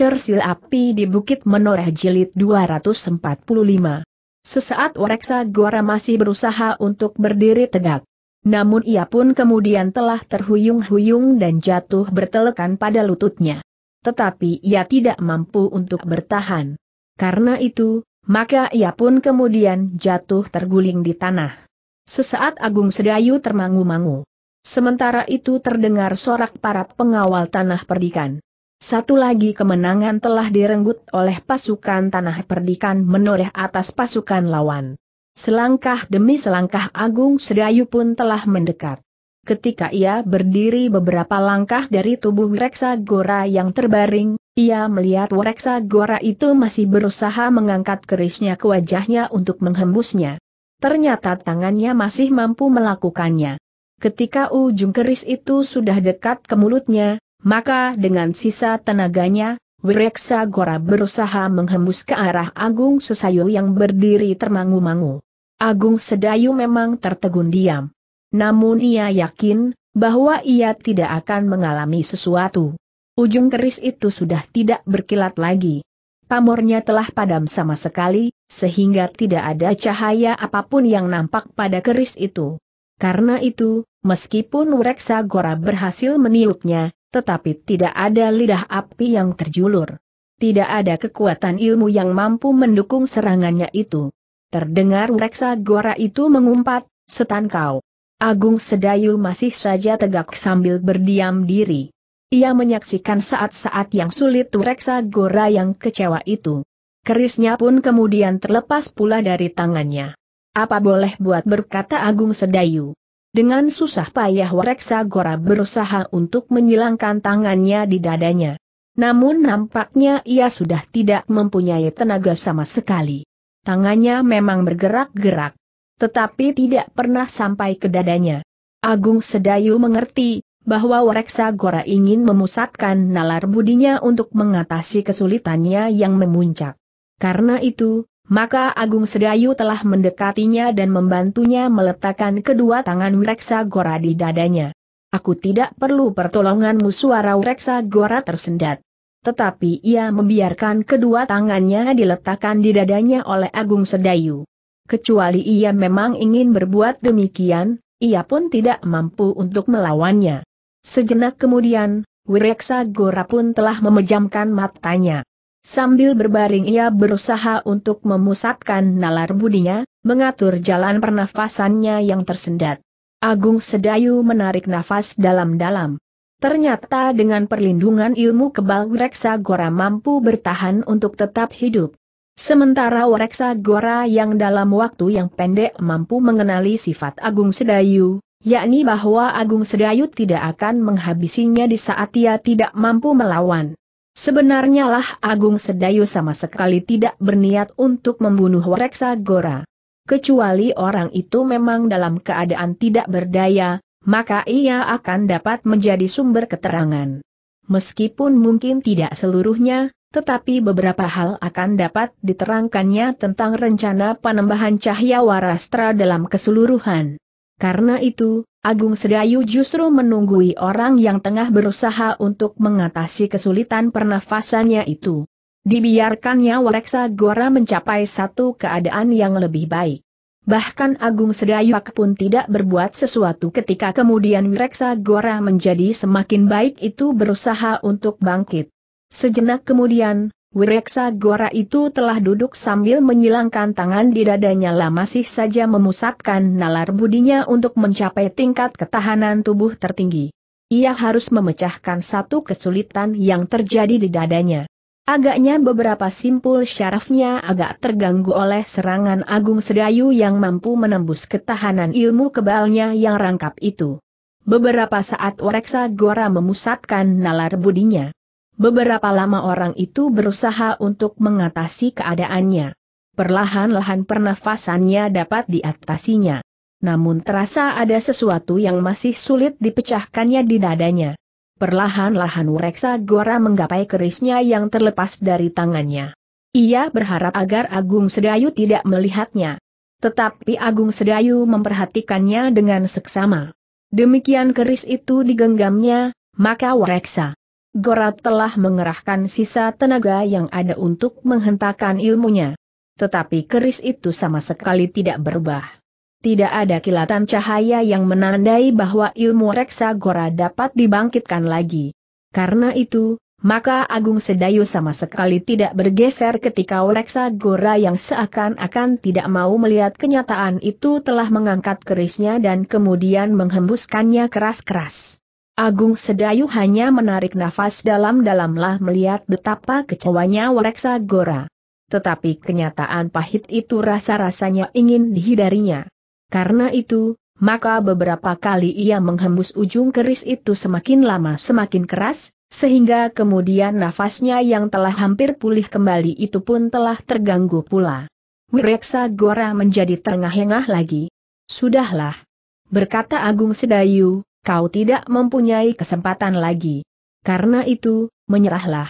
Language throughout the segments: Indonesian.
Sil Api di Bukit Menoreh Jilid 245. Sesaat Wareksa Gora masih berusaha untuk berdiri tegak. Namun ia pun kemudian telah terhuyung-huyung dan jatuh bertelekan pada lututnya. Tetapi ia tidak mampu untuk bertahan. Karena itu, maka ia pun kemudian jatuh terguling di tanah. Sesaat Agung Sedayu termangu-mangu. Sementara itu terdengar sorak para pengawal tanah perdikan. Satu lagi kemenangan telah direnggut oleh pasukan tanah perdikan menoreh atas pasukan lawan. Selangkah demi selangkah Agung Sedayu pun telah mendekat. Ketika ia berdiri beberapa langkah dari tubuh Reksa Gora yang terbaring, ia melihat Reksa Gora itu masih berusaha mengangkat kerisnya ke wajahnya untuk menghembusnya. Ternyata tangannya masih mampu melakukannya. Ketika ujung keris itu sudah dekat ke mulutnya, maka dengan sisa tenaganya, Wireksa Gora berusaha menghembus ke arah Agung Sesayu yang berdiri termangu-mangu. Agung Sedayu memang tertegun diam. Namun ia yakin, bahwa ia tidak akan mengalami sesuatu. Ujung keris itu sudah tidak berkilat lagi. Pamornya telah padam sama sekali, sehingga tidak ada cahaya apapun yang nampak pada keris itu. Karena itu, meskipun Wireksa Gora berhasil meniupnya, tetapi tidak ada lidah api yang terjulur. Tidak ada kekuatan ilmu yang mampu mendukung serangannya itu. Terdengar reksa gora itu mengumpat, setan kau. Agung Sedayu masih saja tegak sambil berdiam diri. Ia menyaksikan saat-saat yang sulit reksa gora yang kecewa itu. Kerisnya pun kemudian terlepas pula dari tangannya. Apa boleh buat berkata Agung Sedayu. Dengan susah payah Wareksa Gora berusaha untuk menyilangkan tangannya di dadanya. Namun nampaknya ia sudah tidak mempunyai tenaga sama sekali. Tangannya memang bergerak-gerak, tetapi tidak pernah sampai ke dadanya. Agung Sedayu mengerti bahwa Wareksa Gora ingin memusatkan nalar budinya untuk mengatasi kesulitannya yang memuncak. Karena itu, maka Agung Sedayu telah mendekatinya dan membantunya meletakkan kedua tangan Wireksa Gora di dadanya. Aku tidak perlu pertolonganmu suara Wireksa Gora tersendat. Tetapi ia membiarkan kedua tangannya diletakkan di dadanya oleh Agung Sedayu. Kecuali ia memang ingin berbuat demikian, ia pun tidak mampu untuk melawannya. Sejenak kemudian, Wireksa Gora pun telah memejamkan matanya. Sambil berbaring ia berusaha untuk memusatkan nalar budinya, mengatur jalan pernafasannya yang tersendat. Agung Sedayu menarik nafas dalam-dalam. Ternyata dengan perlindungan ilmu kebal Reksa Gora mampu bertahan untuk tetap hidup. Sementara Reksa Gora yang dalam waktu yang pendek mampu mengenali sifat Agung Sedayu, yakni bahwa Agung Sedayu tidak akan menghabisinya di saat ia tidak mampu melawan. Sebenarnya lah Agung Sedayu sama sekali tidak berniat untuk membunuh Reksa Gora. Kecuali orang itu memang dalam keadaan tidak berdaya, maka ia akan dapat menjadi sumber keterangan. Meskipun mungkin tidak seluruhnya, tetapi beberapa hal akan dapat diterangkannya tentang rencana penambahan cahaya warastra dalam keseluruhan. Karena itu, Agung Sedayu justru menunggui orang yang tengah berusaha untuk mengatasi kesulitan pernafasannya itu. Dibiarkannya Wareksa Gora mencapai satu keadaan yang lebih baik. Bahkan Agung Sedayu pun tidak berbuat sesuatu ketika kemudian Wareksa Gora menjadi semakin baik itu berusaha untuk bangkit. Sejenak kemudian, Wireksa Gora itu telah duduk sambil menyilangkan tangan di dadanya lah masih saja memusatkan nalar budinya untuk mencapai tingkat ketahanan tubuh tertinggi. Ia harus memecahkan satu kesulitan yang terjadi di dadanya. Agaknya beberapa simpul syarafnya agak terganggu oleh serangan Agung Sedayu yang mampu menembus ketahanan ilmu kebalnya yang rangkap itu. Beberapa saat Wireksa Gora memusatkan nalar budinya. Beberapa lama orang itu berusaha untuk mengatasi keadaannya. Perlahan-lahan pernafasannya dapat diatasinya. Namun terasa ada sesuatu yang masih sulit dipecahkannya di dadanya. Perlahan-lahan Wreksa Gora menggapai kerisnya yang terlepas dari tangannya. Ia berharap agar Agung Sedayu tidak melihatnya. Tetapi Agung Sedayu memperhatikannya dengan seksama. Demikian keris itu digenggamnya, maka Wrexa. Gorat telah mengerahkan sisa tenaga yang ada untuk menghentakkan ilmunya. Tetapi keris itu sama sekali tidak berubah. Tidak ada kilatan cahaya yang menandai bahwa ilmu reksa Gora dapat dibangkitkan lagi. Karena itu, maka Agung Sedayu sama sekali tidak bergeser ketika Reksa Gora yang seakan-akan tidak mau melihat kenyataan itu telah mengangkat kerisnya dan kemudian menghembuskannya keras-keras. Agung Sedayu hanya menarik nafas dalam-dalamlah melihat betapa kecewanya Wareksa Gora. Tetapi kenyataan pahit itu rasa-rasanya ingin dihindarinya. Karena itu, maka beberapa kali ia menghembus ujung keris itu semakin lama semakin keras, sehingga kemudian nafasnya yang telah hampir pulih kembali itu pun telah terganggu pula. Wireksa Gora menjadi tengah engah lagi. Sudahlah. Berkata Agung Sedayu, kau tidak mempunyai kesempatan lagi. Karena itu, menyerahlah.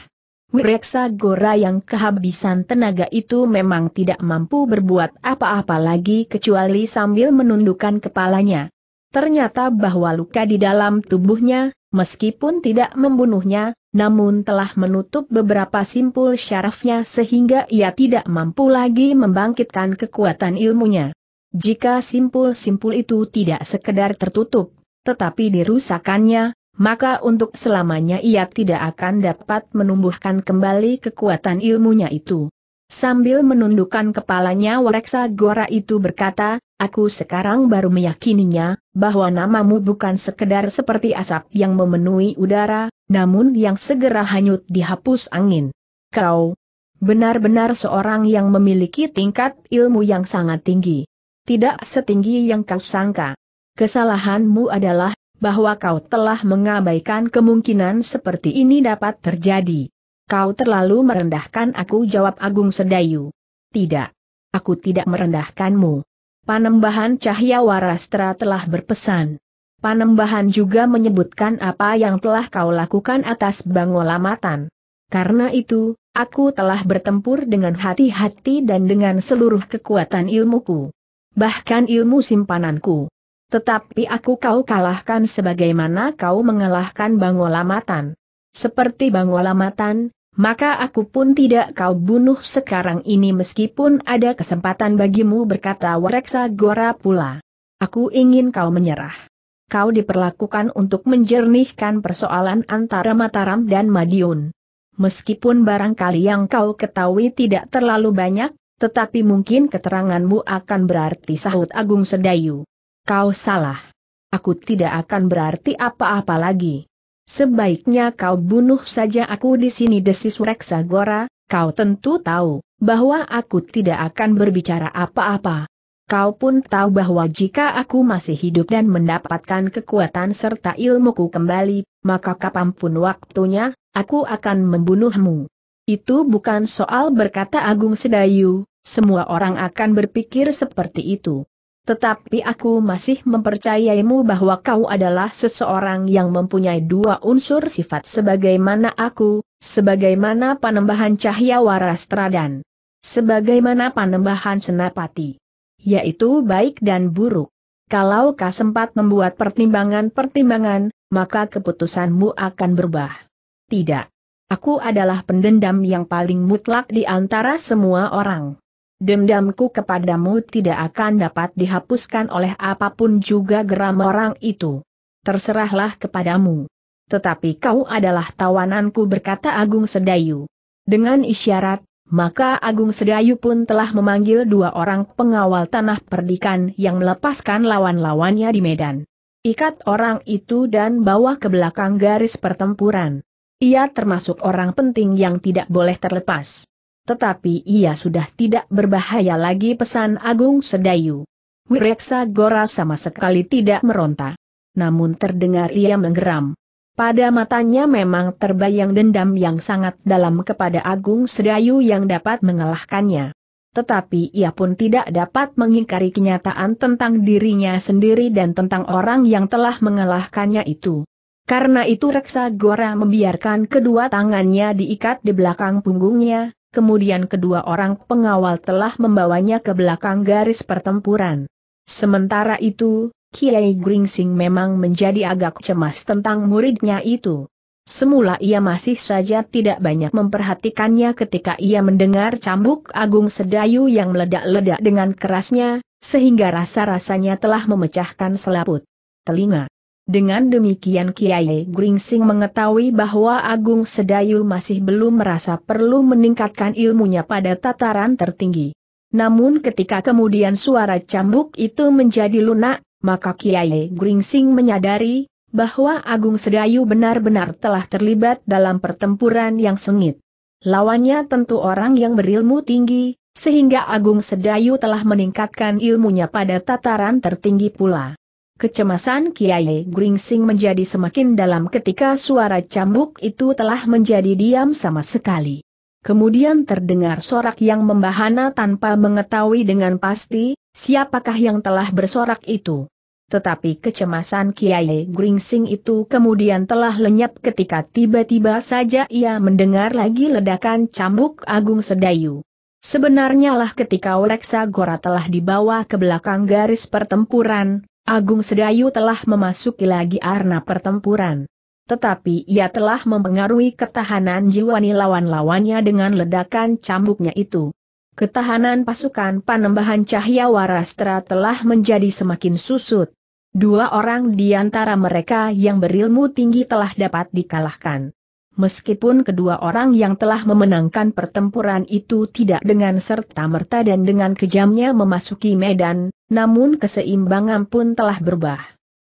Wireksa Gora yang kehabisan tenaga itu memang tidak mampu berbuat apa-apa lagi kecuali sambil menundukkan kepalanya. Ternyata bahwa luka di dalam tubuhnya, meskipun tidak membunuhnya, namun telah menutup beberapa simpul syarafnya sehingga ia tidak mampu lagi membangkitkan kekuatan ilmunya. Jika simpul-simpul itu tidak sekedar tertutup, tetapi dirusakannya, maka untuk selamanya ia tidak akan dapat menumbuhkan kembali kekuatan ilmunya itu. Sambil menundukkan kepalanya Wareksa Gora itu berkata, aku sekarang baru meyakininya, bahwa namamu bukan sekedar seperti asap yang memenuhi udara, namun yang segera hanyut dihapus angin. Kau benar-benar seorang yang memiliki tingkat ilmu yang sangat tinggi. Tidak setinggi yang kau sangka. Kesalahanmu adalah bahwa kau telah mengabaikan kemungkinan seperti ini dapat terjadi. Kau terlalu merendahkan aku jawab Agung Sedayu. Tidak. Aku tidak merendahkanmu. Panembahan Cahya Warastra telah berpesan. Panembahan juga menyebutkan apa yang telah kau lakukan atas Bangolamatan. Karena itu, aku telah bertempur dengan hati-hati dan dengan seluruh kekuatan ilmuku. Bahkan ilmu simpananku. Tetapi aku kau kalahkan sebagaimana kau mengalahkan Bangolamatan. Seperti Bangolamatan, maka aku pun tidak kau bunuh sekarang ini meskipun ada kesempatan bagimu berkata Wareksa Gora pula. Aku ingin kau menyerah. Kau diperlakukan untuk menjernihkan persoalan antara Mataram dan Madiun. Meskipun barangkali yang kau ketahui tidak terlalu banyak, tetapi mungkin keteranganmu akan berarti sahut Agung Sedayu. Kau salah. Aku tidak akan berarti apa-apa lagi. Sebaiknya kau bunuh saja aku di sini desis Reksa Gora, kau tentu tahu, bahwa aku tidak akan berbicara apa-apa. Kau pun tahu bahwa jika aku masih hidup dan mendapatkan kekuatan serta ilmuku kembali, maka kapanpun waktunya, aku akan membunuhmu. Itu bukan soal berkata Agung Sedayu, semua orang akan berpikir seperti itu. Tetapi aku masih mempercayaimu bahwa kau adalah seseorang yang mempunyai dua unsur sifat sebagaimana aku, sebagaimana panembahan cahaya warastradan. Sebagaimana panembahan senapati. Yaitu baik dan buruk. Kalau kau sempat membuat pertimbangan-pertimbangan, maka keputusanmu akan berubah. Tidak. Aku adalah pendendam yang paling mutlak di antara semua orang. Dendamku kepadamu tidak akan dapat dihapuskan oleh apapun juga geram orang itu. Terserahlah kepadamu. Tetapi kau adalah tawananku berkata Agung Sedayu. Dengan isyarat, maka Agung Sedayu pun telah memanggil dua orang pengawal tanah perdikan yang melepaskan lawan-lawannya di Medan. Ikat orang itu dan bawa ke belakang garis pertempuran. Ia termasuk orang penting yang tidak boleh terlepas tetapi ia sudah tidak berbahaya lagi pesan Agung Sedayu. Wireksa Gora sama sekali tidak meronta. Namun terdengar ia menggeram. Pada matanya memang terbayang dendam yang sangat dalam kepada Agung Sedayu yang dapat mengalahkannya. Tetapi ia pun tidak dapat mengingkari kenyataan tentang dirinya sendiri dan tentang orang yang telah mengalahkannya itu. Karena itu Reksa Gora membiarkan kedua tangannya diikat di belakang punggungnya, kemudian kedua orang pengawal telah membawanya ke belakang garis pertempuran. Sementara itu, Kiai Gringsing memang menjadi agak cemas tentang muridnya itu. Semula ia masih saja tidak banyak memperhatikannya ketika ia mendengar cambuk agung sedayu yang meledak-ledak dengan kerasnya, sehingga rasa-rasanya telah memecahkan selaput telinga. Dengan demikian Kiai Gringsing mengetahui bahwa Agung Sedayu masih belum merasa perlu meningkatkan ilmunya pada tataran tertinggi. Namun ketika kemudian suara cambuk itu menjadi lunak, maka Kiai Gringsing menyadari bahwa Agung Sedayu benar-benar telah terlibat dalam pertempuran yang sengit. Lawannya tentu orang yang berilmu tinggi, sehingga Agung Sedayu telah meningkatkan ilmunya pada tataran tertinggi pula. Kecemasan Kiai Gringsing menjadi semakin dalam ketika suara cambuk itu telah menjadi diam sama sekali. Kemudian terdengar sorak yang membahana tanpa mengetahui dengan pasti, siapakah yang telah bersorak itu. Tetapi kecemasan Kiai Gringsing itu kemudian telah lenyap ketika tiba-tiba saja ia mendengar lagi ledakan cambuk Agung Sedayu. Sebenarnya lah ketika Reksa Gora telah dibawa ke belakang garis pertempuran, Agung Sedayu telah memasuki lagi arena pertempuran. Tetapi ia telah mempengaruhi ketahanan jiwani lawan-lawannya dengan ledakan cambuknya itu. Ketahanan pasukan panembahan Cahya Warastra telah menjadi semakin susut. Dua orang di antara mereka yang berilmu tinggi telah dapat dikalahkan. Meskipun kedua orang yang telah memenangkan pertempuran itu tidak dengan serta-merta dan dengan kejamnya memasuki medan, namun keseimbangan pun telah berubah.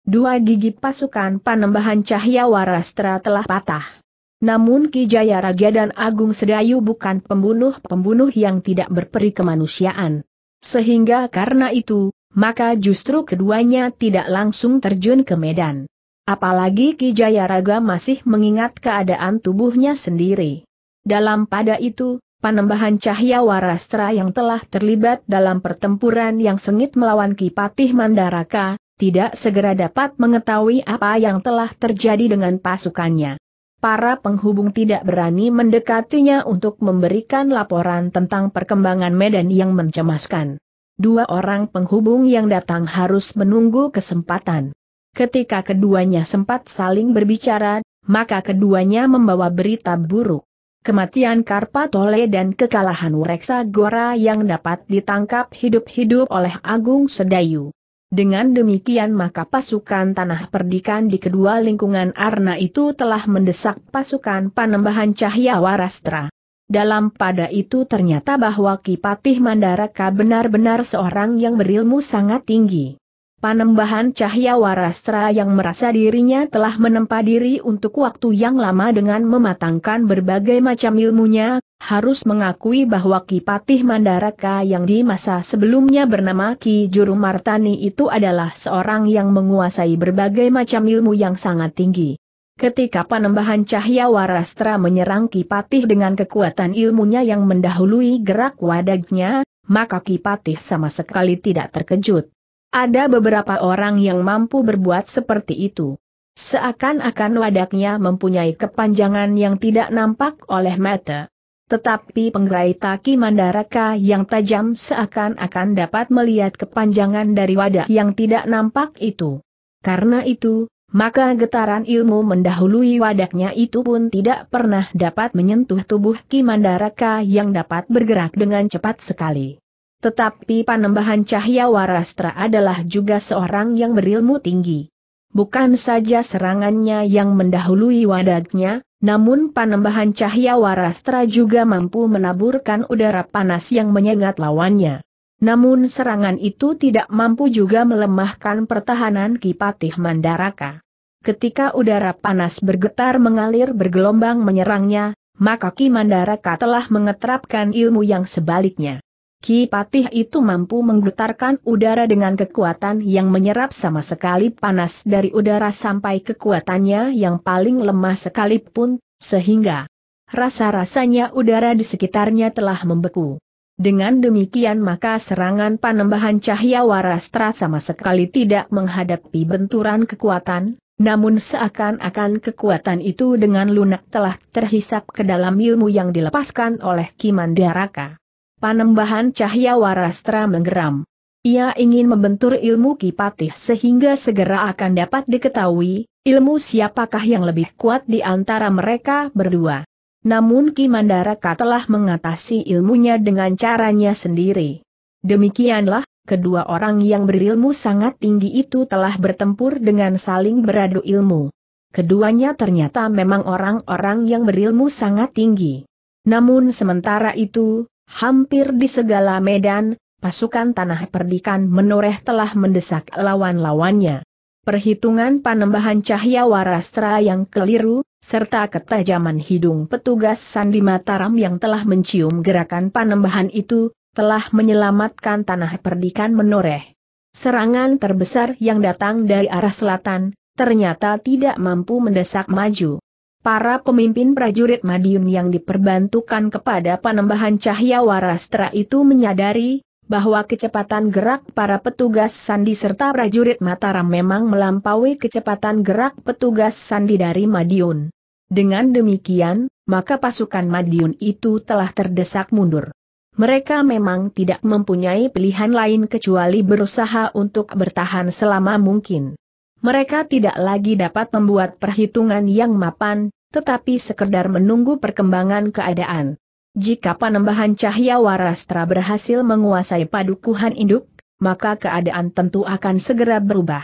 Dua gigi pasukan panembahan Cahya Warastra telah patah. Namun Ki Jaya Raja dan Agung Sedayu bukan pembunuh-pembunuh yang tidak berperi kemanusiaan. Sehingga karena itu, maka justru keduanya tidak langsung terjun ke medan. Apalagi Ki Jaya Raga masih mengingat keadaan tubuhnya sendiri. Dalam pada itu, Panembahan Cahya Warastra yang telah terlibat dalam pertempuran yang sengit melawan Kipatih Mandaraka, tidak segera dapat mengetahui apa yang telah terjadi dengan pasukannya. Para penghubung tidak berani mendekatinya untuk memberikan laporan tentang perkembangan medan yang mencemaskan. Dua orang penghubung yang datang harus menunggu kesempatan. Ketika keduanya sempat saling berbicara, maka keduanya membawa berita buruk. Kematian Karpatole dan kekalahan Wreksa Gora yang dapat ditangkap hidup-hidup oleh Agung Sedayu. Dengan demikian maka pasukan tanah perdikan di kedua lingkungan Arna itu telah mendesak pasukan panembahan Cahya Warastra. Dalam pada itu ternyata bahwa Kipatih Mandaraka benar-benar seorang yang berilmu sangat tinggi. Panembahan Cahya Warastra yang merasa dirinya telah menempa diri untuk waktu yang lama dengan mematangkan berbagai macam ilmunya, harus mengakui bahwa Kipatih Mandaraka yang di masa sebelumnya bernama Ki Juru Martani itu adalah seorang yang menguasai berbagai macam ilmu yang sangat tinggi. Ketika panembahan Cahya Warastra menyerang Kipatih dengan kekuatan ilmunya yang mendahului gerak wadagnya, maka Kipatih sama sekali tidak terkejut. Ada beberapa orang yang mampu berbuat seperti itu. Seakan-akan wadaknya mempunyai kepanjangan yang tidak nampak oleh mata. Tetapi penggerai taki mandaraka yang tajam seakan-akan dapat melihat kepanjangan dari wadah yang tidak nampak itu. Karena itu, maka getaran ilmu mendahului wadahnya itu pun tidak pernah dapat menyentuh tubuh Ki Mandaraka yang dapat bergerak dengan cepat sekali. Tetapi Panembahan Cahya Warastra adalah juga seorang yang berilmu tinggi. Bukan saja serangannya yang mendahului wadagnya, namun Panembahan Cahya Warastra juga mampu menaburkan udara panas yang menyengat lawannya. Namun serangan itu tidak mampu juga melemahkan pertahanan Kipatih Mandaraka. Ketika udara panas bergetar mengalir bergelombang menyerangnya, maka Ki Mandaraka telah mengetrapkan ilmu yang sebaliknya. Ki Patih itu mampu menggetarkan udara dengan kekuatan yang menyerap sama sekali panas dari udara sampai kekuatannya yang paling lemah sekalipun, sehingga rasa-rasanya udara di sekitarnya telah membeku. Dengan demikian maka serangan panembahan cahaya warastra sama sekali tidak menghadapi benturan kekuatan, namun seakan-akan kekuatan itu dengan lunak telah terhisap ke dalam ilmu yang dilepaskan oleh Kimandaraka. Panembahan cahaya warastra menggeram. Ia ingin membentur ilmu kipatih sehingga segera akan dapat diketahui, ilmu siapakah yang lebih kuat di antara mereka berdua. Namun Ki Mandaraka telah mengatasi ilmunya dengan caranya sendiri. Demikianlah, kedua orang yang berilmu sangat tinggi itu telah bertempur dengan saling beradu ilmu. Keduanya ternyata memang orang-orang yang berilmu sangat tinggi. Namun sementara itu, Hampir di segala medan, pasukan tanah perdikan menoreh telah mendesak lawan-lawannya. Perhitungan panembahan cahaya warastra yang keliru, serta ketajaman hidung petugas Sandi Mataram yang telah mencium gerakan panembahan itu, telah menyelamatkan tanah perdikan menoreh. Serangan terbesar yang datang dari arah selatan, ternyata tidak mampu mendesak maju. Para pemimpin prajurit Madiun yang diperbantukan kepada penambahan cahya warastra itu menyadari, bahwa kecepatan gerak para petugas sandi serta prajurit Mataram memang melampaui kecepatan gerak petugas sandi dari Madiun. Dengan demikian, maka pasukan Madiun itu telah terdesak mundur. Mereka memang tidak mempunyai pilihan lain kecuali berusaha untuk bertahan selama mungkin. Mereka tidak lagi dapat membuat perhitungan yang mapan, tetapi sekedar menunggu perkembangan keadaan. Jika penambahan cahaya warastra berhasil menguasai padukuhan induk, maka keadaan tentu akan segera berubah.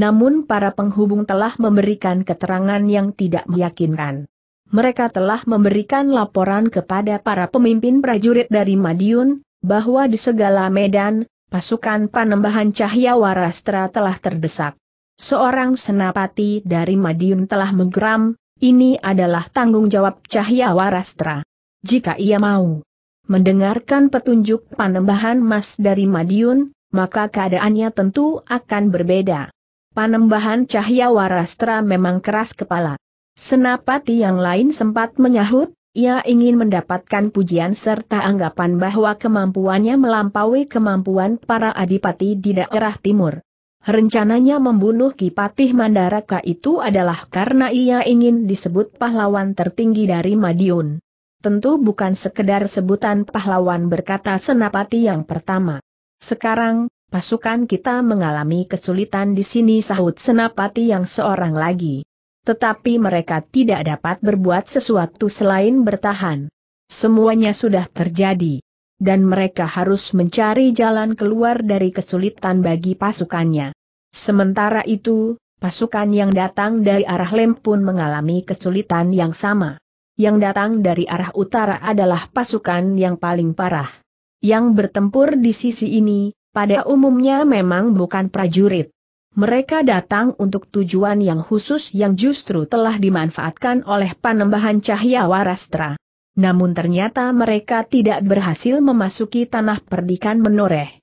Namun para penghubung telah memberikan keterangan yang tidak meyakinkan. Mereka telah memberikan laporan kepada para pemimpin prajurit dari Madiun, bahwa di segala medan, pasukan panembahan cahaya warastra telah terdesak. Seorang senapati dari Madiun telah menggeram, ini adalah tanggung jawab Cahya Warastra. Jika ia mau mendengarkan petunjuk panembahan mas dari Madiun, maka keadaannya tentu akan berbeda. Panembahan Cahya Warastra memang keras kepala. Senapati yang lain sempat menyahut, ia ingin mendapatkan pujian serta anggapan bahwa kemampuannya melampaui kemampuan para adipati di daerah timur. Rencananya membunuh Kipatih Mandaraka itu adalah karena ia ingin disebut pahlawan tertinggi dari Madiun. Tentu bukan sekedar sebutan pahlawan berkata senapati yang pertama. Sekarang, pasukan kita mengalami kesulitan di sini sahut senapati yang seorang lagi. Tetapi mereka tidak dapat berbuat sesuatu selain bertahan. Semuanya sudah terjadi dan mereka harus mencari jalan keluar dari kesulitan bagi pasukannya. Sementara itu, pasukan yang datang dari arah lem pun mengalami kesulitan yang sama. Yang datang dari arah utara adalah pasukan yang paling parah. Yang bertempur di sisi ini, pada umumnya memang bukan prajurit. Mereka datang untuk tujuan yang khusus yang justru telah dimanfaatkan oleh panembahan cahaya warastra. Namun ternyata mereka tidak berhasil memasuki tanah perdikan menoreh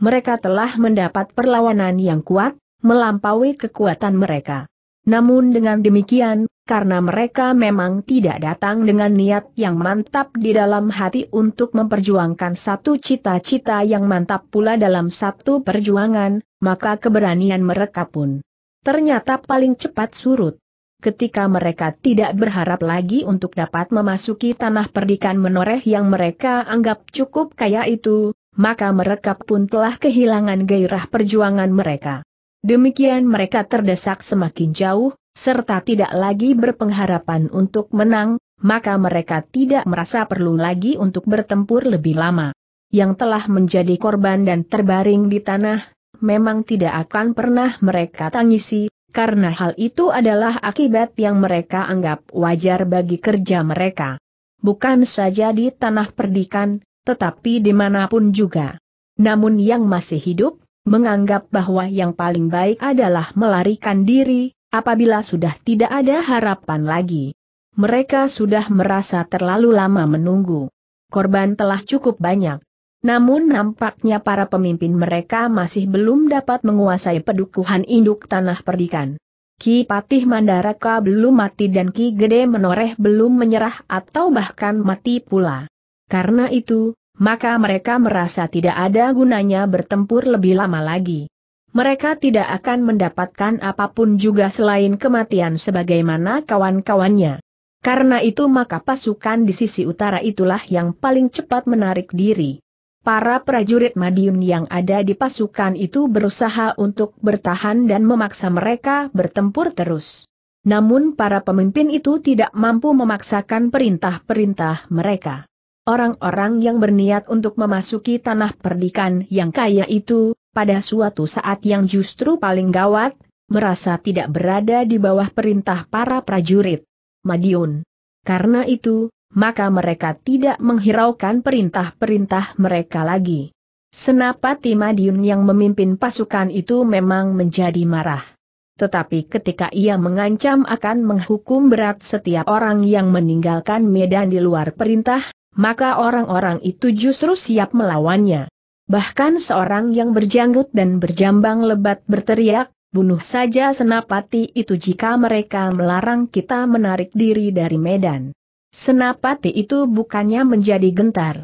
mereka telah mendapat perlawanan yang kuat, melampaui kekuatan mereka. Namun dengan demikian, karena mereka memang tidak datang dengan niat yang mantap di dalam hati untuk memperjuangkan satu cita-cita yang mantap pula dalam satu perjuangan, maka keberanian mereka pun ternyata paling cepat surut. Ketika mereka tidak berharap lagi untuk dapat memasuki tanah perdikan menoreh yang mereka anggap cukup kaya itu, maka mereka pun telah kehilangan gairah perjuangan mereka. Demikian mereka terdesak semakin jauh, serta tidak lagi berpengharapan untuk menang, maka mereka tidak merasa perlu lagi untuk bertempur lebih lama. Yang telah menjadi korban dan terbaring di tanah, memang tidak akan pernah mereka tangisi, karena hal itu adalah akibat yang mereka anggap wajar bagi kerja mereka. Bukan saja di tanah perdikan, tetapi dimanapun juga. Namun yang masih hidup, menganggap bahwa yang paling baik adalah melarikan diri, apabila sudah tidak ada harapan lagi. Mereka sudah merasa terlalu lama menunggu. Korban telah cukup banyak. Namun nampaknya para pemimpin mereka masih belum dapat menguasai pedukuhan induk tanah perdikan. Ki Patih Mandaraka belum mati dan Ki Gede Menoreh belum menyerah atau bahkan mati pula. Karena itu, maka mereka merasa tidak ada gunanya bertempur lebih lama lagi. Mereka tidak akan mendapatkan apapun juga selain kematian sebagaimana kawan-kawannya. Karena itu maka pasukan di sisi utara itulah yang paling cepat menarik diri. Para prajurit Madiun yang ada di pasukan itu berusaha untuk bertahan dan memaksa mereka bertempur terus. Namun para pemimpin itu tidak mampu memaksakan perintah-perintah mereka. Orang-orang yang berniat untuk memasuki tanah perdikan yang kaya itu, pada suatu saat yang justru paling gawat, merasa tidak berada di bawah perintah para prajurit Madiun. Karena itu, maka mereka tidak menghiraukan perintah-perintah mereka lagi. Senapati Madiun yang memimpin pasukan itu memang menjadi marah. Tetapi ketika ia mengancam akan menghukum berat setiap orang yang meninggalkan medan di luar perintah, maka orang-orang itu justru siap melawannya. Bahkan seorang yang berjanggut dan berjambang lebat berteriak, bunuh saja senapati itu jika mereka melarang kita menarik diri dari Medan. Senapati itu bukannya menjadi gentar.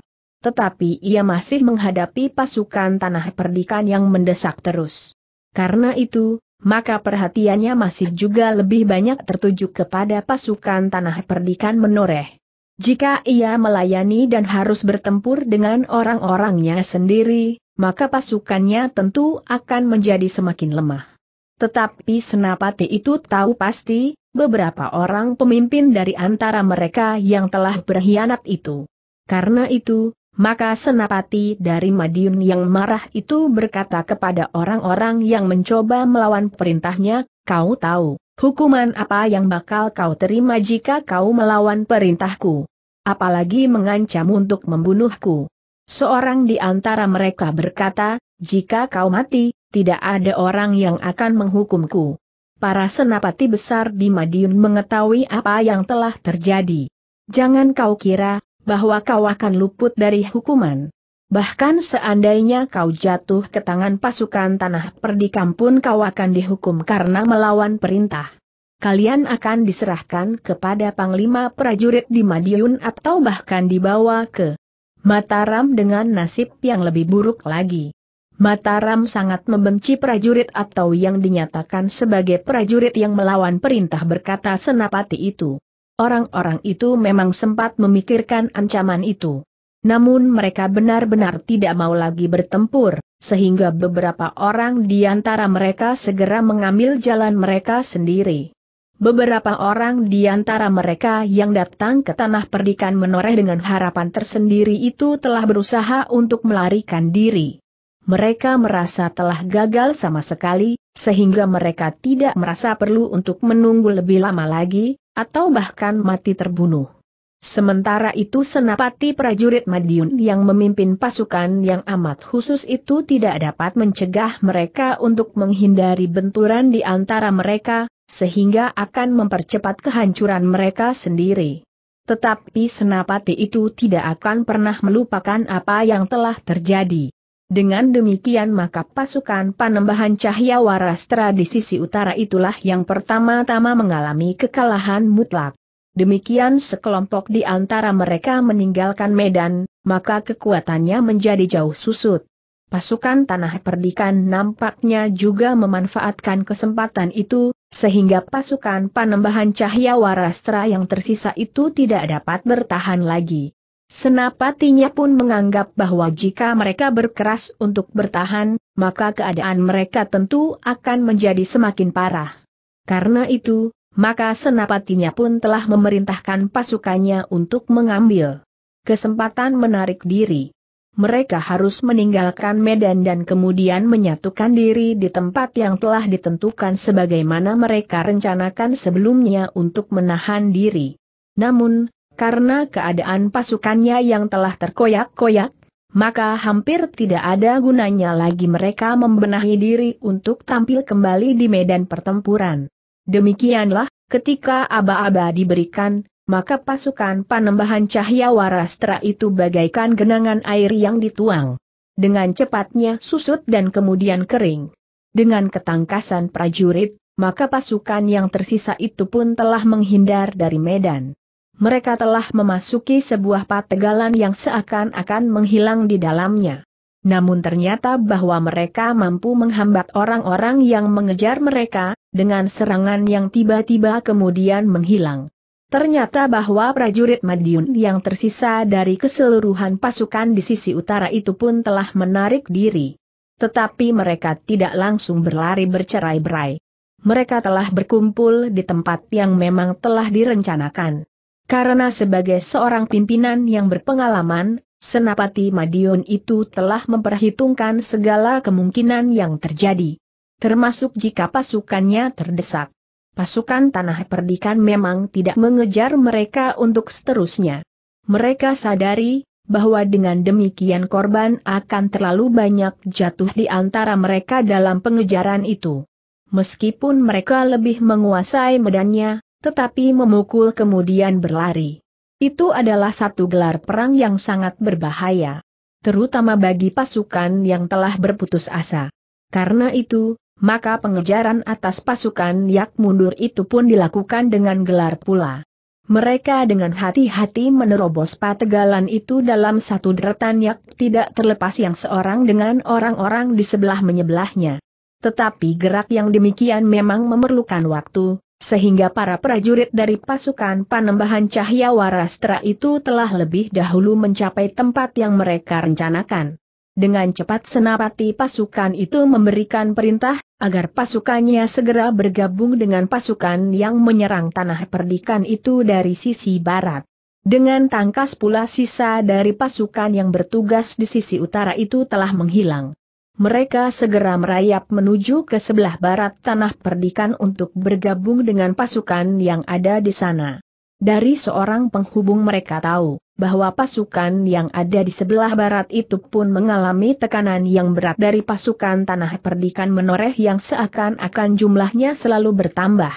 Tetapi ia masih menghadapi pasukan tanah perdikan yang mendesak terus. Karena itu, maka perhatiannya masih juga lebih banyak tertuju kepada pasukan tanah perdikan menoreh. Jika ia melayani dan harus bertempur dengan orang-orangnya sendiri, maka pasukannya tentu akan menjadi semakin lemah. Tetapi Senapati itu tahu pasti, beberapa orang pemimpin dari antara mereka yang telah berkhianat itu. Karena itu, maka Senapati dari Madiun yang marah itu berkata kepada orang-orang yang mencoba melawan perintahnya, kau tahu. Hukuman apa yang bakal kau terima jika kau melawan perintahku? Apalagi mengancam untuk membunuhku. Seorang di antara mereka berkata, jika kau mati, tidak ada orang yang akan menghukumku. Para senapati besar di Madiun mengetahui apa yang telah terjadi. Jangan kau kira, bahwa kau akan luput dari hukuman. Bahkan seandainya kau jatuh ke tangan pasukan tanah perdikam pun kau akan dihukum karena melawan perintah. Kalian akan diserahkan kepada Panglima Prajurit di Madiun atau bahkan dibawa ke Mataram dengan nasib yang lebih buruk lagi. Mataram sangat membenci prajurit atau yang dinyatakan sebagai prajurit yang melawan perintah berkata senapati itu. Orang-orang itu memang sempat memikirkan ancaman itu. Namun mereka benar-benar tidak mau lagi bertempur, sehingga beberapa orang di antara mereka segera mengambil jalan mereka sendiri. Beberapa orang di antara mereka yang datang ke tanah perdikan menoreh dengan harapan tersendiri itu telah berusaha untuk melarikan diri. Mereka merasa telah gagal sama sekali, sehingga mereka tidak merasa perlu untuk menunggu lebih lama lagi, atau bahkan mati terbunuh. Sementara itu senapati prajurit Madiun yang memimpin pasukan yang amat khusus itu tidak dapat mencegah mereka untuk menghindari benturan di antara mereka, sehingga akan mempercepat kehancuran mereka sendiri. Tetapi senapati itu tidak akan pernah melupakan apa yang telah terjadi. Dengan demikian maka pasukan panembahan cahaya Warastra di sisi utara itulah yang pertama-tama mengalami kekalahan mutlak demikian sekelompok di antara mereka meninggalkan medan, maka kekuatannya menjadi jauh susut. Pasukan Tanah Perdikan nampaknya juga memanfaatkan kesempatan itu, sehingga pasukan panembahan Cahya warastra yang tersisa itu tidak dapat bertahan lagi. Senapatinya pun menganggap bahwa jika mereka berkeras untuk bertahan, maka keadaan mereka tentu akan menjadi semakin parah. Karena itu, maka senapatinya pun telah memerintahkan pasukannya untuk mengambil kesempatan menarik diri. Mereka harus meninggalkan Medan dan kemudian menyatukan diri di tempat yang telah ditentukan sebagaimana mereka rencanakan sebelumnya untuk menahan diri. Namun, karena keadaan pasukannya yang telah terkoyak-koyak, maka hampir tidak ada gunanya lagi mereka membenahi diri untuk tampil kembali di medan pertempuran. Demikianlah, ketika aba-aba diberikan, maka pasukan panembahan cahya warastra itu bagaikan genangan air yang dituang. Dengan cepatnya susut dan kemudian kering. Dengan ketangkasan prajurit, maka pasukan yang tersisa itu pun telah menghindar dari medan. Mereka telah memasuki sebuah pategalan yang seakan-akan menghilang di dalamnya namun ternyata bahwa mereka mampu menghambat orang-orang yang mengejar mereka, dengan serangan yang tiba-tiba kemudian menghilang. Ternyata bahwa prajurit Madiun yang tersisa dari keseluruhan pasukan di sisi utara itu pun telah menarik diri. Tetapi mereka tidak langsung berlari bercerai-berai. Mereka telah berkumpul di tempat yang memang telah direncanakan. Karena sebagai seorang pimpinan yang berpengalaman, Senapati Madiun itu telah memperhitungkan segala kemungkinan yang terjadi. Termasuk jika pasukannya terdesak. Pasukan Tanah Perdikan memang tidak mengejar mereka untuk seterusnya. Mereka sadari, bahwa dengan demikian korban akan terlalu banyak jatuh di antara mereka dalam pengejaran itu. Meskipun mereka lebih menguasai medannya, tetapi memukul kemudian berlari. Itu adalah satu gelar perang yang sangat berbahaya. Terutama bagi pasukan yang telah berputus asa. Karena itu, maka pengejaran atas pasukan yak mundur itu pun dilakukan dengan gelar pula. Mereka dengan hati-hati menerobos pategalan itu dalam satu deretan yak tidak terlepas yang seorang dengan orang-orang di sebelah menyebelahnya. Tetapi gerak yang demikian memang memerlukan waktu, sehingga para prajurit dari pasukan panembahan cahaya warastra itu telah lebih dahulu mencapai tempat yang mereka rencanakan. Dengan cepat senapati pasukan itu memberikan perintah, agar pasukannya segera bergabung dengan pasukan yang menyerang tanah perdikan itu dari sisi barat. Dengan tangkas pula sisa dari pasukan yang bertugas di sisi utara itu telah menghilang mereka segera merayap menuju ke sebelah barat tanah perdikan untuk bergabung dengan pasukan yang ada di sana. Dari seorang penghubung mereka tahu, bahwa pasukan yang ada di sebelah barat itu pun mengalami tekanan yang berat dari pasukan tanah perdikan menoreh yang seakan-akan jumlahnya selalu bertambah.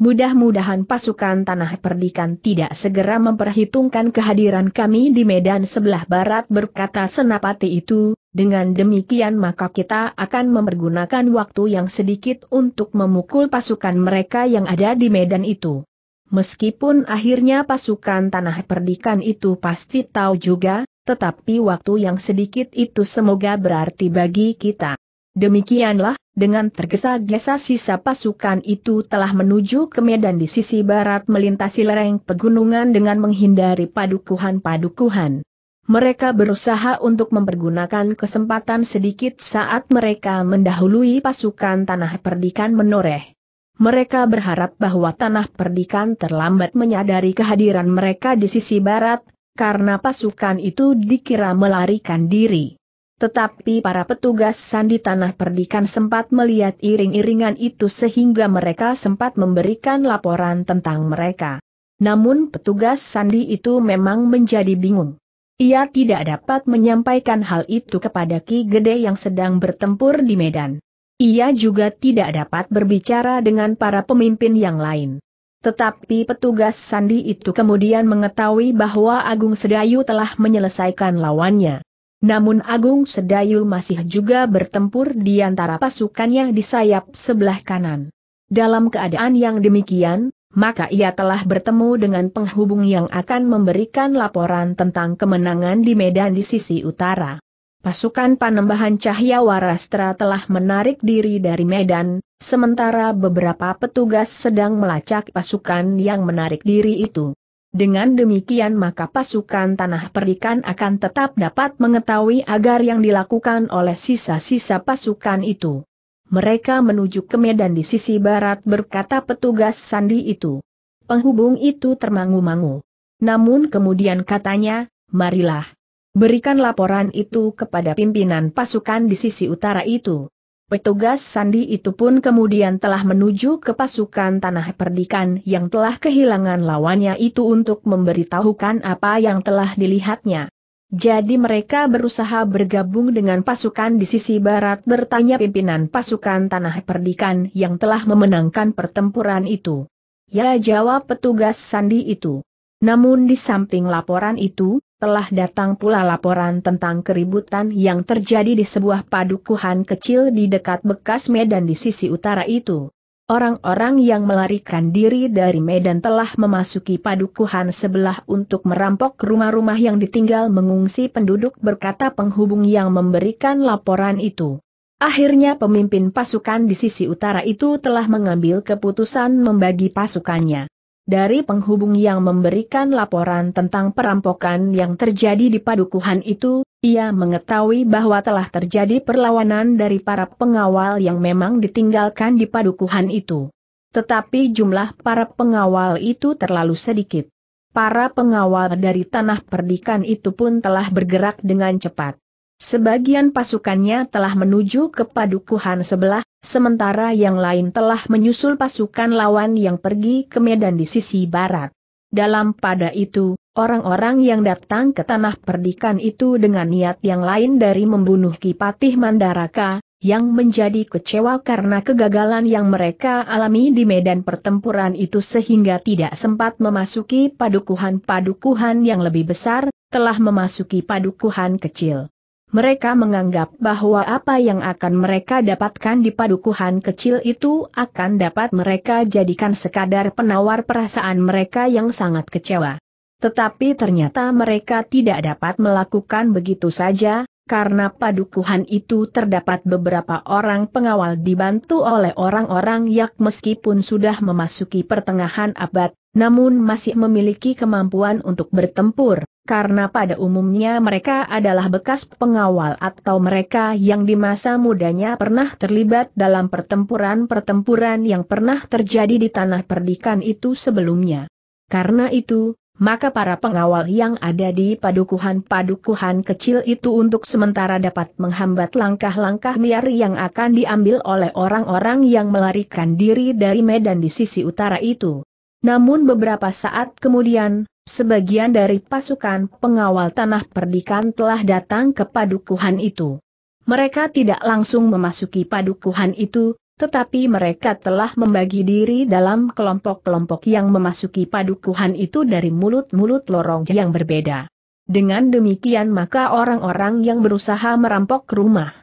Mudah-mudahan pasukan tanah perdikan tidak segera memperhitungkan kehadiran kami di medan sebelah barat berkata senapati itu, dengan demikian maka kita akan mempergunakan waktu yang sedikit untuk memukul pasukan mereka yang ada di medan itu. Meskipun akhirnya pasukan tanah perdikan itu pasti tahu juga, tetapi waktu yang sedikit itu semoga berarti bagi kita. Demikianlah, dengan tergesa-gesa sisa pasukan itu telah menuju ke medan di sisi barat melintasi lereng pegunungan dengan menghindari padukuhan-padukuhan mereka berusaha untuk mempergunakan kesempatan sedikit saat mereka mendahului pasukan tanah perdikan menoreh. Mereka berharap bahwa tanah perdikan terlambat menyadari kehadiran mereka di sisi barat, karena pasukan itu dikira melarikan diri. Tetapi para petugas sandi tanah perdikan sempat melihat iring-iringan itu sehingga mereka sempat memberikan laporan tentang mereka. Namun petugas sandi itu memang menjadi bingung. Ia tidak dapat menyampaikan hal itu kepada Ki Gede yang sedang bertempur di Medan. Ia juga tidak dapat berbicara dengan para pemimpin yang lain. Tetapi petugas Sandi itu kemudian mengetahui bahwa Agung Sedayu telah menyelesaikan lawannya. Namun Agung Sedayu masih juga bertempur di antara pasukannya di sayap sebelah kanan. Dalam keadaan yang demikian, maka ia telah bertemu dengan penghubung yang akan memberikan laporan tentang kemenangan di Medan di sisi utara. Pasukan panembahan Cahya Warastra telah menarik diri dari Medan, sementara beberapa petugas sedang melacak pasukan yang menarik diri itu. Dengan demikian maka pasukan Tanah Perikan akan tetap dapat mengetahui agar yang dilakukan oleh sisa-sisa pasukan itu. Mereka menuju ke medan di sisi barat berkata petugas sandi itu. Penghubung itu termangu-mangu. Namun kemudian katanya, marilah. Berikan laporan itu kepada pimpinan pasukan di sisi utara itu. Petugas sandi itu pun kemudian telah menuju ke pasukan tanah perdikan yang telah kehilangan lawannya itu untuk memberitahukan apa yang telah dilihatnya. Jadi mereka berusaha bergabung dengan pasukan di sisi barat bertanya pimpinan pasukan tanah perdikan yang telah memenangkan pertempuran itu. Ya jawab petugas sandi itu. Namun di samping laporan itu, telah datang pula laporan tentang keributan yang terjadi di sebuah padukuhan kecil di dekat bekas Medan di sisi utara itu. Orang-orang yang melarikan diri dari Medan telah memasuki padukuhan sebelah untuk merampok rumah-rumah yang ditinggal mengungsi penduduk berkata penghubung yang memberikan laporan itu. Akhirnya pemimpin pasukan di sisi utara itu telah mengambil keputusan membagi pasukannya. Dari penghubung yang memberikan laporan tentang perampokan yang terjadi di padukuhan itu, ia mengetahui bahwa telah terjadi perlawanan dari para pengawal yang memang ditinggalkan di padukuhan itu. Tetapi jumlah para pengawal itu terlalu sedikit. Para pengawal dari tanah perdikan itu pun telah bergerak dengan cepat. Sebagian pasukannya telah menuju ke padukuhan sebelah, sementara yang lain telah menyusul pasukan lawan yang pergi ke medan di sisi barat. Dalam pada itu, orang-orang yang datang ke tanah perdikan itu dengan niat yang lain dari membunuh Kipatih Mandaraka, yang menjadi kecewa karena kegagalan yang mereka alami di medan pertempuran itu sehingga tidak sempat memasuki padukuhan-padukuhan yang lebih besar, telah memasuki padukuhan kecil mereka menganggap bahwa apa yang akan mereka dapatkan di padukuhan kecil itu akan dapat mereka jadikan sekadar penawar perasaan mereka yang sangat kecewa. Tetapi ternyata mereka tidak dapat melakukan begitu saja, karena padukuhan itu terdapat beberapa orang pengawal dibantu oleh orang-orang yang meskipun sudah memasuki pertengahan abad, namun masih memiliki kemampuan untuk bertempur karena pada umumnya mereka adalah bekas pengawal atau mereka yang di masa mudanya pernah terlibat dalam pertempuran-pertempuran yang pernah terjadi di tanah perdikan itu sebelumnya. Karena itu, maka para pengawal yang ada di padukuhan-padukuhan kecil itu untuk sementara dapat menghambat langkah-langkah liar yang akan diambil oleh orang-orang yang melarikan diri dari medan di sisi utara itu. Namun beberapa saat kemudian, sebagian dari pasukan pengawal tanah perdikan telah datang ke padukuhan itu. Mereka tidak langsung memasuki padukuhan itu, tetapi mereka telah membagi diri dalam kelompok-kelompok yang memasuki padukuhan itu dari mulut-mulut lorong yang berbeda. Dengan demikian maka orang-orang yang berusaha merampok rumah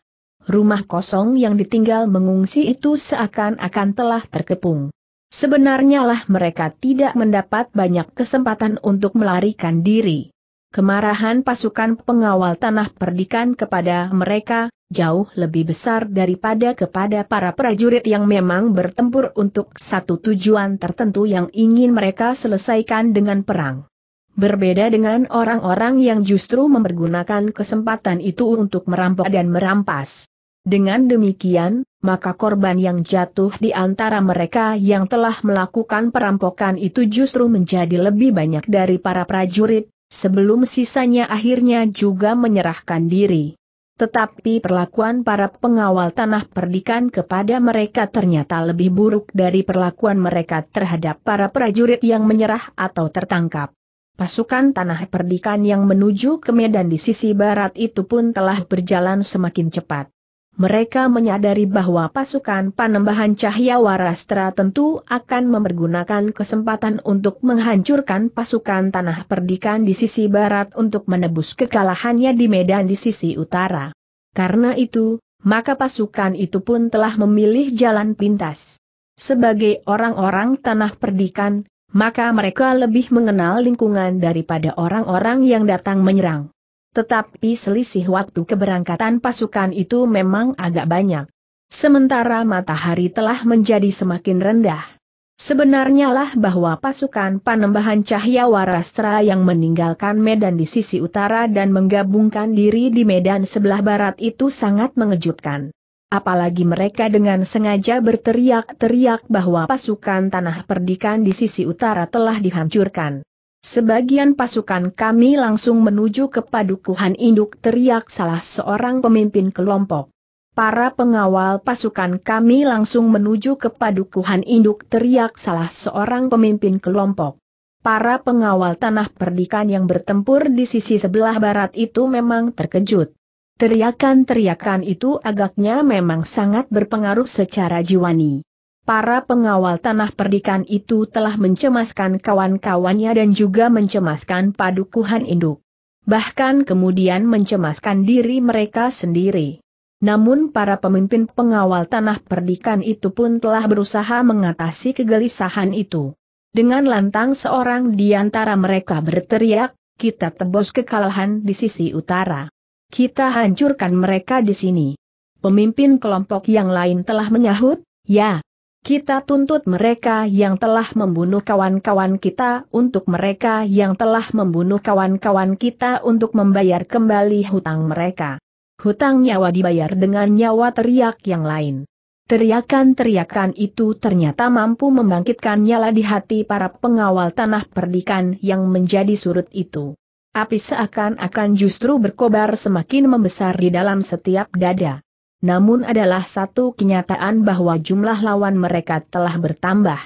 rumah kosong yang ditinggal mengungsi itu seakan-akan telah terkepung. Sebenarnya lah mereka tidak mendapat banyak kesempatan untuk melarikan diri. Kemarahan pasukan pengawal tanah perdikan kepada mereka, jauh lebih besar daripada kepada para prajurit yang memang bertempur untuk satu tujuan tertentu yang ingin mereka selesaikan dengan perang. Berbeda dengan orang-orang yang justru mempergunakan kesempatan itu untuk merampok dan merampas. Dengan demikian, maka korban yang jatuh di antara mereka yang telah melakukan perampokan itu justru menjadi lebih banyak dari para prajurit, sebelum sisanya akhirnya juga menyerahkan diri. Tetapi perlakuan para pengawal tanah perdikan kepada mereka ternyata lebih buruk dari perlakuan mereka terhadap para prajurit yang menyerah atau tertangkap. Pasukan tanah perdikan yang menuju ke medan di sisi barat itu pun telah berjalan semakin cepat mereka menyadari bahwa pasukan panembahan Cahya Warastra tentu akan memergunakan kesempatan untuk menghancurkan pasukan tanah perdikan di sisi barat untuk menebus kekalahannya di medan di sisi utara. Karena itu, maka pasukan itu pun telah memilih jalan pintas. Sebagai orang-orang tanah perdikan, maka mereka lebih mengenal lingkungan daripada orang-orang yang datang menyerang. Tetapi selisih waktu keberangkatan pasukan itu memang agak banyak. Sementara matahari telah menjadi semakin rendah. Sebenarnya lah bahwa pasukan panembahan Cahya Warastra yang meninggalkan medan di sisi utara dan menggabungkan diri di medan sebelah barat itu sangat mengejutkan. Apalagi mereka dengan sengaja berteriak-teriak bahwa pasukan tanah perdikan di sisi utara telah dihancurkan. Sebagian pasukan kami langsung menuju ke padukuhan induk teriak salah seorang pemimpin kelompok. Para pengawal pasukan kami langsung menuju ke padukuhan induk teriak salah seorang pemimpin kelompok. Para pengawal tanah perdikan yang bertempur di sisi sebelah barat itu memang terkejut. Teriakan-teriakan itu agaknya memang sangat berpengaruh secara jiwani para pengawal tanah perdikan itu telah mencemaskan kawan-kawannya dan juga mencemaskan padukuhan induk. Bahkan kemudian mencemaskan diri mereka sendiri. Namun para pemimpin pengawal tanah perdikan itu pun telah berusaha mengatasi kegelisahan itu. Dengan lantang seorang di antara mereka berteriak, kita tebus kekalahan di sisi utara. Kita hancurkan mereka di sini. Pemimpin kelompok yang lain telah menyahut, ya, kita tuntut mereka yang telah membunuh kawan-kawan kita untuk mereka yang telah membunuh kawan-kawan kita untuk membayar kembali hutang mereka. Hutang nyawa dibayar dengan nyawa teriak yang lain. Teriakan-teriakan itu ternyata mampu membangkitkan nyala di hati para pengawal tanah perdikan yang menjadi surut itu. Api seakan-akan justru berkobar semakin membesar di dalam setiap dada namun adalah satu kenyataan bahwa jumlah lawan mereka telah bertambah.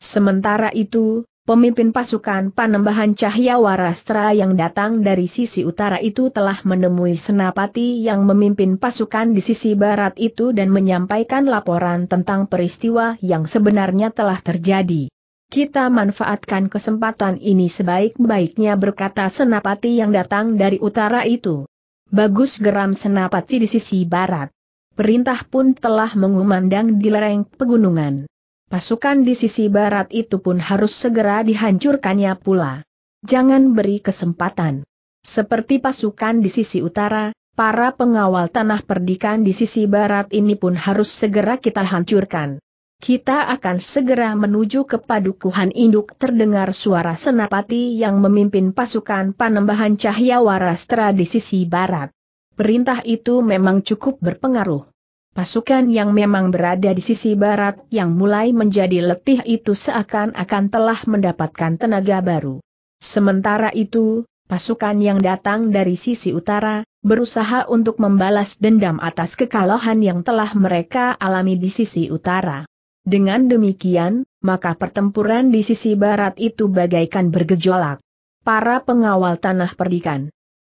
Sementara itu, pemimpin pasukan panembahan Cahya Warastra yang datang dari sisi utara itu telah menemui Senapati yang memimpin pasukan di sisi barat itu dan menyampaikan laporan tentang peristiwa yang sebenarnya telah terjadi. Kita manfaatkan kesempatan ini sebaik-baiknya berkata Senapati yang datang dari utara itu. Bagus geram Senapati di sisi barat. Perintah pun telah mengumandang di lereng pegunungan. Pasukan di sisi barat itu pun harus segera dihancurkannya pula. Jangan beri kesempatan. Seperti pasukan di sisi utara, para pengawal tanah perdikan di sisi barat ini pun harus segera kita hancurkan. Kita akan segera menuju ke padukuhan induk terdengar suara senapati yang memimpin pasukan panembahan cahya waras di sisi barat perintah itu memang cukup berpengaruh. Pasukan yang memang berada di sisi barat yang mulai menjadi letih itu seakan-akan telah mendapatkan tenaga baru. Sementara itu, pasukan yang datang dari sisi utara, berusaha untuk membalas dendam atas kekalahan yang telah mereka alami di sisi utara. Dengan demikian, maka pertempuran di sisi barat itu bagaikan bergejolak. Para pengawal tanah perdikan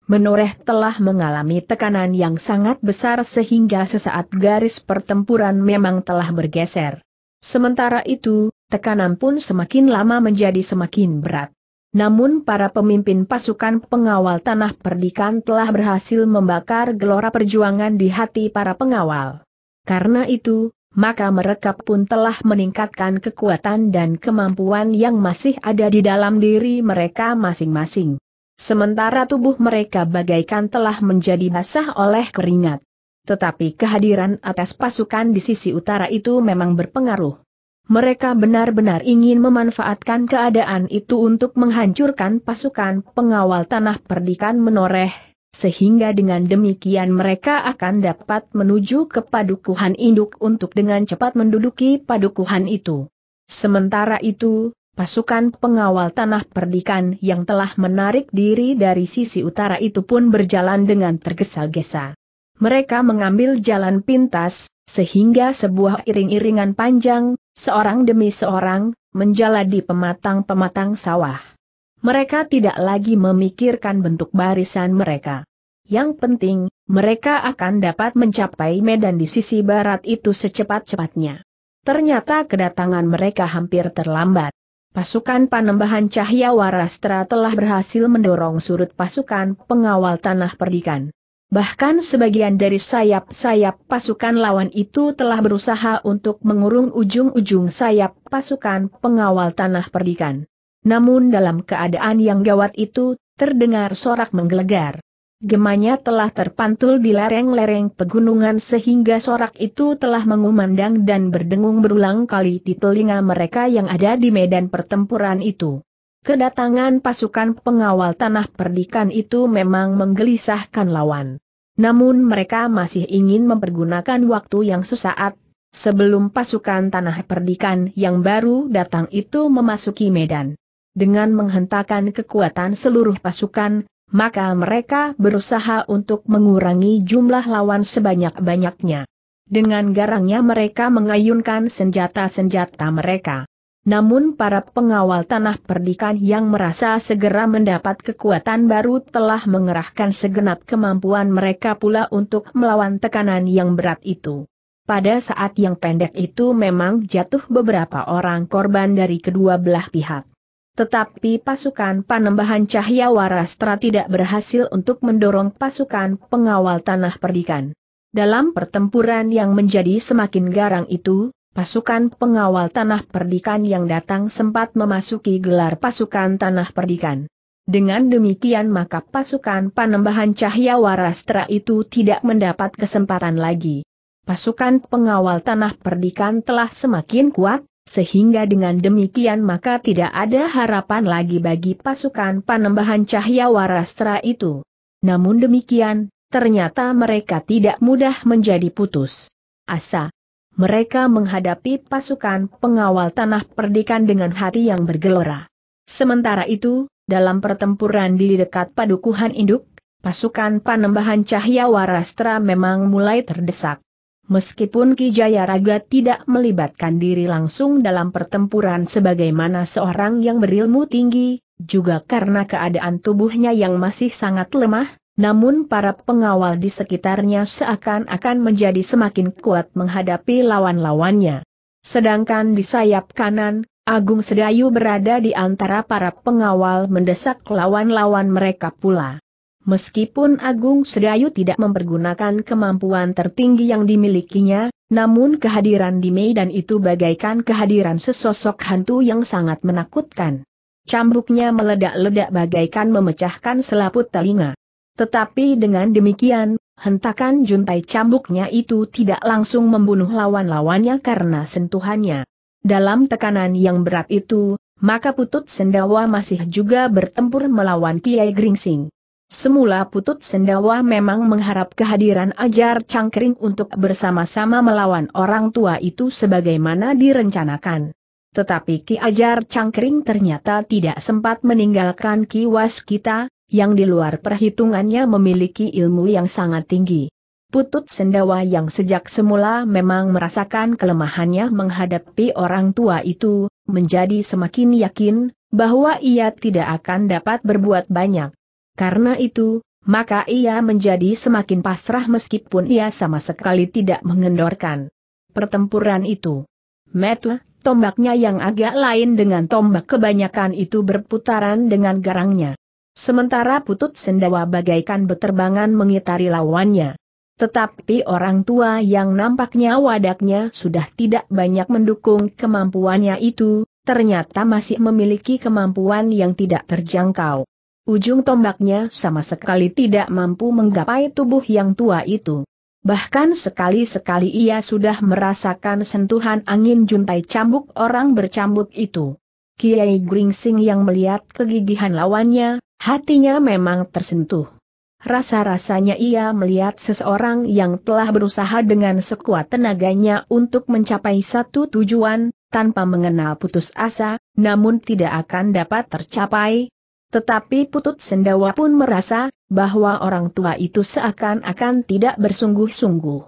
Menoreh telah mengalami tekanan yang sangat besar sehingga sesaat garis pertempuran memang telah bergeser. Sementara itu, tekanan pun semakin lama menjadi semakin berat. Namun para pemimpin pasukan pengawal tanah perdikan telah berhasil membakar gelora perjuangan di hati para pengawal. Karena itu, maka mereka pun telah meningkatkan kekuatan dan kemampuan yang masih ada di dalam diri mereka masing-masing sementara tubuh mereka bagaikan telah menjadi basah oleh keringat. Tetapi kehadiran atas pasukan di sisi utara itu memang berpengaruh. Mereka benar-benar ingin memanfaatkan keadaan itu untuk menghancurkan pasukan pengawal tanah perdikan menoreh, sehingga dengan demikian mereka akan dapat menuju ke padukuhan induk untuk dengan cepat menduduki padukuhan itu. Sementara itu, pasukan pengawal tanah perdikan yang telah menarik diri dari sisi utara itu pun berjalan dengan tergesa-gesa. Mereka mengambil jalan pintas, sehingga sebuah iring-iringan panjang, seorang demi seorang, menjaladi pematang-pematang sawah. Mereka tidak lagi memikirkan bentuk barisan mereka. Yang penting, mereka akan dapat mencapai medan di sisi barat itu secepat-cepatnya. Ternyata kedatangan mereka hampir terlambat. Pasukan panembahan Cahya Warastra telah berhasil mendorong surut pasukan pengawal tanah perdikan. Bahkan sebagian dari sayap-sayap pasukan lawan itu telah berusaha untuk mengurung ujung-ujung sayap pasukan pengawal tanah perdikan. Namun dalam keadaan yang gawat itu, terdengar sorak menggelegar. Gemanya telah terpantul di lereng-lereng pegunungan sehingga sorak itu telah mengumandang dan berdengung berulang kali di telinga mereka yang ada di medan pertempuran itu. Kedatangan pasukan pengawal tanah perdikan itu memang menggelisahkan lawan. Namun mereka masih ingin mempergunakan waktu yang sesaat, sebelum pasukan tanah perdikan yang baru datang itu memasuki medan. Dengan menghentakkan kekuatan seluruh pasukan, maka mereka berusaha untuk mengurangi jumlah lawan sebanyak-banyaknya. Dengan garangnya mereka mengayunkan senjata-senjata mereka. Namun para pengawal tanah perdikan yang merasa segera mendapat kekuatan baru telah mengerahkan segenap kemampuan mereka pula untuk melawan tekanan yang berat itu. Pada saat yang pendek itu memang jatuh beberapa orang korban dari kedua belah pihak. Tetapi pasukan panembahan Cahya Warastra tidak berhasil untuk mendorong pasukan pengawal tanah perdikan. Dalam pertempuran yang menjadi semakin garang itu, pasukan pengawal tanah perdikan yang datang sempat memasuki gelar pasukan tanah perdikan. Dengan demikian maka pasukan panembahan Cahya Warastra itu tidak mendapat kesempatan lagi. Pasukan pengawal tanah perdikan telah semakin kuat, sehingga dengan demikian maka tidak ada harapan lagi bagi pasukan panembahan cahaya warastra itu. Namun demikian, ternyata mereka tidak mudah menjadi putus asa. Mereka menghadapi pasukan pengawal tanah perdikan dengan hati yang bergelora. Sementara itu, dalam pertempuran di dekat padukuhan induk, pasukan panembahan cahaya warastra memang mulai terdesak meskipun Ki Jayaraga tidak melibatkan diri langsung dalam pertempuran sebagaimana seorang yang berilmu tinggi, juga karena keadaan tubuhnya yang masih sangat lemah, namun para pengawal di sekitarnya seakan-akan menjadi semakin kuat menghadapi lawan-lawannya. Sedangkan di sayap kanan, Agung Sedayu berada di antara para pengawal mendesak lawan-lawan mereka pula. Meskipun Agung Sedayu tidak mempergunakan kemampuan tertinggi yang dimilikinya, namun kehadiran di Medan itu bagaikan kehadiran sesosok hantu yang sangat menakutkan. Cambuknya meledak-ledak bagaikan memecahkan selaput telinga. Tetapi dengan demikian, hentakan juntai cambuknya itu tidak langsung membunuh lawan-lawannya karena sentuhannya. Dalam tekanan yang berat itu, maka Putut Sendawa masih juga bertempur melawan Kiai Gringsing. Semula Putut Sendawa memang mengharap kehadiran Ajar Cangkring untuk bersama-sama melawan orang tua itu sebagaimana direncanakan. Tetapi Ki Ajar Cangkring ternyata tidak sempat meninggalkan Ki Waskita, yang di luar perhitungannya memiliki ilmu yang sangat tinggi. Putut Sendawa yang sejak semula memang merasakan kelemahannya menghadapi orang tua itu, menjadi semakin yakin, bahwa ia tidak akan dapat berbuat banyak. Karena itu, maka ia menjadi semakin pasrah meskipun ia sama sekali tidak mengendorkan pertempuran itu. Metu, tombaknya yang agak lain dengan tombak kebanyakan itu berputaran dengan garangnya. Sementara putut sendawa bagaikan beterbangan mengitari lawannya. Tetapi orang tua yang nampaknya wadaknya sudah tidak banyak mendukung kemampuannya itu, ternyata masih memiliki kemampuan yang tidak terjangkau. Ujung tombaknya sama sekali tidak mampu menggapai tubuh yang tua itu. Bahkan sekali-sekali ia sudah merasakan sentuhan angin juntai cambuk orang bercambuk itu. Kiai Gringsing yang melihat kegigihan lawannya, hatinya memang tersentuh. Rasa-rasanya ia melihat seseorang yang telah berusaha dengan sekuat tenaganya untuk mencapai satu tujuan, tanpa mengenal putus asa, namun tidak akan dapat tercapai, tetapi Putut Sendawa pun merasa, bahwa orang tua itu seakan-akan tidak bersungguh-sungguh.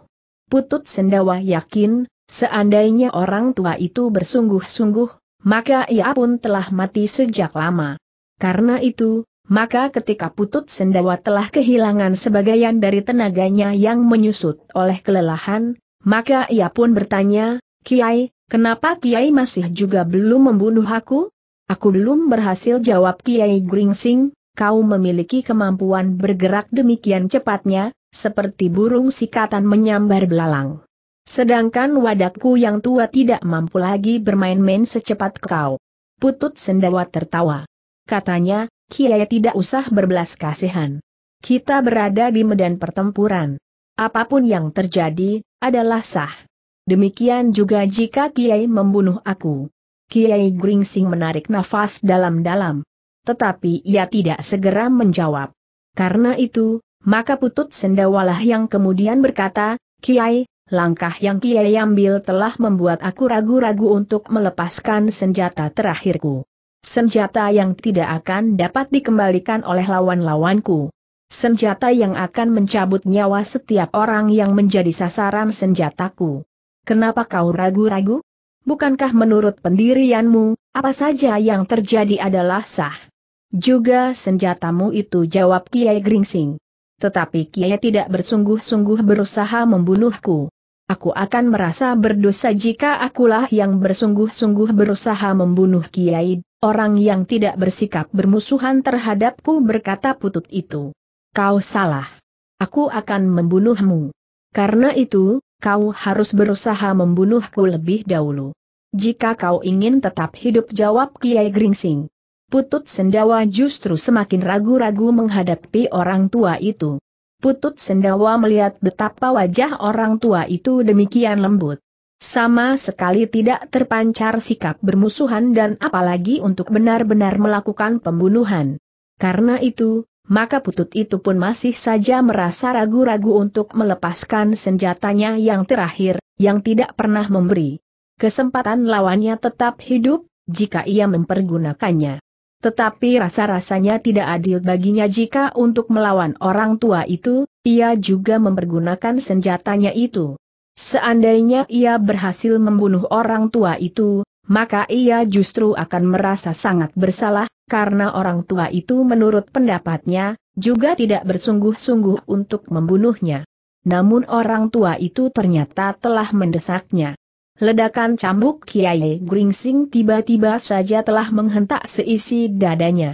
Putut Sendawa yakin, seandainya orang tua itu bersungguh-sungguh, maka ia pun telah mati sejak lama. Karena itu, maka ketika Putut Sendawa telah kehilangan sebagian dari tenaganya yang menyusut oleh kelelahan, maka ia pun bertanya, Kiai, kenapa Kiai masih juga belum membunuh aku? Aku belum berhasil jawab Kiai Gringsing, kau memiliki kemampuan bergerak demikian cepatnya, seperti burung sikatan menyambar belalang. Sedangkan wadakku yang tua tidak mampu lagi bermain-main secepat kau. Putut sendawa tertawa. Katanya, Kiai tidak usah berbelas kasihan. Kita berada di medan pertempuran. Apapun yang terjadi, adalah sah. Demikian juga jika Kiai membunuh aku. Kiai Gringsing menarik nafas dalam-dalam. Tetapi ia tidak segera menjawab. Karena itu, maka putut sendawalah yang kemudian berkata, Kiai, langkah yang Kiai ambil telah membuat aku ragu-ragu untuk melepaskan senjata terakhirku. Senjata yang tidak akan dapat dikembalikan oleh lawan-lawanku. Senjata yang akan mencabut nyawa setiap orang yang menjadi sasaran senjataku. Kenapa kau ragu-ragu? bukankah menurut pendirianmu, apa saja yang terjadi adalah sah? Juga senjatamu itu jawab Kiai Gringsing. Tetapi Kiai tidak bersungguh-sungguh berusaha membunuhku. Aku akan merasa berdosa jika akulah yang bersungguh-sungguh berusaha membunuh Kiai, orang yang tidak bersikap bermusuhan terhadapku berkata putut itu. Kau salah. Aku akan membunuhmu. Karena itu, kau harus berusaha membunuhku lebih dahulu. Jika kau ingin tetap hidup jawab Kiai Gringsing. Putut Sendawa justru semakin ragu-ragu menghadapi orang tua itu. Putut Sendawa melihat betapa wajah orang tua itu demikian lembut. Sama sekali tidak terpancar sikap bermusuhan dan apalagi untuk benar-benar melakukan pembunuhan. Karena itu, maka putut itu pun masih saja merasa ragu-ragu untuk melepaskan senjatanya yang terakhir, yang tidak pernah memberi kesempatan lawannya tetap hidup, jika ia mempergunakannya. Tetapi rasa-rasanya tidak adil baginya jika untuk melawan orang tua itu, ia juga mempergunakan senjatanya itu. Seandainya ia berhasil membunuh orang tua itu, maka ia justru akan merasa sangat bersalah, karena orang tua itu menurut pendapatnya, juga tidak bersungguh-sungguh untuk membunuhnya. Namun orang tua itu ternyata telah mendesaknya. Ledakan cambuk Kiai Gringsing tiba-tiba saja telah menghentak seisi dadanya.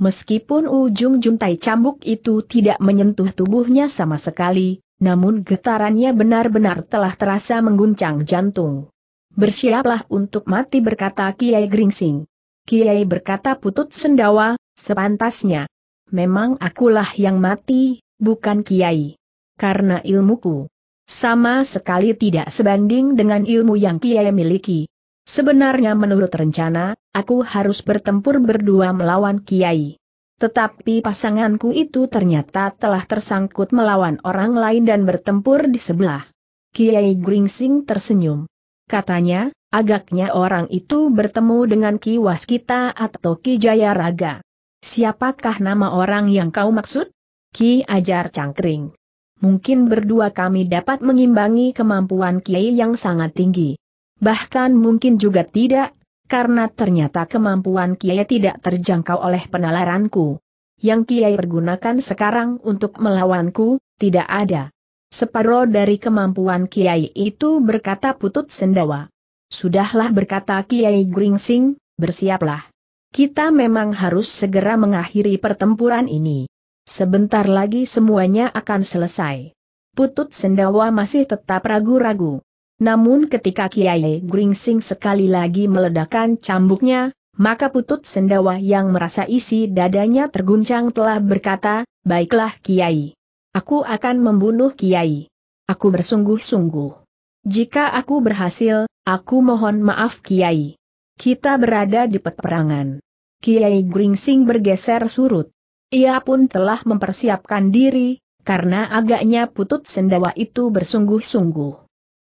Meskipun ujung juntai cambuk itu tidak menyentuh tubuhnya sama sekali, namun getarannya benar-benar telah terasa mengguncang jantung. Bersiaplah untuk mati berkata Kiai Gringsing. Kiai berkata putut sendawa, sepantasnya. Memang akulah yang mati, bukan Kiai. Karena ilmuku sama sekali tidak sebanding dengan ilmu yang Kiai miliki. Sebenarnya menurut rencana, aku harus bertempur berdua melawan Kiai. Tetapi pasanganku itu ternyata telah tersangkut melawan orang lain dan bertempur di sebelah. Kiai Gringsing tersenyum. Katanya, Agaknya orang itu bertemu dengan Ki Waskita atau Ki Jayaraga. Siapakah nama orang yang kau maksud? Ki Ajar Cangkring. Mungkin berdua kami dapat mengimbangi kemampuan Kiai yang sangat tinggi. Bahkan mungkin juga tidak, karena ternyata kemampuan Kiai tidak terjangkau oleh penalaranku. Yang Kiai pergunakan sekarang untuk melawanku, tidak ada. Separuh dari kemampuan Kiai itu berkata Putut Sendawa. Sudahlah berkata Kiai Gringsing, bersiaplah. Kita memang harus segera mengakhiri pertempuran ini. Sebentar lagi semuanya akan selesai. Putut Sendawa masih tetap ragu-ragu. Namun ketika Kiai Gringsing sekali lagi meledakkan cambuknya, maka Putut Sendawa yang merasa isi dadanya terguncang telah berkata, Baiklah Kiai. Aku akan membunuh Kiai. Aku bersungguh-sungguh. Jika aku berhasil, Aku mohon maaf Kiai. Kita berada di peperangan. Kiai Gringsing bergeser surut. Ia pun telah mempersiapkan diri, karena agaknya putut sendawa itu bersungguh-sungguh.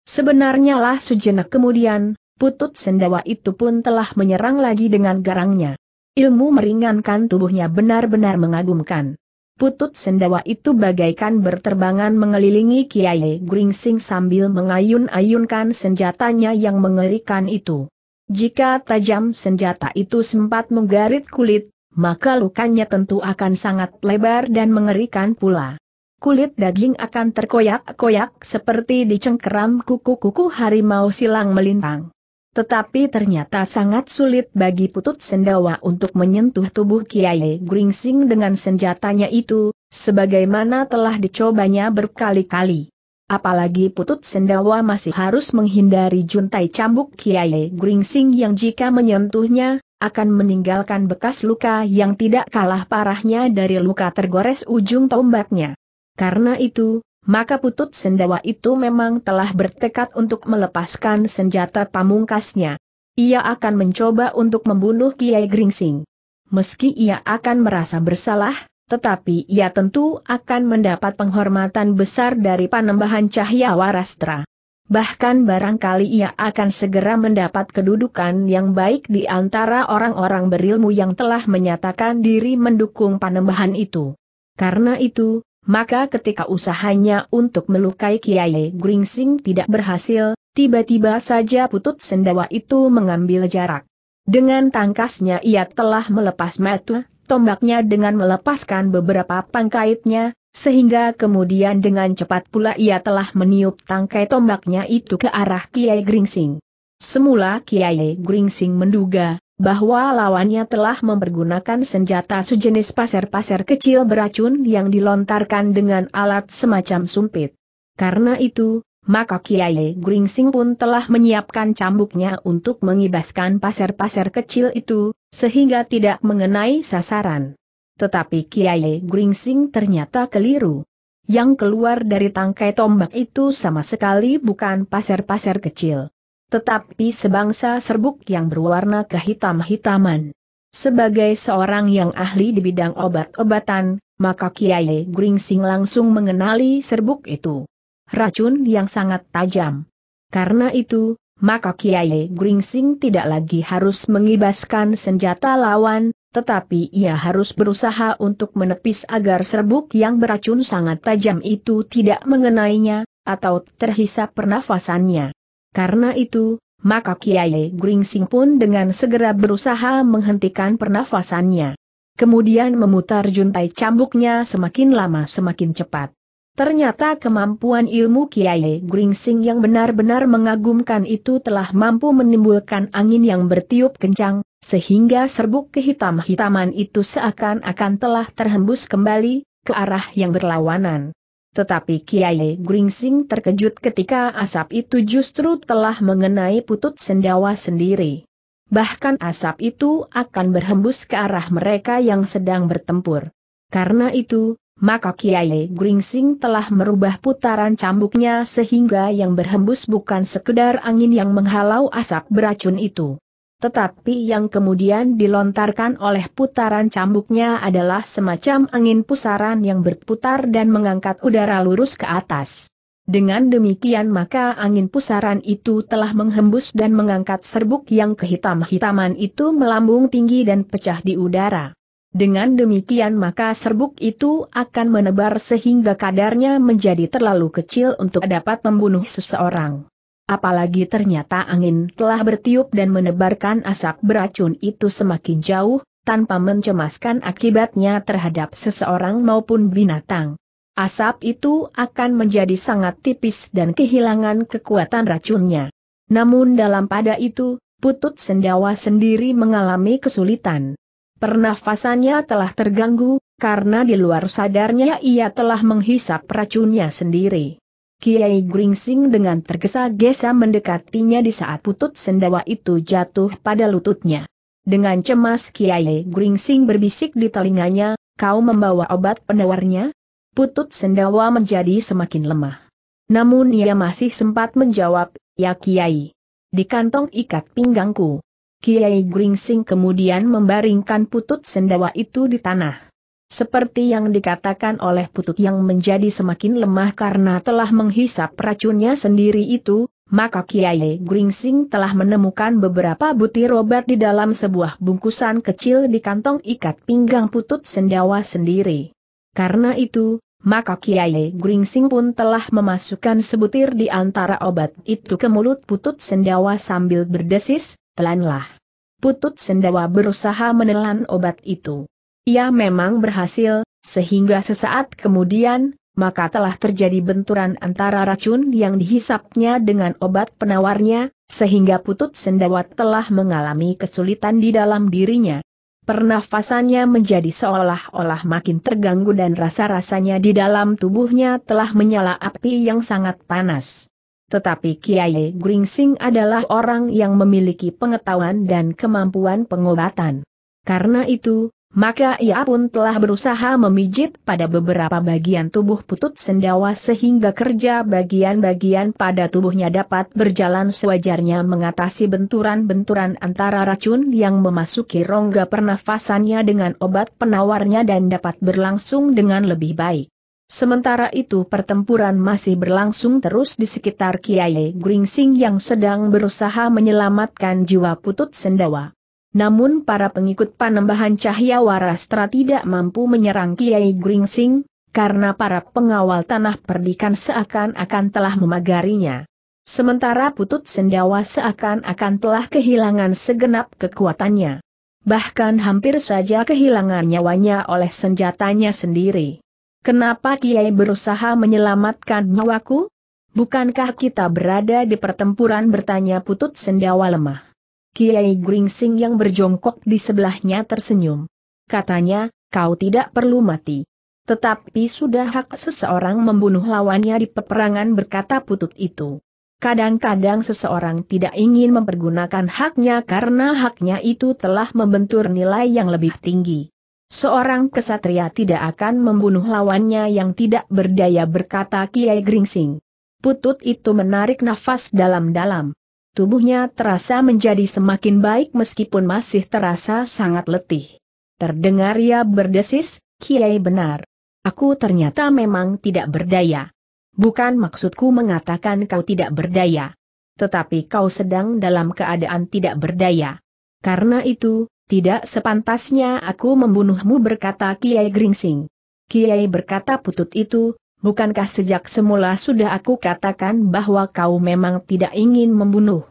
Sebenarnya lah sejenak kemudian, putut sendawa itu pun telah menyerang lagi dengan garangnya. Ilmu meringankan tubuhnya benar-benar mengagumkan. Putut sendawa itu bagaikan berterbangan mengelilingi Kiai Gringsing sambil mengayun-ayunkan senjatanya yang mengerikan itu. Jika tajam senjata itu sempat menggarit kulit, maka lukanya tentu akan sangat lebar dan mengerikan pula. Kulit daging akan terkoyak-koyak seperti dicengkeram kuku-kuku harimau silang melintang. Tetapi ternyata sangat sulit bagi Putut Sendawa untuk menyentuh tubuh Kiai Gringsing dengan senjatanya itu, sebagaimana telah dicobanya berkali-kali. Apalagi Putut Sendawa masih harus menghindari juntai cambuk Kiai Gringsing yang jika menyentuhnya, akan meninggalkan bekas luka yang tidak kalah parahnya dari luka tergores ujung tombaknya. Karena itu, maka putut sendawa itu memang telah bertekad untuk melepaskan senjata pamungkasnya. Ia akan mencoba untuk membunuh Kiai Gringsing. Meski ia akan merasa bersalah, tetapi ia tentu akan mendapat penghormatan besar dari panembahan Cahya Warastra. Bahkan barangkali ia akan segera mendapat kedudukan yang baik di antara orang-orang berilmu yang telah menyatakan diri mendukung panembahan itu. Karena itu, maka ketika usahanya untuk melukai Kiai Gringsing tidak berhasil, tiba-tiba saja putut sendawa itu mengambil jarak. Dengan tangkasnya ia telah melepas metu, tombaknya dengan melepaskan beberapa pangkaitnya, sehingga kemudian dengan cepat pula ia telah meniup tangkai tombaknya itu ke arah Kiai Gringsing. Semula Kiai Gringsing menduga, bahwa lawannya telah mempergunakan senjata sejenis pasir-pasir kecil beracun yang dilontarkan dengan alat semacam sumpit. Karena itu, maka Kiai Gringsing pun telah menyiapkan cambuknya untuk mengibaskan pasir-pasir kecil itu, sehingga tidak mengenai sasaran. Tetapi Kiai Gringsing ternyata keliru. Yang keluar dari tangkai tombak itu sama sekali bukan pasir-pasir kecil tetapi sebangsa serbuk yang berwarna kehitam-hitaman. Sebagai seorang yang ahli di bidang obat-obatan, maka Kiai Gringsing langsung mengenali serbuk itu. Racun yang sangat tajam. Karena itu, maka Kiai Gringsing tidak lagi harus mengibaskan senjata lawan, tetapi ia harus berusaha untuk menepis agar serbuk yang beracun sangat tajam itu tidak mengenainya, atau terhisap pernafasannya. Karena itu, maka Kiai Gringsing pun dengan segera berusaha menghentikan pernafasannya. Kemudian memutar juntai cambuknya semakin lama semakin cepat. Ternyata kemampuan ilmu Kiai Gringsing yang benar-benar mengagumkan itu telah mampu menimbulkan angin yang bertiup kencang, sehingga serbuk kehitam-hitaman itu seakan-akan telah terhembus kembali, ke arah yang berlawanan. Tetapi Kiai Gringsing terkejut ketika asap itu justru telah mengenai putut sendawa sendiri. Bahkan asap itu akan berhembus ke arah mereka yang sedang bertempur. Karena itu, maka Kiai Gringsing telah merubah putaran cambuknya sehingga yang berhembus bukan sekedar angin yang menghalau asap beracun itu tetapi yang kemudian dilontarkan oleh putaran cambuknya adalah semacam angin pusaran yang berputar dan mengangkat udara lurus ke atas. Dengan demikian maka angin pusaran itu telah menghembus dan mengangkat serbuk yang kehitam-hitaman itu melambung tinggi dan pecah di udara. Dengan demikian maka serbuk itu akan menebar sehingga kadarnya menjadi terlalu kecil untuk dapat membunuh seseorang. Apalagi ternyata angin telah bertiup dan menebarkan asap beracun itu semakin jauh, tanpa mencemaskan akibatnya terhadap seseorang maupun binatang. Asap itu akan menjadi sangat tipis dan kehilangan kekuatan racunnya. Namun dalam pada itu, Putut Sendawa sendiri mengalami kesulitan. Pernafasannya telah terganggu, karena di luar sadarnya ia telah menghisap racunnya sendiri. Kiai Gringsing dengan tergesa-gesa mendekatinya di saat putut sendawa itu jatuh pada lututnya. Dengan cemas Kiai Gringsing berbisik di telinganya, kau membawa obat penawarnya? Putut sendawa menjadi semakin lemah. Namun ia masih sempat menjawab, ya Kiai. Di kantong ikat pinggangku. Kiai Gringsing kemudian membaringkan putut sendawa itu di tanah. Seperti yang dikatakan oleh Putut yang menjadi semakin lemah karena telah menghisap racunnya sendiri itu, maka Kiai Gringsing telah menemukan beberapa butir obat di dalam sebuah bungkusan kecil di kantong ikat pinggang Putut Sendawa sendiri. Karena itu, maka Kiai Gringsing pun telah memasukkan sebutir di antara obat itu ke mulut Putut Sendawa sambil berdesis, telanlah. Putut Sendawa berusaha menelan obat itu. Ia memang berhasil, sehingga sesaat kemudian, maka telah terjadi benturan antara racun yang dihisapnya dengan obat penawarnya, sehingga putut sendawat telah mengalami kesulitan di dalam dirinya. Pernafasannya menjadi seolah-olah makin terganggu dan rasa-rasanya di dalam tubuhnya telah menyala api yang sangat panas. Tetapi Kiai Gringsing adalah orang yang memiliki pengetahuan dan kemampuan pengobatan. Karena itu, maka ia pun telah berusaha memijit pada beberapa bagian tubuh putut sendawa sehingga kerja bagian-bagian pada tubuhnya dapat berjalan sewajarnya mengatasi benturan-benturan antara racun yang memasuki rongga pernafasannya dengan obat penawarnya dan dapat berlangsung dengan lebih baik. Sementara itu pertempuran masih berlangsung terus di sekitar Kiai Gringsing yang sedang berusaha menyelamatkan jiwa putut sendawa. Namun para pengikut panembahan Cahya Warastra tidak mampu menyerang Kiai Gringsing, karena para pengawal tanah perdikan seakan-akan telah memagarinya. Sementara Putut Sendawa seakan-akan telah kehilangan segenap kekuatannya. Bahkan hampir saja kehilangan nyawanya oleh senjatanya sendiri. Kenapa Kiai berusaha menyelamatkan nyawaku? Bukankah kita berada di pertempuran bertanya Putut Sendawa lemah? Kiai Gringsing yang berjongkok di sebelahnya tersenyum. Katanya, kau tidak perlu mati. Tetapi sudah hak seseorang membunuh lawannya di peperangan berkata putut itu. Kadang-kadang seseorang tidak ingin mempergunakan haknya karena haknya itu telah membentur nilai yang lebih tinggi. Seorang kesatria tidak akan membunuh lawannya yang tidak berdaya berkata Kiai Gringsing. Putut itu menarik nafas dalam-dalam. Tubuhnya terasa menjadi semakin baik meskipun masih terasa sangat letih. Terdengar ia berdesis, Kiai benar. Aku ternyata memang tidak berdaya. Bukan maksudku mengatakan kau tidak berdaya. Tetapi kau sedang dalam keadaan tidak berdaya. Karena itu, tidak sepantasnya aku membunuhmu berkata Kiai Gringsing. Kiai berkata putut itu, bukankah sejak semula sudah aku katakan bahwa kau memang tidak ingin membunuh?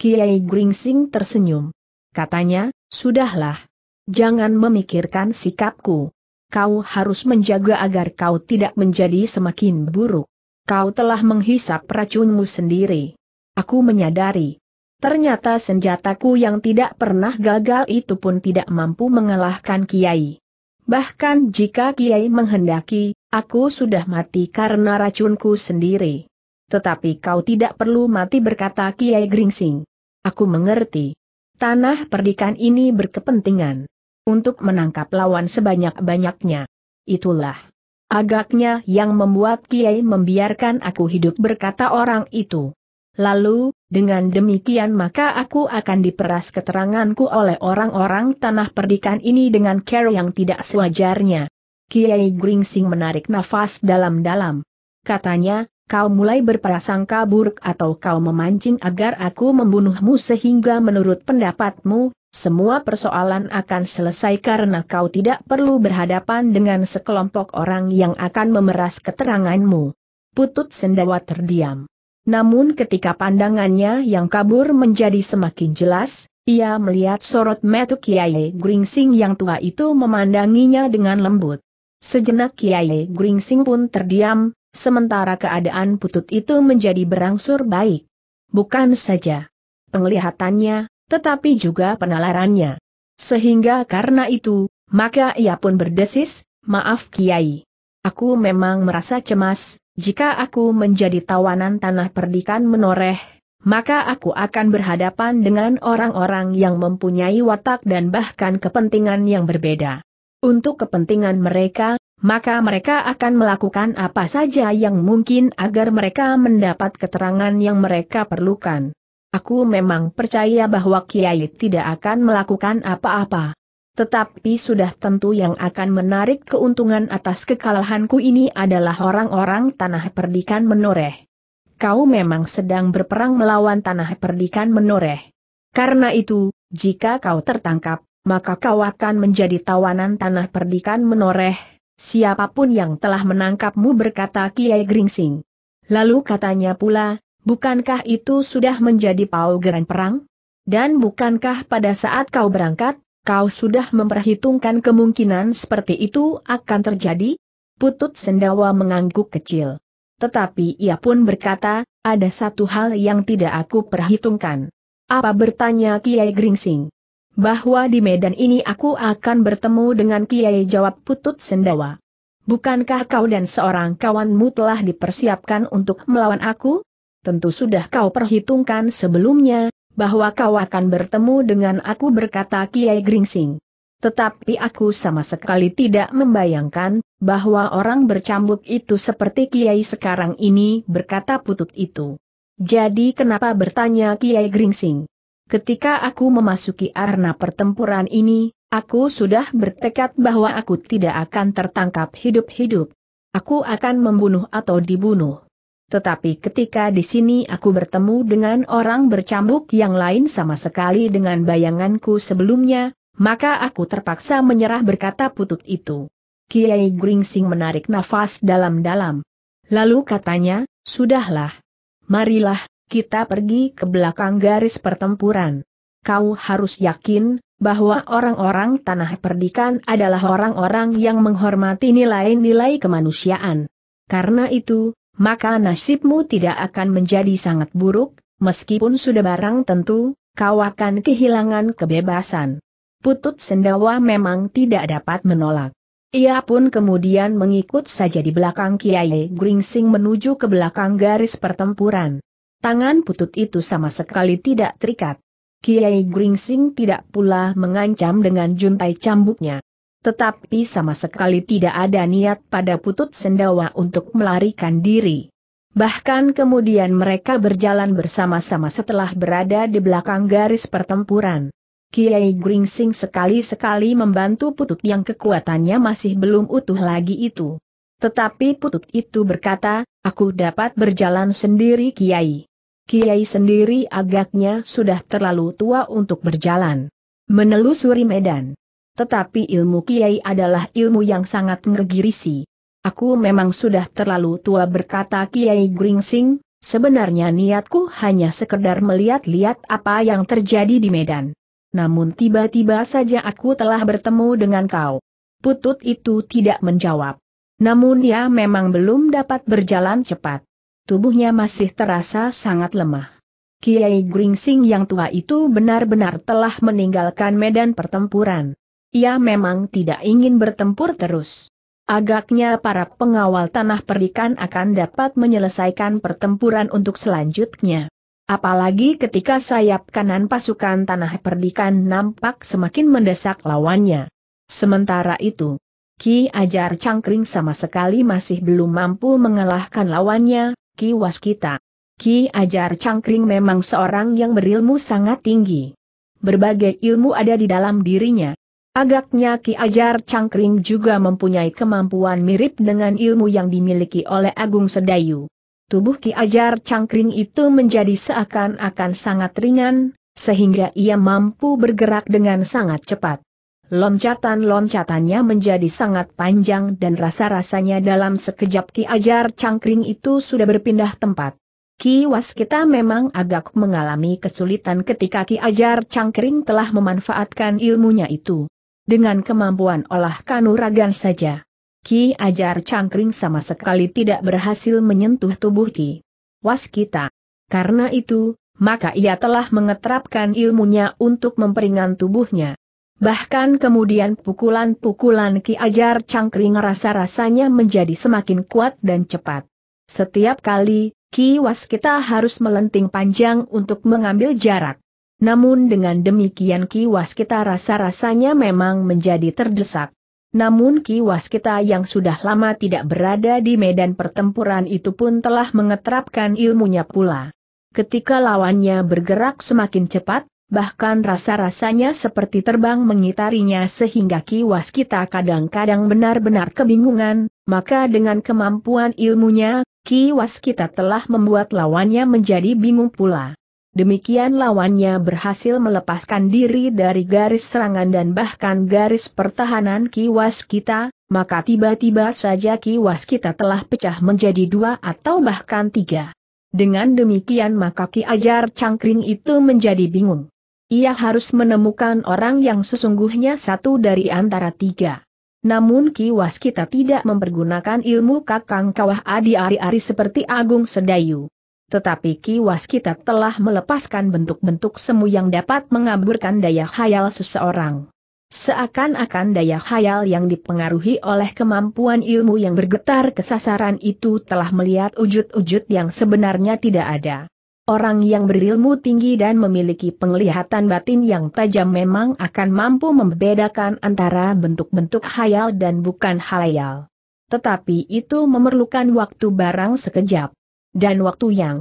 Kiai Gringsing tersenyum. Katanya, sudahlah. Jangan memikirkan sikapku. Kau harus menjaga agar kau tidak menjadi semakin buruk. Kau telah menghisap racunmu sendiri. Aku menyadari. Ternyata senjataku yang tidak pernah gagal itu pun tidak mampu mengalahkan Kiai. Bahkan jika Kiai menghendaki, aku sudah mati karena racunku sendiri. Tetapi kau tidak perlu mati berkata Kiai Gringsing. Aku mengerti. Tanah perdikan ini berkepentingan. Untuk menangkap lawan sebanyak-banyaknya. Itulah. Agaknya yang membuat Kiai membiarkan aku hidup berkata orang itu. Lalu, dengan demikian maka aku akan diperas keteranganku oleh orang-orang tanah perdikan ini dengan cara yang tidak sewajarnya. Kiai Gringsing menarik nafas dalam-dalam. Katanya, kau mulai berprasangka buruk atau kau memancing agar aku membunuhmu sehingga menurut pendapatmu, semua persoalan akan selesai karena kau tidak perlu berhadapan dengan sekelompok orang yang akan memeras keteranganmu. Putut sendawa terdiam namun ketika pandangannya yang kabur menjadi semakin jelas, ia melihat sorot metu Kiai Gringsing yang tua itu memandanginya dengan lembut. Sejenak Kiai Gringsing pun terdiam, sementara keadaan putut itu menjadi berangsur baik. Bukan saja penglihatannya, tetapi juga penalarannya. Sehingga karena itu, maka ia pun berdesis, maaf Kiai. Aku memang merasa cemas, jika aku menjadi tawanan tanah perdikan menoreh, maka aku akan berhadapan dengan orang-orang yang mempunyai watak dan bahkan kepentingan yang berbeda. Untuk kepentingan mereka, maka mereka akan melakukan apa saja yang mungkin agar mereka mendapat keterangan yang mereka perlukan. Aku memang percaya bahwa Kiai tidak akan melakukan apa-apa tetapi sudah tentu yang akan menarik keuntungan atas kekalahanku ini adalah orang-orang tanah perdikan menoreh. Kau memang sedang berperang melawan tanah perdikan menoreh. Karena itu, jika kau tertangkap, maka kau akan menjadi tawanan tanah perdikan menoreh, siapapun yang telah menangkapmu berkata Kiai Gringsing. Lalu katanya pula, bukankah itu sudah menjadi paugeran perang? Dan bukankah pada saat kau berangkat, Kau sudah memperhitungkan kemungkinan seperti itu akan terjadi? Putut Sendawa mengangguk kecil. Tetapi ia pun berkata, ada satu hal yang tidak aku perhitungkan. Apa bertanya Kiai Gringsing? Bahwa di medan ini aku akan bertemu dengan Kiai jawab Putut Sendawa. Bukankah kau dan seorang kawanmu telah dipersiapkan untuk melawan aku? Tentu sudah kau perhitungkan sebelumnya, bahwa kau akan bertemu dengan aku berkata Kiai Gringsing. Tetapi aku sama sekali tidak membayangkan, bahwa orang bercambuk itu seperti Kiai sekarang ini berkata putut itu. Jadi kenapa bertanya Kiai Gringsing? Ketika aku memasuki arena pertempuran ini, aku sudah bertekad bahwa aku tidak akan tertangkap hidup-hidup. Aku akan membunuh atau dibunuh. Tetapi ketika di sini aku bertemu dengan orang bercambuk yang lain sama sekali dengan bayanganku sebelumnya, maka aku terpaksa menyerah berkata putut itu. Kiai Gringsing menarik nafas dalam-dalam. Lalu katanya, sudahlah. Marilah, kita pergi ke belakang garis pertempuran. Kau harus yakin, bahwa orang-orang tanah perdikan adalah orang-orang yang menghormati nilai-nilai kemanusiaan. Karena itu, maka nasibmu tidak akan menjadi sangat buruk, meskipun sudah barang tentu, kau akan kehilangan kebebasan. Putut Sendawa memang tidak dapat menolak. Ia pun kemudian mengikut saja di belakang Kiai Gringsing menuju ke belakang garis pertempuran. Tangan putut itu sama sekali tidak terikat. Kiai Gringsing tidak pula mengancam dengan juntai cambuknya tetapi sama sekali tidak ada niat pada putut sendawa untuk melarikan diri. Bahkan kemudian mereka berjalan bersama-sama setelah berada di belakang garis pertempuran. Kiai Gringsing sekali-sekali membantu putut yang kekuatannya masih belum utuh lagi itu. Tetapi putut itu berkata, aku dapat berjalan sendiri Kiai. Kiai sendiri agaknya sudah terlalu tua untuk berjalan. Menelusuri medan tetapi ilmu kiai adalah ilmu yang sangat ngegirisi. Aku memang sudah terlalu tua berkata Kiai Gringsing, sebenarnya niatku hanya sekedar melihat-lihat apa yang terjadi di Medan. Namun tiba-tiba saja aku telah bertemu dengan kau. Putut itu tidak menjawab. Namun ia memang belum dapat berjalan cepat. Tubuhnya masih terasa sangat lemah. Kiai Gringsing yang tua itu benar-benar telah meninggalkan medan pertempuran. Ia memang tidak ingin bertempur terus. Agaknya para pengawal tanah perdikan akan dapat menyelesaikan pertempuran untuk selanjutnya. Apalagi ketika sayap kanan pasukan tanah perdikan nampak semakin mendesak lawannya. Sementara itu, Ki Ajar Cangkring sama sekali masih belum mampu mengalahkan lawannya, Ki Waskita. Ki Ajar Cangkring memang seorang yang berilmu sangat tinggi. Berbagai ilmu ada di dalam dirinya. Agaknya Ki Ajar Cangkring juga mempunyai kemampuan mirip dengan ilmu yang dimiliki oleh Agung Sedayu. Tubuh Ki Ajar Cangkring itu menjadi seakan-akan sangat ringan, sehingga ia mampu bergerak dengan sangat cepat. Loncatan-loncatannya menjadi sangat panjang dan rasa-rasanya dalam sekejap Ki Ajar Cangkring itu sudah berpindah tempat. Ki Waskita memang agak mengalami kesulitan ketika Ki Ajar Cangkring telah memanfaatkan ilmunya itu dengan kemampuan olah kanuragan saja. Ki Ajar Cangkring sama sekali tidak berhasil menyentuh tubuh Ki Waskita. Karena itu, maka ia telah mengetrapkan ilmunya untuk memperingan tubuhnya. Bahkan kemudian pukulan-pukulan Ki Ajar Cangkring rasa-rasanya menjadi semakin kuat dan cepat. Setiap kali, Ki Waskita harus melenting panjang untuk mengambil jarak. Namun dengan demikian Ki Waskita rasa-rasanya memang menjadi terdesak. Namun Ki Waskita yang sudah lama tidak berada di medan pertempuran itu pun telah mengetrapkan ilmunya pula. Ketika lawannya bergerak semakin cepat, bahkan rasa-rasanya seperti terbang mengitarinya sehingga Ki Waskita kadang-kadang benar-benar kebingungan, maka dengan kemampuan ilmunya, Ki Waskita telah membuat lawannya menjadi bingung pula. Demikian lawannya berhasil melepaskan diri dari garis serangan dan bahkan garis pertahanan kiwas kita, maka tiba-tiba saja kiwas kita telah pecah menjadi dua atau bahkan tiga. Dengan demikian maka Ki Ajar Cangkring itu menjadi bingung. Ia harus menemukan orang yang sesungguhnya satu dari antara tiga. Namun kiwas kita tidak mempergunakan ilmu kakang kawah adi-ari-ari seperti Agung Sedayu. Tetapi Ki Waskita telah melepaskan bentuk-bentuk semu yang dapat mengaburkan daya khayal seseorang. Seakan-akan daya khayal yang dipengaruhi oleh kemampuan ilmu yang bergetar kesasaran itu telah melihat wujud-wujud yang sebenarnya tidak ada. Orang yang berilmu tinggi dan memiliki penglihatan batin yang tajam memang akan mampu membedakan antara bentuk-bentuk khayal dan bukan khayal. Tetapi itu memerlukan waktu barang sekejap. Dan waktu yang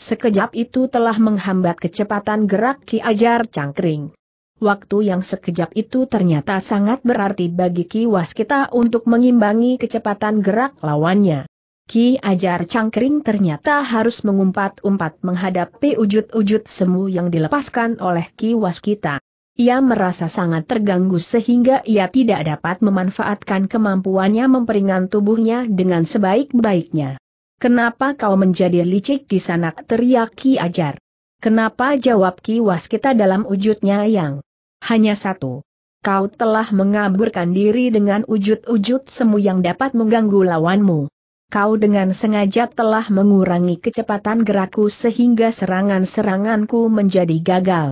sekejap itu telah menghambat kecepatan gerak Ki Ajar Cangkring. Waktu yang sekejap itu ternyata sangat berarti bagi Ki Waskita untuk mengimbangi kecepatan gerak lawannya. Ki Ajar Cangkring ternyata harus mengumpat-umpat menghadapi wujud ujut semu yang dilepaskan oleh Ki Waskita. Ia merasa sangat terganggu sehingga ia tidak dapat memanfaatkan kemampuannya memperingan tubuhnya dengan sebaik-baiknya. Kenapa kau menjadi licik di sana? teriak Ki Ajar. Kenapa jawab Ki Waskita dalam wujudnya yang hanya satu. Kau telah mengaburkan diri dengan wujud-wujud semu yang dapat mengganggu lawanmu. Kau dengan sengaja telah mengurangi kecepatan gerakku sehingga serangan-seranganku menjadi gagal.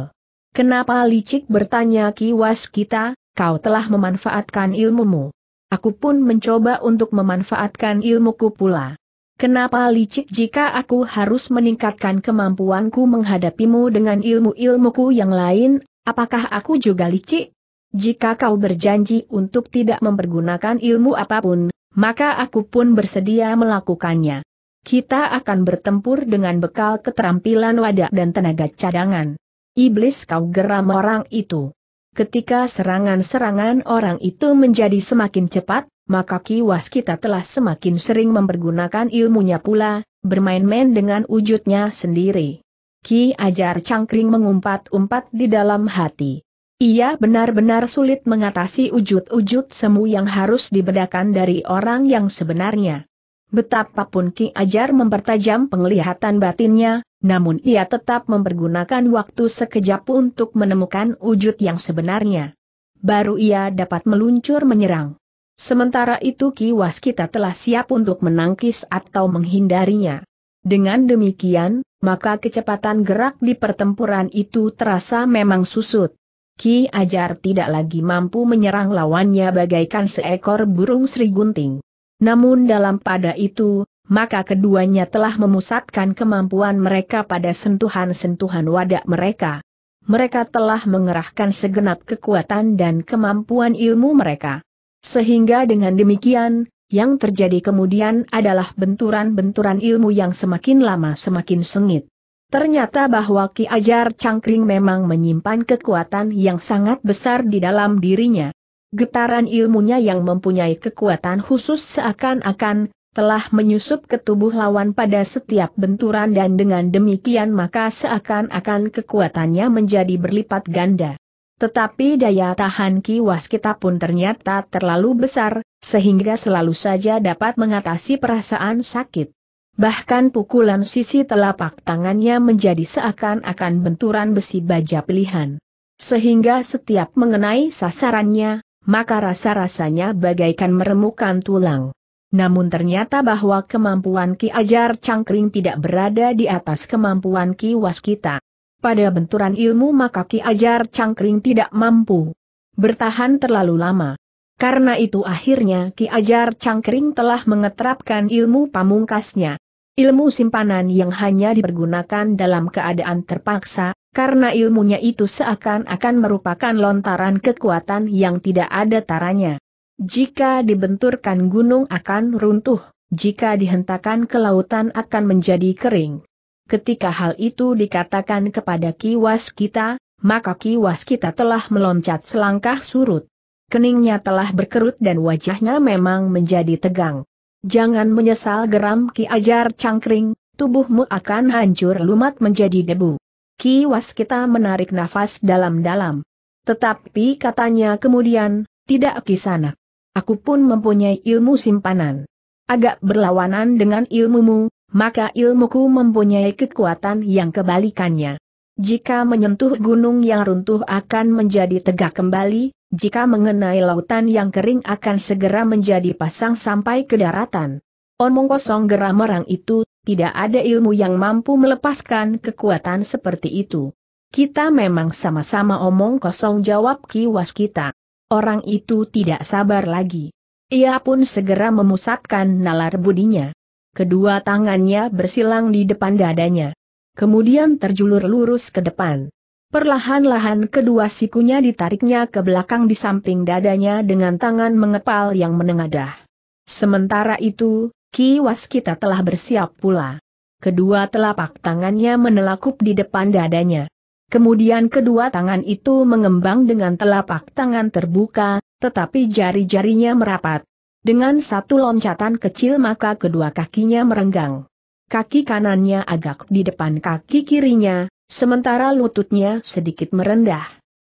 Kenapa licik bertanya Ki Waskita? kau telah memanfaatkan ilmumu. Aku pun mencoba untuk memanfaatkan ilmuku pula. Kenapa licik jika aku harus meningkatkan kemampuanku menghadapimu dengan ilmu-ilmuku yang lain, apakah aku juga licik? Jika kau berjanji untuk tidak mempergunakan ilmu apapun, maka aku pun bersedia melakukannya. Kita akan bertempur dengan bekal keterampilan wadah dan tenaga cadangan. Iblis kau geram orang itu. Ketika serangan-serangan orang itu menjadi semakin cepat, maka kiwas kita telah semakin sering mempergunakan ilmunya pula, bermain-main dengan wujudnya sendiri. Ki Ajar Cangkring mengumpat-umpat di dalam hati. Ia benar-benar sulit mengatasi wujud-wujud semu yang harus dibedakan dari orang yang sebenarnya. Betapapun Ki Ajar mempertajam penglihatan batinnya, namun ia tetap mempergunakan waktu sekejap untuk menemukan wujud yang sebenarnya. Baru ia dapat meluncur menyerang. Sementara itu Ki Waskita telah siap untuk menangkis atau menghindarinya. Dengan demikian, maka kecepatan gerak di pertempuran itu terasa memang susut. Ki Ajar tidak lagi mampu menyerang lawannya bagaikan seekor burung serigunting. Namun dalam pada itu, maka keduanya telah memusatkan kemampuan mereka pada sentuhan-sentuhan wadah mereka. Mereka telah mengerahkan segenap kekuatan dan kemampuan ilmu mereka. Sehingga dengan demikian, yang terjadi kemudian adalah benturan-benturan ilmu yang semakin lama semakin sengit. Ternyata bahwa Ki Ajar Cangkring memang menyimpan kekuatan yang sangat besar di dalam dirinya. Getaran ilmunya yang mempunyai kekuatan khusus seakan-akan telah menyusup ke tubuh lawan pada setiap benturan dan dengan demikian maka seakan-akan kekuatannya menjadi berlipat ganda. Tetapi daya tahan kiwas kita pun ternyata terlalu besar, sehingga selalu saja dapat mengatasi perasaan sakit. Bahkan pukulan sisi telapak tangannya menjadi seakan-akan benturan besi baja pilihan. Sehingga setiap mengenai sasarannya, maka rasa-rasanya bagaikan meremukan tulang. Namun ternyata bahwa kemampuan Ki Ajar Cangkring tidak berada di atas kemampuan Ki Waskita. Pada benturan ilmu maka Ki Ajar Cangkring tidak mampu bertahan terlalu lama. Karena itu akhirnya Ki Ajar Cangkring telah mengetrapkan ilmu pamungkasnya. Ilmu simpanan yang hanya dipergunakan dalam keadaan terpaksa, karena ilmunya itu seakan-akan merupakan lontaran kekuatan yang tidak ada taranya. Jika dibenturkan gunung akan runtuh, jika dihentakan ke lautan akan menjadi kering. Ketika hal itu dikatakan kepada kiwas kita, maka kiwas kita telah meloncat selangkah surut. Keningnya telah berkerut dan wajahnya memang menjadi tegang. Jangan menyesal geram Ki Ajar Cangkring, tubuhmu akan hancur lumat menjadi debu. Ki Waskita menarik nafas dalam-dalam. Tetapi katanya kemudian, tidak kisana. Aku pun mempunyai ilmu simpanan. Agak berlawanan dengan ilmumu, maka ilmuku mempunyai kekuatan yang kebalikannya. Jika menyentuh gunung yang runtuh akan menjadi tegak kembali, jika mengenai lautan yang kering akan segera menjadi pasang sampai ke daratan. Omong kosong geram merang itu tidak ada ilmu yang mampu melepaskan kekuatan seperti itu. Kita memang sama-sama omong kosong jawab Ki Waskita. Orang itu tidak sabar lagi. Ia pun segera memusatkan nalar budinya. Kedua tangannya bersilang di depan dadanya. Kemudian terjulur lurus ke depan. Perlahan-lahan kedua sikunya ditariknya ke belakang di samping dadanya dengan tangan mengepal yang menengadah. Sementara itu, Kiwas kita telah bersiap pula. Kedua telapak tangannya menelakup di depan dadanya. Kemudian kedua tangan itu mengembang dengan telapak tangan terbuka, tetapi jari-jarinya merapat. Dengan satu loncatan kecil maka kedua kakinya merenggang. Kaki kanannya agak di depan kaki kirinya, sementara lututnya sedikit merendah.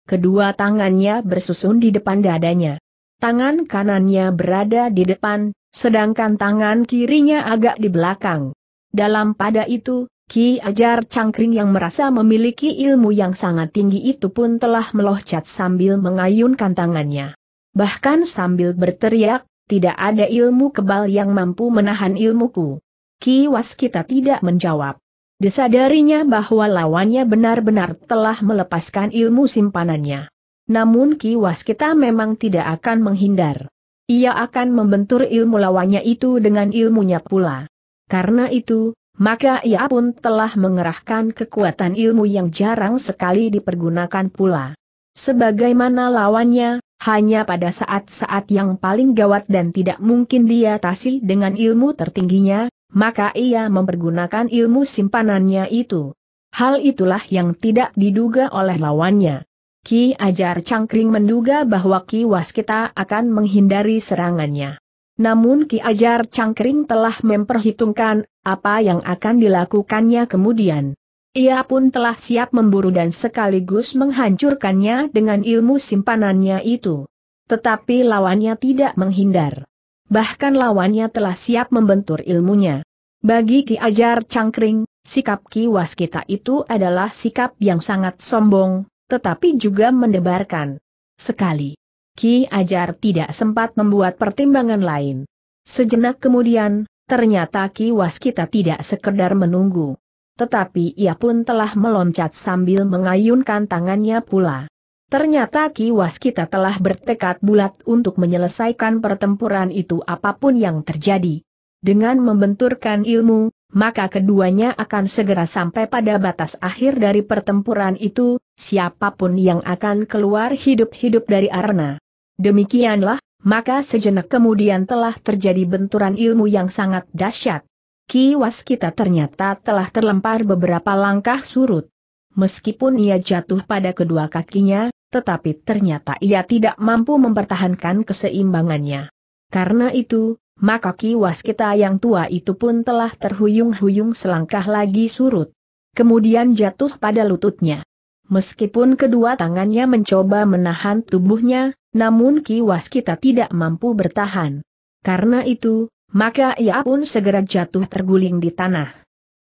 Kedua tangannya bersusun di depan dadanya. Tangan kanannya berada di depan, sedangkan tangan kirinya agak di belakang. Dalam pada itu, Ki Ajar Cangkring yang merasa memiliki ilmu yang sangat tinggi itu pun telah melohcat sambil mengayunkan tangannya. Bahkan sambil berteriak, tidak ada ilmu kebal yang mampu menahan ilmuku. Ki Waskita tidak menjawab. Disadarinya bahwa lawannya benar-benar telah melepaskan ilmu simpanannya. Namun Ki Waskita memang tidak akan menghindar. Ia akan membentur ilmu lawannya itu dengan ilmunya pula. Karena itu, maka ia pun telah mengerahkan kekuatan ilmu yang jarang sekali dipergunakan pula. Sebagaimana lawannya, hanya pada saat-saat yang paling gawat dan tidak mungkin dia tasi dengan ilmu tertingginya, maka ia mempergunakan ilmu simpanannya itu. Hal itulah yang tidak diduga oleh lawannya. Ki Ajar Cangkring menduga bahwa Ki Waskita akan menghindari serangannya. Namun Ki Ajar Cangkring telah memperhitungkan apa yang akan dilakukannya kemudian. Ia pun telah siap memburu dan sekaligus menghancurkannya dengan ilmu simpanannya itu. Tetapi lawannya tidak menghindar. Bahkan lawannya telah siap membentur ilmunya. Bagi Ki Ajar Cangkring, sikap Ki Waskita itu adalah sikap yang sangat sombong, tetapi juga mendebarkan. Sekali. Ki Ajar tidak sempat membuat pertimbangan lain. Sejenak kemudian, ternyata Ki Waskita tidak sekedar menunggu. Tetapi ia pun telah meloncat sambil mengayunkan tangannya pula. Ternyata Ki Waskita telah bertekad bulat untuk menyelesaikan pertempuran itu apapun yang terjadi. Dengan membenturkan ilmu, maka keduanya akan segera sampai pada batas akhir dari pertempuran itu, siapapun yang akan keluar hidup-hidup dari arena. Demikianlah, maka sejenak kemudian telah terjadi benturan ilmu yang sangat dahsyat. Ki Waskita ternyata telah terlempar beberapa langkah surut. Meskipun ia jatuh pada kedua kakinya, tetapi ternyata ia tidak mampu mempertahankan keseimbangannya. Karena itu, maka Ki Waskita yang tua itu pun telah terhuyung-huyung selangkah lagi surut. Kemudian jatuh pada lututnya. Meskipun kedua tangannya mencoba menahan tubuhnya, namun kiwas kita tidak mampu bertahan. Karena itu, maka ia pun segera jatuh terguling di tanah.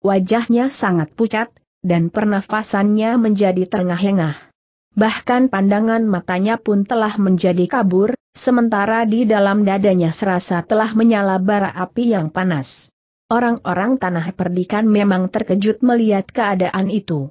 Wajahnya sangat pucat, dan pernafasannya menjadi terengah-engah. Bahkan pandangan matanya pun telah menjadi kabur, sementara di dalam dadanya serasa telah menyala bara api yang panas. Orang-orang tanah perdikan memang terkejut melihat keadaan itu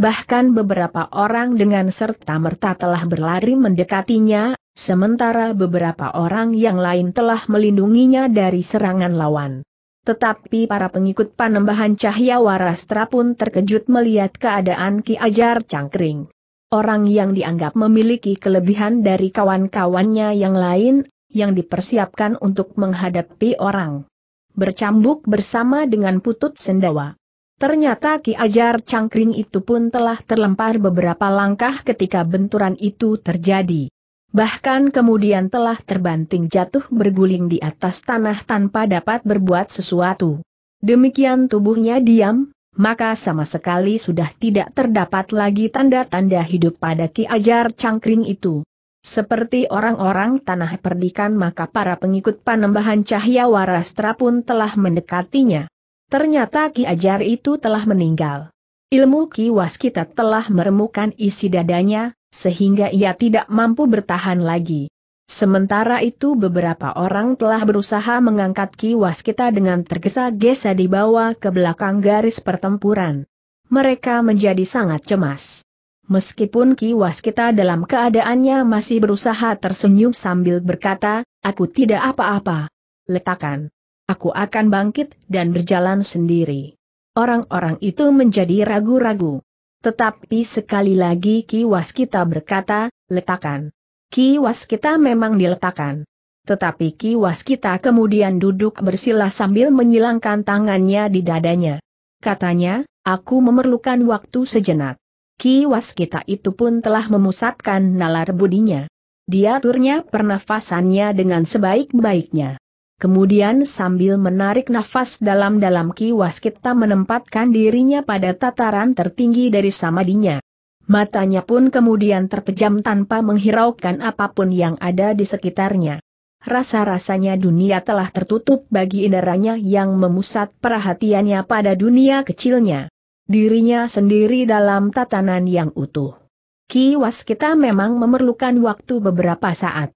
bahkan beberapa orang dengan serta-merta telah berlari mendekatinya, sementara beberapa orang yang lain telah melindunginya dari serangan lawan. Tetapi para pengikut panembahan cahaya warastra pun terkejut melihat keadaan Ki Ajar Cangkring. Orang yang dianggap memiliki kelebihan dari kawan-kawannya yang lain, yang dipersiapkan untuk menghadapi orang bercambuk bersama dengan putut sendawa. Ternyata Ki Ajar Cangkring itu pun telah terlempar beberapa langkah ketika benturan itu terjadi. Bahkan kemudian telah terbanting jatuh berguling di atas tanah tanpa dapat berbuat sesuatu. Demikian tubuhnya diam, maka sama sekali sudah tidak terdapat lagi tanda-tanda hidup pada Ki Ajar Cangkring itu. Seperti orang-orang tanah perdikan maka para pengikut panembahan Cahya warastra pun telah mendekatinya. Ternyata Ki Ajar itu telah meninggal. Ilmu Ki Waskita telah meremukan isi dadanya, sehingga ia tidak mampu bertahan lagi. Sementara itu beberapa orang telah berusaha mengangkat Ki Waskita dengan tergesa-gesa dibawa ke belakang garis pertempuran. Mereka menjadi sangat cemas. Meskipun Ki Waskita dalam keadaannya masih berusaha tersenyum sambil berkata, aku tidak apa-apa. Letakkan aku akan bangkit dan berjalan sendiri. Orang-orang itu menjadi ragu-ragu. Tetapi sekali lagi Ki Waskita berkata, letakkan. Ki Waskita memang diletakkan. Tetapi Ki Waskita kemudian duduk bersila sambil menyilangkan tangannya di dadanya. Katanya, aku memerlukan waktu sejenak. Ki Waskita itu pun telah memusatkan nalar budinya. Dia pernafasannya dengan sebaik-baiknya. Kemudian sambil menarik nafas dalam-dalam Ki Waskita menempatkan dirinya pada tataran tertinggi dari samadinya. Matanya pun kemudian terpejam tanpa menghiraukan apapun yang ada di sekitarnya. Rasa-rasanya dunia telah tertutup bagi inderanya yang memusat perhatiannya pada dunia kecilnya. Dirinya sendiri dalam tatanan yang utuh. Ki Waskita memang memerlukan waktu beberapa saat.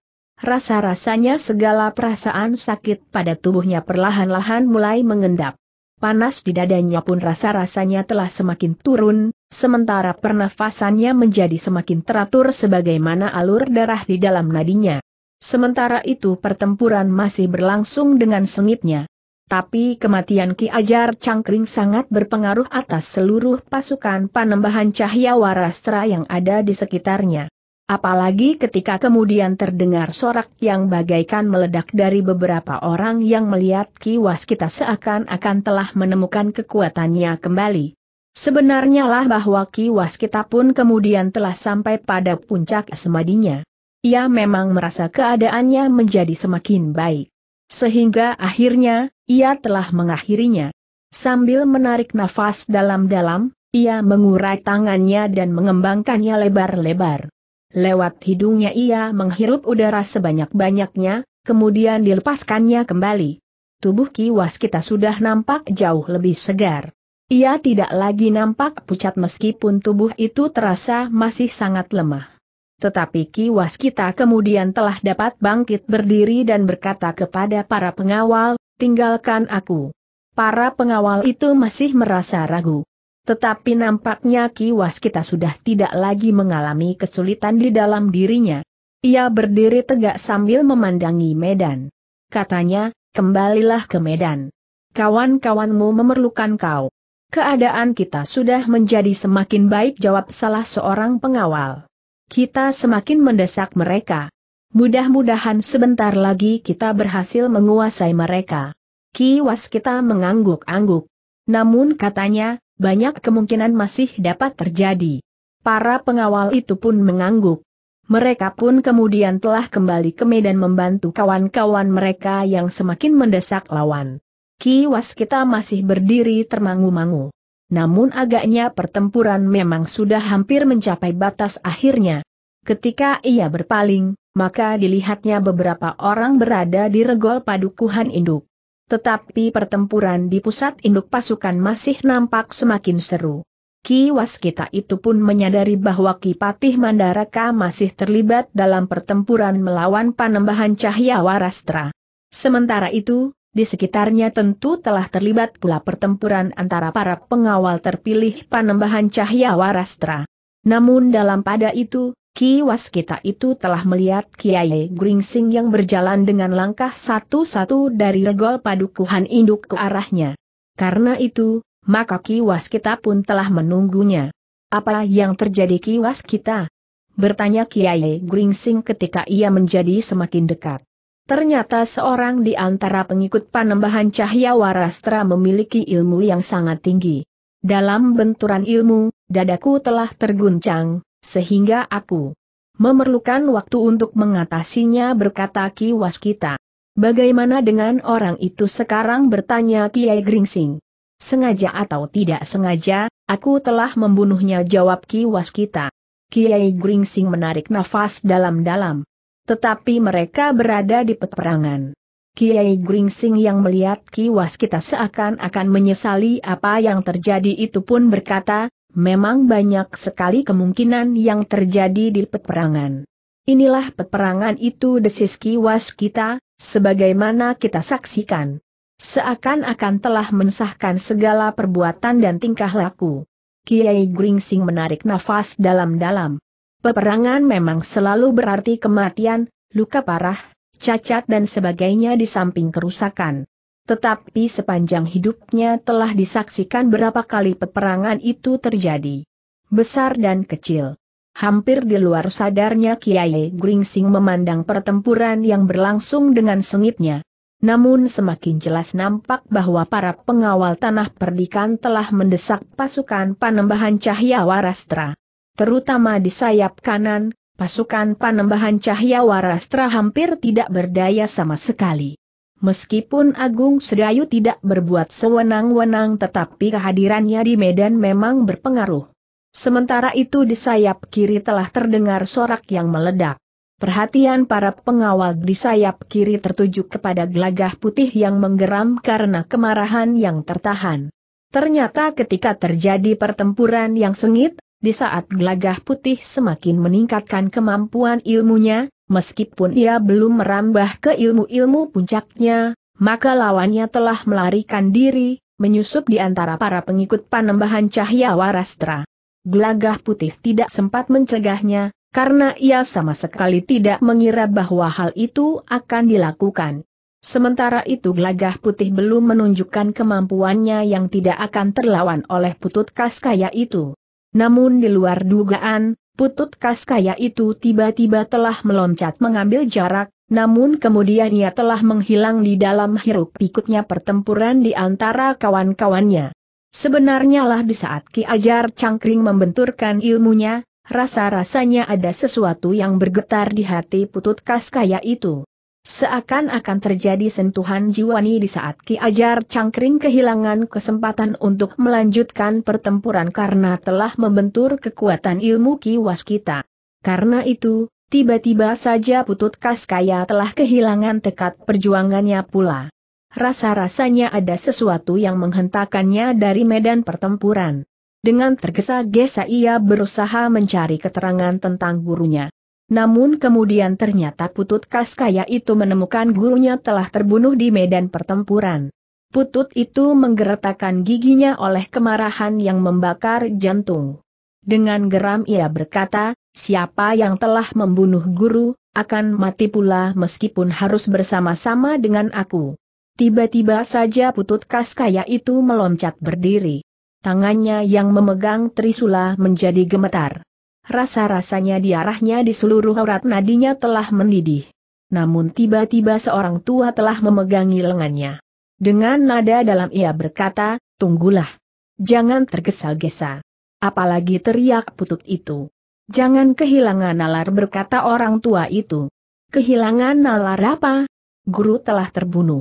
Rasa-rasanya segala perasaan sakit pada tubuhnya perlahan-lahan mulai mengendap. Panas di dadanya pun rasa-rasanya telah semakin turun, sementara pernafasannya menjadi semakin teratur sebagaimana alur darah di dalam nadinya. Sementara itu pertempuran masih berlangsung dengan sengitnya. Tapi kematian Ki Ajar Cangkring sangat berpengaruh atas seluruh pasukan panembahan cahaya warastra yang ada di sekitarnya. Apalagi ketika kemudian terdengar sorak yang bagaikan meledak dari beberapa orang yang melihat kiwas kita seakan-akan telah menemukan kekuatannya kembali. Sebenarnya lah bahwa kiwas kita pun kemudian telah sampai pada puncak semadinya. Ia memang merasa keadaannya menjadi semakin baik. Sehingga akhirnya, ia telah mengakhirinya. Sambil menarik nafas dalam-dalam, ia mengurai tangannya dan mengembangkannya lebar-lebar. Lewat hidungnya ia menghirup udara sebanyak-banyaknya, kemudian dilepaskannya kembali. Tubuh kiwas kita sudah nampak jauh lebih segar. Ia tidak lagi nampak pucat meskipun tubuh itu terasa masih sangat lemah. Tetapi kiwas kita kemudian telah dapat bangkit berdiri dan berkata kepada para pengawal, tinggalkan aku. Para pengawal itu masih merasa ragu. Tetapi nampaknya Ki Waskita sudah tidak lagi mengalami kesulitan di dalam dirinya. Ia berdiri tegak sambil memandangi Medan. Katanya, kembalilah ke Medan. Kawan-kawanmu memerlukan kau. Keadaan kita sudah menjadi semakin baik jawab salah seorang pengawal. Kita semakin mendesak mereka. Mudah-mudahan sebentar lagi kita berhasil menguasai mereka. Ki Waskita mengangguk-angguk. Namun katanya, banyak kemungkinan masih dapat terjadi. Para pengawal itu pun mengangguk. Mereka pun kemudian telah kembali ke medan membantu kawan-kawan mereka yang semakin mendesak lawan. Ki Waskita masih berdiri termangu-mangu. Namun agaknya pertempuran memang sudah hampir mencapai batas akhirnya. Ketika ia berpaling, maka dilihatnya beberapa orang berada di regol padukuhan induk. Tetapi pertempuran di pusat induk pasukan masih nampak semakin seru. Ki Waskita itu pun menyadari bahwa Ki Patih Mandaraka masih terlibat dalam pertempuran melawan panembahan Cahya Warastra. Sementara itu, di sekitarnya tentu telah terlibat pula pertempuran antara para pengawal terpilih panembahan Cahya Warastra. Namun dalam pada itu, Kiwas kita itu telah melihat Kiai Gringsing yang berjalan dengan langkah satu-satu dari regol padukuhan induk ke arahnya. Karena itu, maka kiwas kita pun telah menunggunya. Apa yang terjadi kiwas kita? Bertanya Kiai Gringsing ketika ia menjadi semakin dekat. Ternyata seorang di antara pengikut panembahan cahya warastra memiliki ilmu yang sangat tinggi. Dalam benturan ilmu, dadaku telah terguncang, sehingga aku memerlukan waktu untuk mengatasinya berkata Ki Waskita. Bagaimana dengan orang itu sekarang bertanya Kiai Gringsing. Sengaja atau tidak sengaja, aku telah membunuhnya jawab Ki Waskita. Kiai Gringsing menarik nafas dalam-dalam. Tetapi mereka berada di peperangan. Kiai Gringsing yang melihat Ki Waskita seakan-akan menyesali apa yang terjadi itu pun berkata, Memang banyak sekali kemungkinan yang terjadi di peperangan. Inilah peperangan itu desis kiwas kita, sebagaimana kita saksikan. Seakan-akan telah mensahkan segala perbuatan dan tingkah laku. Kiai Gringsing menarik nafas dalam-dalam. Peperangan memang selalu berarti kematian, luka parah, cacat dan sebagainya di samping kerusakan. Tetapi sepanjang hidupnya telah disaksikan berapa kali peperangan itu terjadi. Besar dan kecil. Hampir di luar sadarnya Kiai Gringsing memandang pertempuran yang berlangsung dengan sengitnya. Namun semakin jelas nampak bahwa para pengawal tanah perdikan telah mendesak pasukan panembahan cahaya warastra. Terutama di sayap kanan, pasukan panembahan cahaya warastra hampir tidak berdaya sama sekali. Meskipun Agung Sedayu tidak berbuat sewenang-wenang tetapi kehadirannya di Medan memang berpengaruh. Sementara itu di sayap kiri telah terdengar sorak yang meledak. Perhatian para pengawal di sayap kiri tertuju kepada gelagah putih yang menggeram karena kemarahan yang tertahan. Ternyata ketika terjadi pertempuran yang sengit, di saat gelagah putih semakin meningkatkan kemampuan ilmunya, meskipun ia belum merambah ke ilmu-ilmu puncaknya, maka lawannya telah melarikan diri, menyusup di antara para pengikut panembahan cahya warastra. Gelagah putih tidak sempat mencegahnya, karena ia sama sekali tidak mengira bahwa hal itu akan dilakukan. Sementara itu Gelagah Putih belum menunjukkan kemampuannya yang tidak akan terlawan oleh putut kaskaya itu. Namun di luar dugaan, Putut Kaskaya itu tiba-tiba telah meloncat mengambil jarak, namun kemudian ia telah menghilang di dalam hiruk pikuknya pertempuran di antara kawan-kawannya. Sebenarnya lah di saat Ki Ajar Cangkring membenturkan ilmunya, rasa-rasanya ada sesuatu yang bergetar di hati Putut Kaskaya itu. Seakan-akan terjadi sentuhan jiwani di saat Ki Ajar Cangkring kehilangan kesempatan untuk melanjutkan pertempuran karena telah membentur kekuatan ilmu Ki Waskita. Karena itu, tiba-tiba saja Putut Kaskaya telah kehilangan tekad perjuangannya pula. Rasa-rasanya ada sesuatu yang menghentakannya dari medan pertempuran. Dengan tergesa-gesa ia berusaha mencari keterangan tentang gurunya. Namun kemudian ternyata Putut Kaskaya itu menemukan gurunya telah terbunuh di medan pertempuran. Putut itu menggeretakan giginya oleh kemarahan yang membakar jantung. Dengan geram ia berkata, siapa yang telah membunuh guru, akan mati pula meskipun harus bersama-sama dengan aku. Tiba-tiba saja Putut Kaskaya itu meloncat berdiri. Tangannya yang memegang Trisula menjadi gemetar. Rasa-rasanya diarahnya di seluruh urat nadinya telah mendidih. Namun tiba-tiba seorang tua telah memegangi lengannya. Dengan nada dalam ia berkata, tunggulah. Jangan tergesa-gesa. Apalagi teriak putut itu. Jangan kehilangan nalar berkata orang tua itu. Kehilangan nalar apa? Guru telah terbunuh.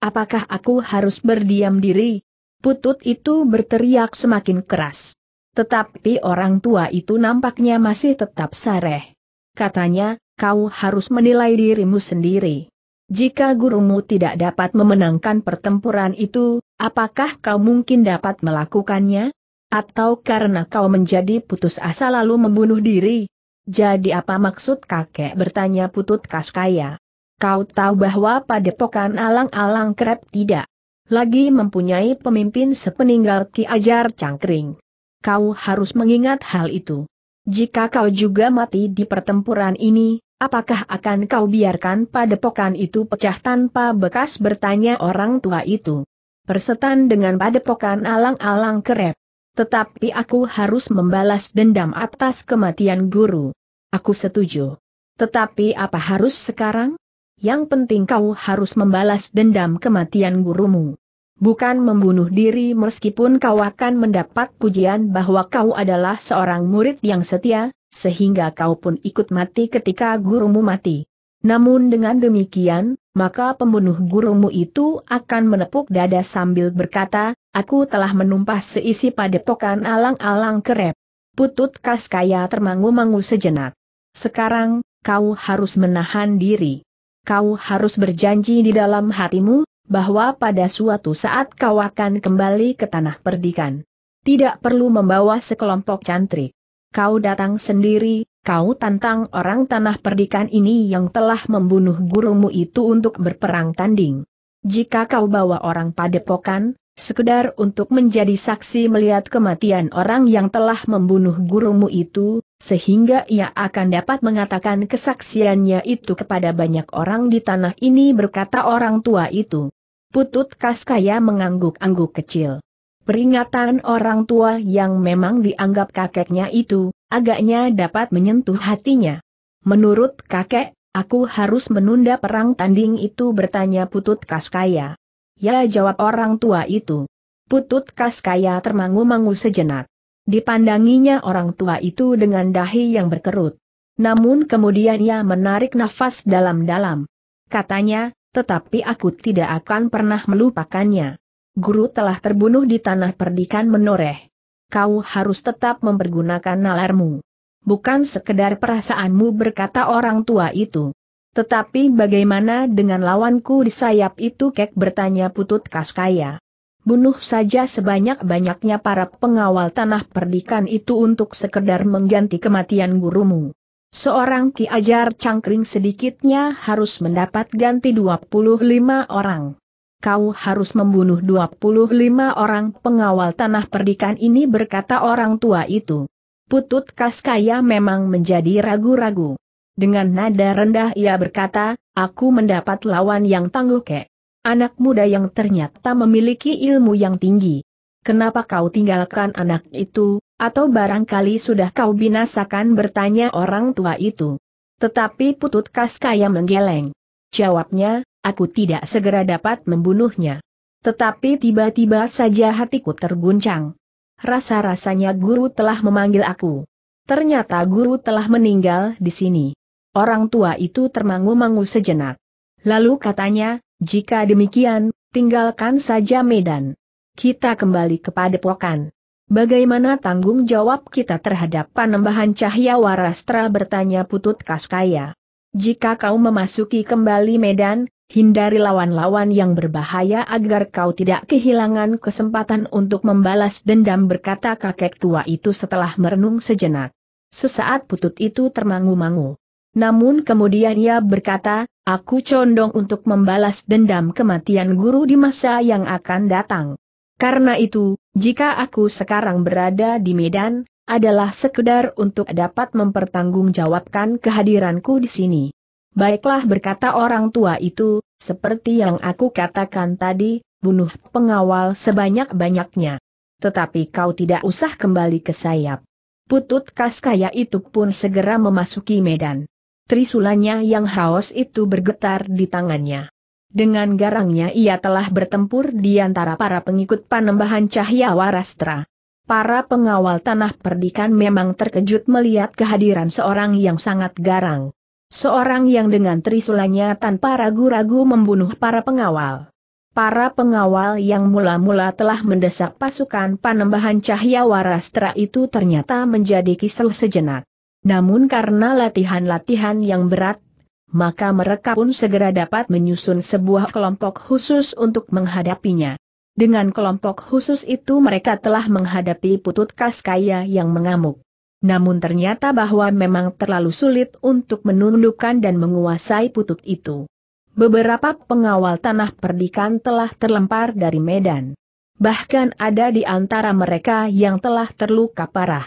Apakah aku harus berdiam diri? Putut itu berteriak semakin keras. Tetapi orang tua itu nampaknya masih tetap sareh. Katanya, kau harus menilai dirimu sendiri. Jika gurumu tidak dapat memenangkan pertempuran itu, apakah kau mungkin dapat melakukannya? Atau karena kau menjadi putus asa lalu membunuh diri? Jadi apa maksud kakek bertanya putut kaskaya? Kau tahu bahwa padepokan alang-alang krep tidak lagi mempunyai pemimpin sepeninggal Ki Ajar Cangkring kau harus mengingat hal itu. Jika kau juga mati di pertempuran ini, apakah akan kau biarkan padepokan itu pecah tanpa bekas bertanya orang tua itu? Persetan dengan padepokan alang-alang kerep. Tetapi aku harus membalas dendam atas kematian guru. Aku setuju. Tetapi apa harus sekarang? Yang penting kau harus membalas dendam kematian gurumu bukan membunuh diri meskipun kau akan mendapat pujian bahwa kau adalah seorang murid yang setia, sehingga kau pun ikut mati ketika gurumu mati. Namun dengan demikian, maka pembunuh gurumu itu akan menepuk dada sambil berkata, aku telah menumpas seisi padepokan alang-alang kerep. Putut Kaskaya termangu-mangu sejenak. Sekarang, kau harus menahan diri. Kau harus berjanji di dalam hatimu, bahwa pada suatu saat kau akan kembali ke tanah perdikan. Tidak perlu membawa sekelompok cantrik. Kau datang sendiri, kau tantang orang tanah perdikan ini yang telah membunuh gurumu itu untuk berperang tanding. Jika kau bawa orang padepokan, sekedar untuk menjadi saksi melihat kematian orang yang telah membunuh gurumu itu, sehingga ia akan dapat mengatakan kesaksiannya itu kepada banyak orang di tanah ini berkata orang tua itu. Putut Kaskaya mengangguk-angguk kecil. Peringatan orang tua yang memang dianggap kakeknya itu, agaknya dapat menyentuh hatinya. Menurut kakek, aku harus menunda perang tanding itu bertanya Putut Kaskaya. Ya jawab orang tua itu. Putut Kaskaya termangu-mangu sejenak. Dipandanginya orang tua itu dengan dahi yang berkerut. Namun kemudian ia menarik nafas dalam-dalam. Katanya, tetapi aku tidak akan pernah melupakannya. Guru telah terbunuh di tanah perdikan menoreh. Kau harus tetap mempergunakan nalarmu. Bukan sekedar perasaanmu berkata orang tua itu. Tetapi bagaimana dengan lawanku di sayap itu kek bertanya putut kaskaya. Bunuh saja sebanyak-banyaknya para pengawal tanah perdikan itu untuk sekedar mengganti kematian gurumu. Seorang Ki Ajar Cangkring sedikitnya harus mendapat ganti 25 orang. Kau harus membunuh 25 orang pengawal tanah perdikan ini berkata orang tua itu. Putut Kaskaya memang menjadi ragu-ragu. Dengan nada rendah ia berkata, aku mendapat lawan yang tangguh kek. Anak muda yang ternyata memiliki ilmu yang tinggi. Kenapa kau tinggalkan anak itu, atau barangkali sudah kau binasakan bertanya orang tua itu. Tetapi Putut Kaskaya menggeleng. Jawabnya, aku tidak segera dapat membunuhnya. Tetapi tiba-tiba saja hatiku terguncang. Rasa-rasanya guru telah memanggil aku. Ternyata guru telah meninggal di sini. Orang tua itu termangu-mangu sejenak. Lalu katanya, jika demikian, tinggalkan saja Medan. Kita kembali kepada Pokan. Bagaimana tanggung jawab kita terhadap panembahan cahya warastra bertanya putut kaskaya. Jika kau memasuki kembali medan, hindari lawan-lawan yang berbahaya agar kau tidak kehilangan kesempatan untuk membalas dendam berkata kakek tua itu setelah merenung sejenak. Sesaat putut itu termangu-mangu. Namun kemudian ia berkata, aku condong untuk membalas dendam kematian guru di masa yang akan datang. Karena itu, jika aku sekarang berada di Medan, adalah sekedar untuk dapat mempertanggungjawabkan kehadiranku di sini. Baiklah berkata orang tua itu, seperti yang aku katakan tadi, bunuh pengawal sebanyak-banyaknya. Tetapi kau tidak usah kembali ke sayap. Putut Kaskaya itu pun segera memasuki Medan. Trisulanya yang haus itu bergetar di tangannya. Dengan garangnya ia telah bertempur di antara para pengikut panembahan Cahya warastra. Para pengawal tanah perdikan memang terkejut melihat kehadiran seorang yang sangat garang. Seorang yang dengan trisulanya tanpa ragu-ragu membunuh para pengawal. Para pengawal yang mula-mula telah mendesak pasukan panembahan Cahya warastra itu ternyata menjadi kisel sejenak. Namun karena latihan-latihan yang berat maka mereka pun segera dapat menyusun sebuah kelompok khusus untuk menghadapinya. Dengan kelompok khusus itu mereka telah menghadapi putut Kaskaya yang mengamuk. Namun ternyata bahwa memang terlalu sulit untuk menundukkan dan menguasai putut itu. Beberapa pengawal tanah perdikan telah terlempar dari medan. Bahkan ada di antara mereka yang telah terluka parah.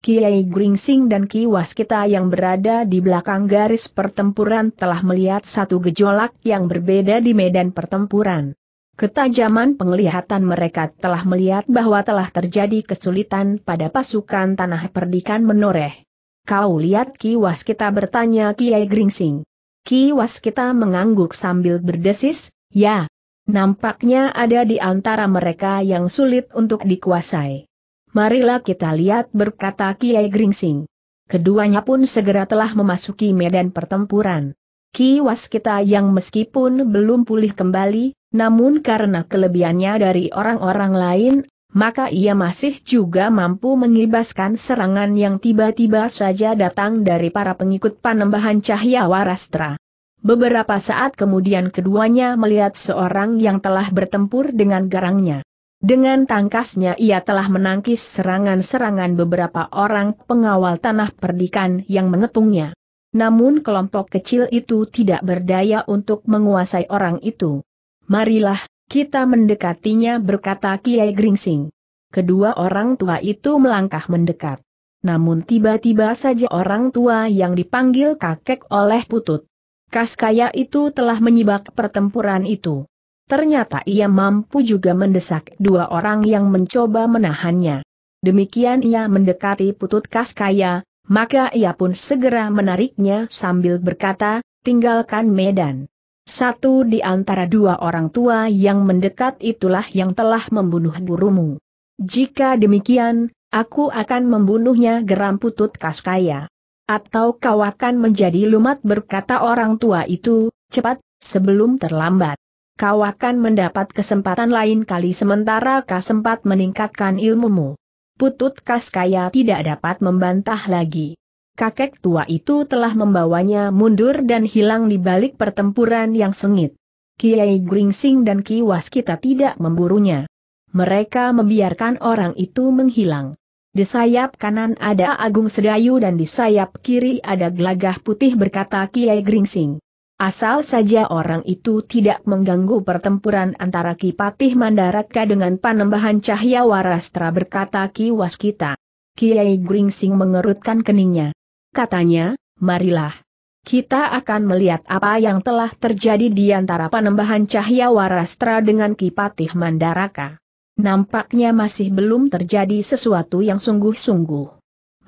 Kiai Gringsing dan Ki Waskita yang berada di belakang garis pertempuran telah melihat satu gejolak yang berbeda di medan pertempuran. Ketajaman penglihatan mereka telah melihat bahwa telah terjadi kesulitan pada pasukan tanah perdikan menoreh. Kau lihat Ki Waskita bertanya Kiai Gringsing. Ki Waskita mengangguk sambil berdesis, ya. Nampaknya ada di antara mereka yang sulit untuk dikuasai. Marilah kita lihat berkata Kiai Gringsing. Keduanya pun segera telah memasuki medan pertempuran. Ki Waskita yang meskipun belum pulih kembali, namun karena kelebihannya dari orang-orang lain, maka ia masih juga mampu mengibaskan serangan yang tiba-tiba saja datang dari para pengikut panembahan cahaya warastra. Beberapa saat kemudian keduanya melihat seorang yang telah bertempur dengan garangnya. Dengan tangkasnya ia telah menangkis serangan-serangan beberapa orang pengawal tanah perdikan yang mengepungnya. Namun kelompok kecil itu tidak berdaya untuk menguasai orang itu. Marilah, kita mendekatinya berkata Kiai Gringsing. Kedua orang tua itu melangkah mendekat. Namun tiba-tiba saja orang tua yang dipanggil kakek oleh putut. Kaskaya itu telah menyibak pertempuran itu. Ternyata ia mampu juga mendesak dua orang yang mencoba menahannya. Demikian ia mendekati putut Kaskaya, maka ia pun segera menariknya sambil berkata, tinggalkan Medan. Satu di antara dua orang tua yang mendekat itulah yang telah membunuh gurumu. Jika demikian, aku akan membunuhnya geram putut Kaskaya. Atau kau akan menjadi lumat berkata orang tua itu, cepat, sebelum terlambat kau akan mendapat kesempatan lain kali sementara kau sempat meningkatkan ilmumu. Putut Kaskaya tidak dapat membantah lagi. Kakek tua itu telah membawanya mundur dan hilang di balik pertempuran yang sengit. Kiai Gringsing dan Kiwas kita tidak memburunya. Mereka membiarkan orang itu menghilang. Di sayap kanan ada Agung Sedayu dan di sayap kiri ada Glagah putih berkata Kiai Gringsing. Asal saja orang itu tidak mengganggu pertempuran antara Kipatih Mandaraka dengan panembahan Cahya warastra berkata Ki Waskita. Kiai Gringsing mengerutkan keningnya. Katanya, marilah. Kita akan melihat apa yang telah terjadi di antara panembahan Cahya warastra dengan Kipatih Mandaraka. Nampaknya masih belum terjadi sesuatu yang sungguh-sungguh.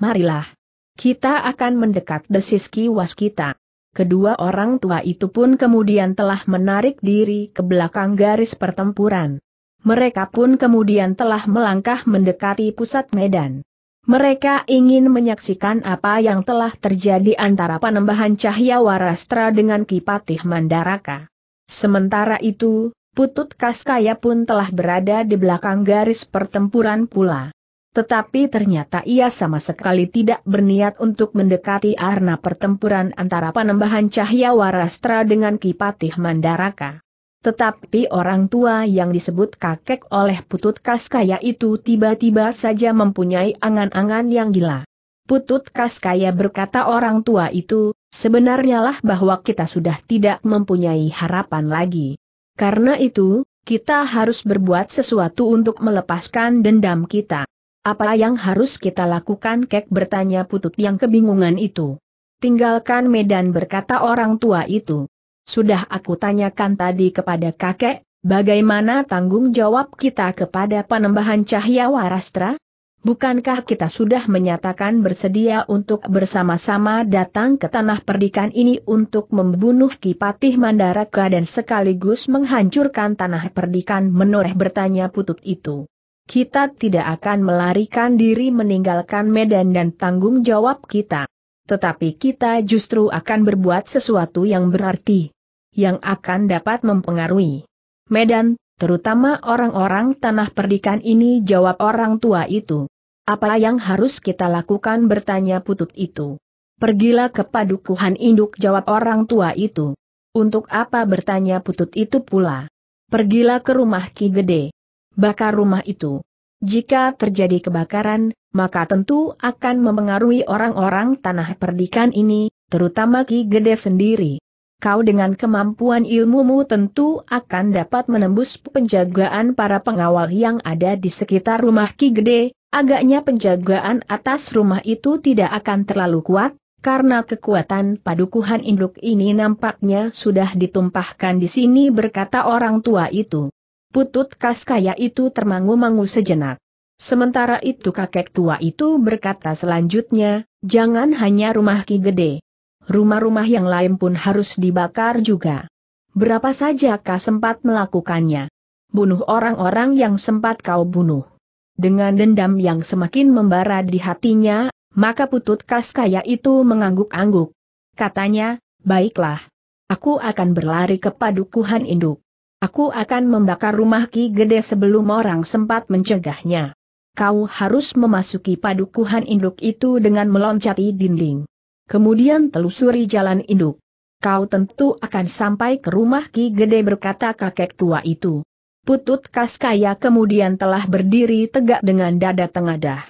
Marilah. Kita akan mendekat desis Ki Waskita kedua orang tua itu pun kemudian telah menarik diri ke belakang garis pertempuran. Mereka pun kemudian telah melangkah mendekati pusat medan. Mereka ingin menyaksikan apa yang telah terjadi antara Panembahan Cahya Warastra dengan Kipatih Mandaraka. Sementara itu, Putut Kaskaya pun telah berada di belakang garis pertempuran pula. Tetapi ternyata ia sama sekali tidak berniat untuk mendekati arna pertempuran antara panembahan Cahya Warastra dengan Kipatih Mandaraka. Tetapi orang tua yang disebut kakek oleh Putut Kaskaya itu tiba-tiba saja mempunyai angan-angan yang gila. Putut Kaskaya berkata orang tua itu, sebenarnya lah bahwa kita sudah tidak mempunyai harapan lagi. Karena itu, kita harus berbuat sesuatu untuk melepaskan dendam kita. Apa yang harus kita lakukan kek bertanya putut yang kebingungan itu. Tinggalkan medan berkata orang tua itu. Sudah aku tanyakan tadi kepada kakek, bagaimana tanggung jawab kita kepada penembahan cahaya warastra? Bukankah kita sudah menyatakan bersedia untuk bersama-sama datang ke tanah perdikan ini untuk membunuh Kipatih Mandaraka dan sekaligus menghancurkan tanah perdikan menoreh bertanya putut itu kita tidak akan melarikan diri meninggalkan medan dan tanggung jawab kita. Tetapi kita justru akan berbuat sesuatu yang berarti, yang akan dapat mempengaruhi medan, terutama orang-orang tanah perdikan ini jawab orang tua itu. Apa yang harus kita lakukan bertanya putut itu. Pergilah ke padukuhan induk jawab orang tua itu. Untuk apa bertanya putut itu pula? Pergilah ke rumah Ki Gede bakar rumah itu. Jika terjadi kebakaran, maka tentu akan memengaruhi orang-orang tanah perdikan ini, terutama Ki Gede sendiri. Kau dengan kemampuan ilmumu tentu akan dapat menembus penjagaan para pengawal yang ada di sekitar rumah Ki Gede, agaknya penjagaan atas rumah itu tidak akan terlalu kuat, karena kekuatan padukuhan induk ini nampaknya sudah ditumpahkan di sini berkata orang tua itu. Putut kaya itu termangu-mangu sejenak. Sementara itu kakek tua itu berkata selanjutnya, jangan hanya rumah Ki Gede. Rumah-rumah yang lain pun harus dibakar juga. Berapa saja kau sempat melakukannya? Bunuh orang-orang yang sempat kau bunuh. Dengan dendam yang semakin membara di hatinya, maka putut kaya itu mengangguk-angguk. Katanya, baiklah. Aku akan berlari ke padukuhan induk. Aku akan membakar rumah Ki Gede sebelum orang sempat mencegahnya. Kau harus memasuki padukuhan induk itu dengan meloncati dinding. Kemudian telusuri jalan induk. Kau tentu akan sampai ke rumah Ki Gede berkata kakek tua itu. Putut Kaskaya kemudian telah berdiri tegak dengan dada tengadah.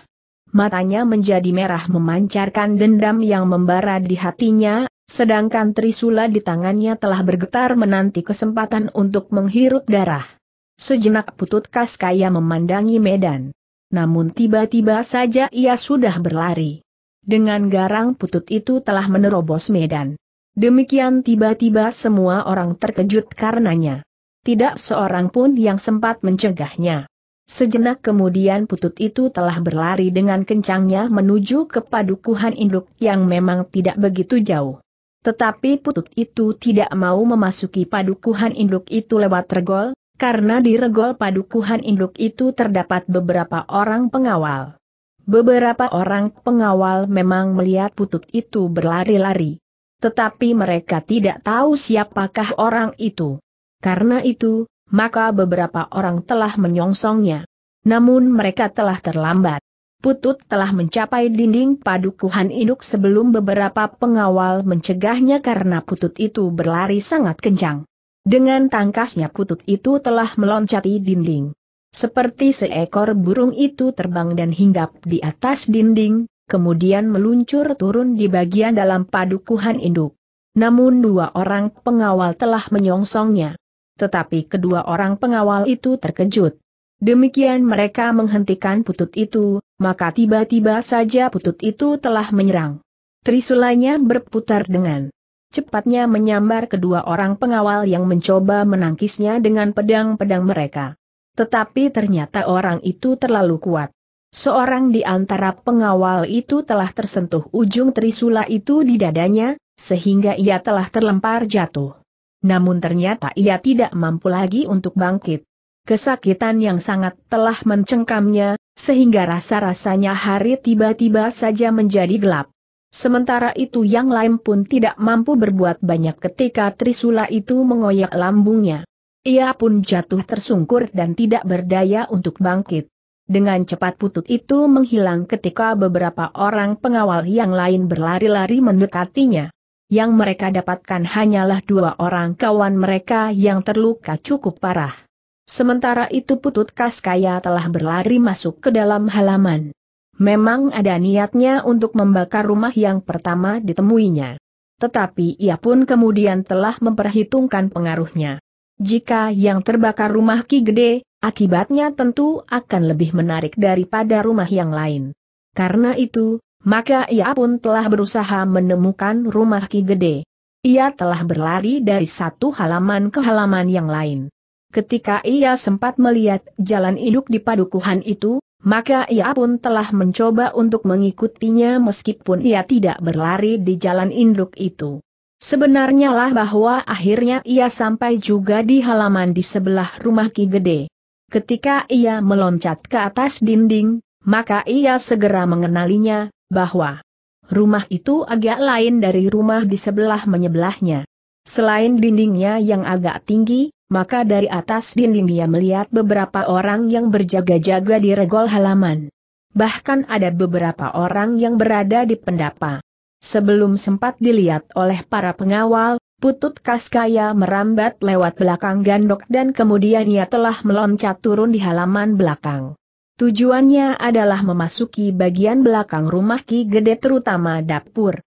Matanya menjadi merah memancarkan dendam yang membara di hatinya, Sedangkan Trisula di tangannya telah bergetar menanti kesempatan untuk menghirup darah. Sejenak putut Kaskaya memandangi medan. Namun tiba-tiba saja ia sudah berlari. Dengan garang putut itu telah menerobos medan. Demikian tiba-tiba semua orang terkejut karenanya. Tidak seorang pun yang sempat mencegahnya. Sejenak kemudian putut itu telah berlari dengan kencangnya menuju ke padukuhan induk yang memang tidak begitu jauh. Tetapi putut itu tidak mau memasuki padukuhan induk itu lewat regol, karena di regol padukuhan induk itu terdapat beberapa orang pengawal. Beberapa orang pengawal memang melihat putut itu berlari-lari. Tetapi mereka tidak tahu siapakah orang itu. Karena itu, maka beberapa orang telah menyongsongnya. Namun mereka telah terlambat. Putut telah mencapai dinding padukuhan induk sebelum beberapa pengawal mencegahnya karena putut itu berlari sangat kencang. Dengan tangkasnya putut itu telah meloncati dinding. Seperti seekor burung itu terbang dan hinggap di atas dinding, kemudian meluncur turun di bagian dalam padukuhan induk. Namun dua orang pengawal telah menyongsongnya. Tetapi kedua orang pengawal itu terkejut Demikian mereka menghentikan putut itu, maka tiba-tiba saja putut itu telah menyerang. Trisulanya berputar dengan cepatnya menyambar kedua orang pengawal yang mencoba menangkisnya dengan pedang-pedang mereka. Tetapi ternyata orang itu terlalu kuat. Seorang di antara pengawal itu telah tersentuh ujung trisula itu di dadanya, sehingga ia telah terlempar jatuh. Namun ternyata ia tidak mampu lagi untuk bangkit kesakitan yang sangat telah mencengkamnya, sehingga rasa-rasanya hari tiba-tiba saja menjadi gelap. Sementara itu yang lain pun tidak mampu berbuat banyak ketika Trisula itu mengoyak lambungnya. Ia pun jatuh tersungkur dan tidak berdaya untuk bangkit. Dengan cepat putut itu menghilang ketika beberapa orang pengawal yang lain berlari-lari mendekatinya. Yang mereka dapatkan hanyalah dua orang kawan mereka yang terluka cukup parah. Sementara itu Putut Kaskaya telah berlari masuk ke dalam halaman. Memang ada niatnya untuk membakar rumah yang pertama ditemuinya. Tetapi ia pun kemudian telah memperhitungkan pengaruhnya. Jika yang terbakar rumah Ki Gede, akibatnya tentu akan lebih menarik daripada rumah yang lain. Karena itu, maka ia pun telah berusaha menemukan rumah Ki Gede. Ia telah berlari dari satu halaman ke halaman yang lain. Ketika ia sempat melihat jalan induk di padukuhan itu, maka ia pun telah mencoba untuk mengikutinya meskipun ia tidak berlari di jalan induk itu. Sebenarnya lah bahwa akhirnya ia sampai juga di halaman di sebelah rumah Ki Gede. Ketika ia meloncat ke atas dinding, maka ia segera mengenalinya, bahwa rumah itu agak lain dari rumah di sebelah menyebelahnya. Selain dindingnya yang agak tinggi, maka dari atas dinding dia melihat beberapa orang yang berjaga-jaga di regol halaman. Bahkan ada beberapa orang yang berada di pendapa. Sebelum sempat dilihat oleh para pengawal, Putut Kaskaya merambat lewat belakang gandok dan kemudian ia telah meloncat turun di halaman belakang. Tujuannya adalah memasuki bagian belakang rumah Ki Gede terutama dapur.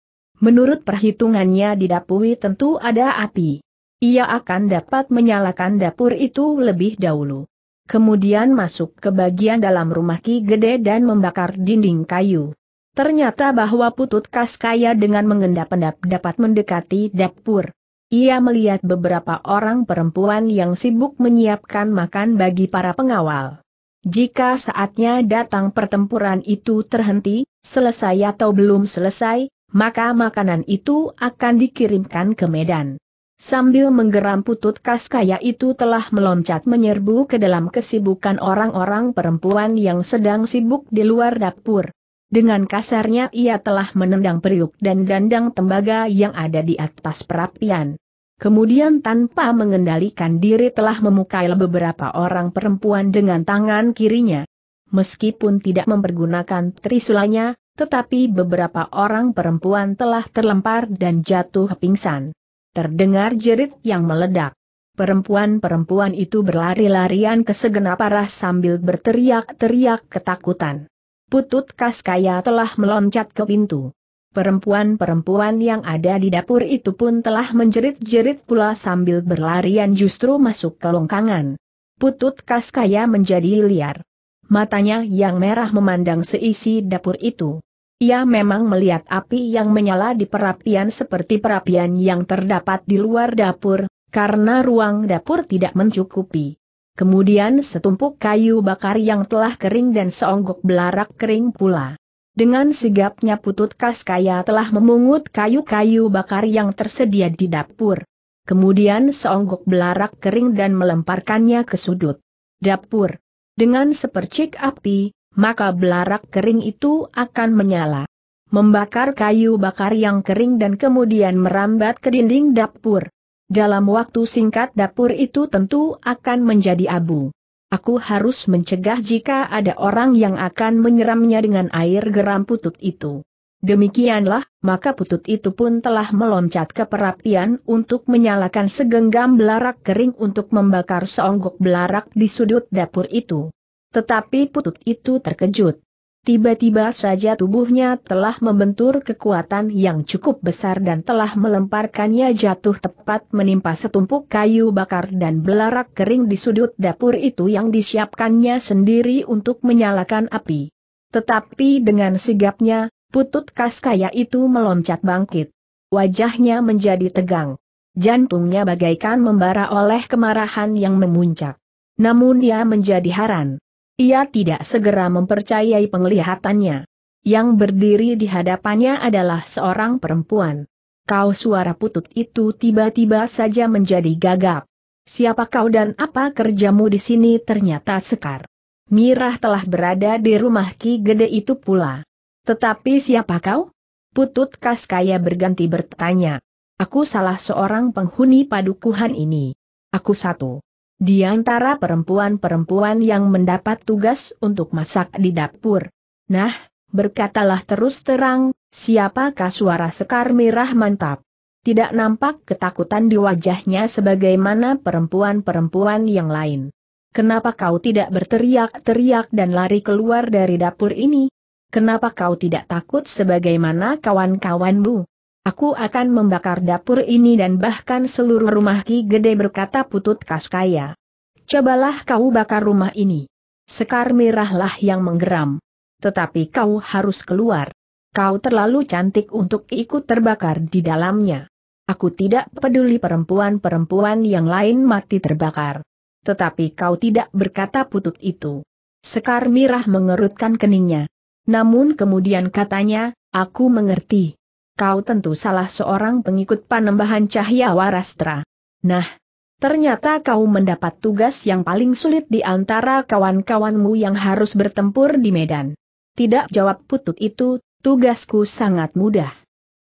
Menurut perhitungannya di dapur tentu ada api. Ia akan dapat menyalakan dapur itu lebih dahulu. Kemudian masuk ke bagian dalam rumah Ki Gede dan membakar dinding kayu. Ternyata bahwa Putut kas kaya dengan mengendap-endap dapat mendekati dapur. Ia melihat beberapa orang perempuan yang sibuk menyiapkan makan bagi para pengawal. Jika saatnya datang pertempuran itu terhenti, selesai atau belum selesai, maka makanan itu akan dikirimkan ke Medan. Sambil menggeram putut Kaskaya itu telah meloncat menyerbu ke dalam kesibukan orang-orang perempuan yang sedang sibuk di luar dapur. Dengan kasarnya ia telah menendang periuk dan dandang tembaga yang ada di atas perapian. Kemudian tanpa mengendalikan diri telah memukai beberapa orang perempuan dengan tangan kirinya. Meskipun tidak mempergunakan trisulanya, tetapi beberapa orang perempuan telah terlempar dan jatuh pingsan. Terdengar jerit yang meledak. Perempuan-perempuan itu berlari-larian ke segenap arah sambil berteriak-teriak ketakutan. Putut Kaskaya telah meloncat ke pintu. Perempuan-perempuan yang ada di dapur itu pun telah menjerit-jerit pula sambil berlarian justru masuk ke longkangan. Putut Kaskaya menjadi liar. Matanya yang merah memandang seisi dapur itu. Ia memang melihat api yang menyala di perapian seperti perapian yang terdapat di luar dapur, karena ruang dapur tidak mencukupi. Kemudian setumpuk kayu bakar yang telah kering dan seonggok belarak kering pula. Dengan sigapnya putut Kaskaya telah memungut kayu-kayu bakar yang tersedia di dapur. Kemudian seonggok belarak kering dan melemparkannya ke sudut dapur. Dengan sepercik api, maka belarak kering itu akan menyala. Membakar kayu bakar yang kering dan kemudian merambat ke dinding dapur. Dalam waktu singkat dapur itu tentu akan menjadi abu. Aku harus mencegah jika ada orang yang akan menyeramnya dengan air geram putut itu. Demikianlah, maka putut itu pun telah meloncat ke perapian untuk menyalakan segenggam belarak kering untuk membakar seonggok belarak di sudut dapur itu. Tetapi putut itu terkejut. Tiba-tiba saja tubuhnya telah membentur kekuatan yang cukup besar dan telah melemparkannya jatuh tepat menimpa setumpuk kayu bakar dan belarak kering di sudut dapur itu yang disiapkannya sendiri untuk menyalakan api. Tetapi dengan sigapnya, putut kaskaya itu meloncat bangkit. Wajahnya menjadi tegang. Jantungnya bagaikan membara oleh kemarahan yang memuncak. Namun ia menjadi haran. Ia tidak segera mempercayai penglihatannya. Yang berdiri di hadapannya adalah seorang perempuan. Kau suara putut itu tiba-tiba saja menjadi gagap. Siapa kau dan apa kerjamu di sini ternyata Sekar. Mirah telah berada di rumah Ki Gede itu pula. Tetapi siapa kau? Putut Kaskaya berganti bertanya. Aku salah seorang penghuni padukuhan ini. Aku satu. Di antara perempuan-perempuan yang mendapat tugas untuk masak di dapur. Nah, berkatalah terus terang, siapakah suara Sekar Mirah mantap? Tidak nampak ketakutan di wajahnya sebagaimana perempuan-perempuan yang lain. Kenapa kau tidak berteriak-teriak dan lari keluar dari dapur ini? Kenapa kau tidak takut sebagaimana kawan-kawanmu? Aku akan membakar dapur ini dan bahkan seluruh rumah Ki Gede berkata putut Kaskaya. Cobalah kau bakar rumah ini. Sekar merahlah yang menggeram. Tetapi kau harus keluar. Kau terlalu cantik untuk ikut terbakar di dalamnya. Aku tidak peduli perempuan-perempuan yang lain mati terbakar. Tetapi kau tidak berkata putut itu. Sekar mirah mengerutkan keningnya. Namun kemudian katanya, aku mengerti kau tentu salah seorang pengikut panembahan Cahya warastra. Nah, ternyata kau mendapat tugas yang paling sulit di antara kawan-kawanmu yang harus bertempur di medan. Tidak jawab putut itu, tugasku sangat mudah.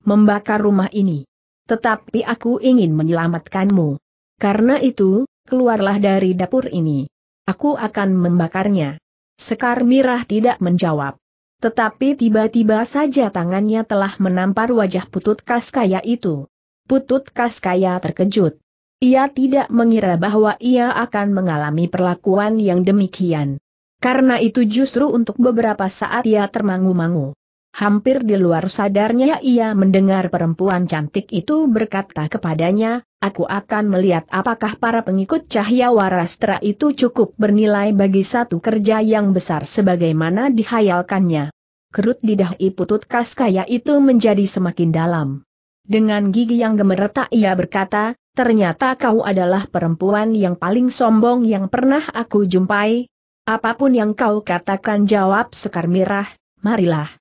Membakar rumah ini. Tetapi aku ingin menyelamatkanmu. Karena itu, keluarlah dari dapur ini. Aku akan membakarnya. Sekar Mirah tidak menjawab. Tetapi tiba-tiba saja tangannya telah menampar wajah putut Kaskaya itu. Putut Kaskaya terkejut. Ia tidak mengira bahwa ia akan mengalami perlakuan yang demikian. Karena itu justru untuk beberapa saat ia termangu-mangu. Hampir di luar sadarnya ia mendengar perempuan cantik itu berkata kepadanya, aku akan melihat apakah para pengikut cahaya warastra itu cukup bernilai bagi satu kerja yang besar sebagaimana dihayalkannya. Kerut di putut putut Kaskaya itu menjadi semakin dalam. Dengan gigi yang gemeretak ia berkata, ternyata kau adalah perempuan yang paling sombong yang pernah aku jumpai. Apapun yang kau katakan jawab Sekar Mirah, marilah.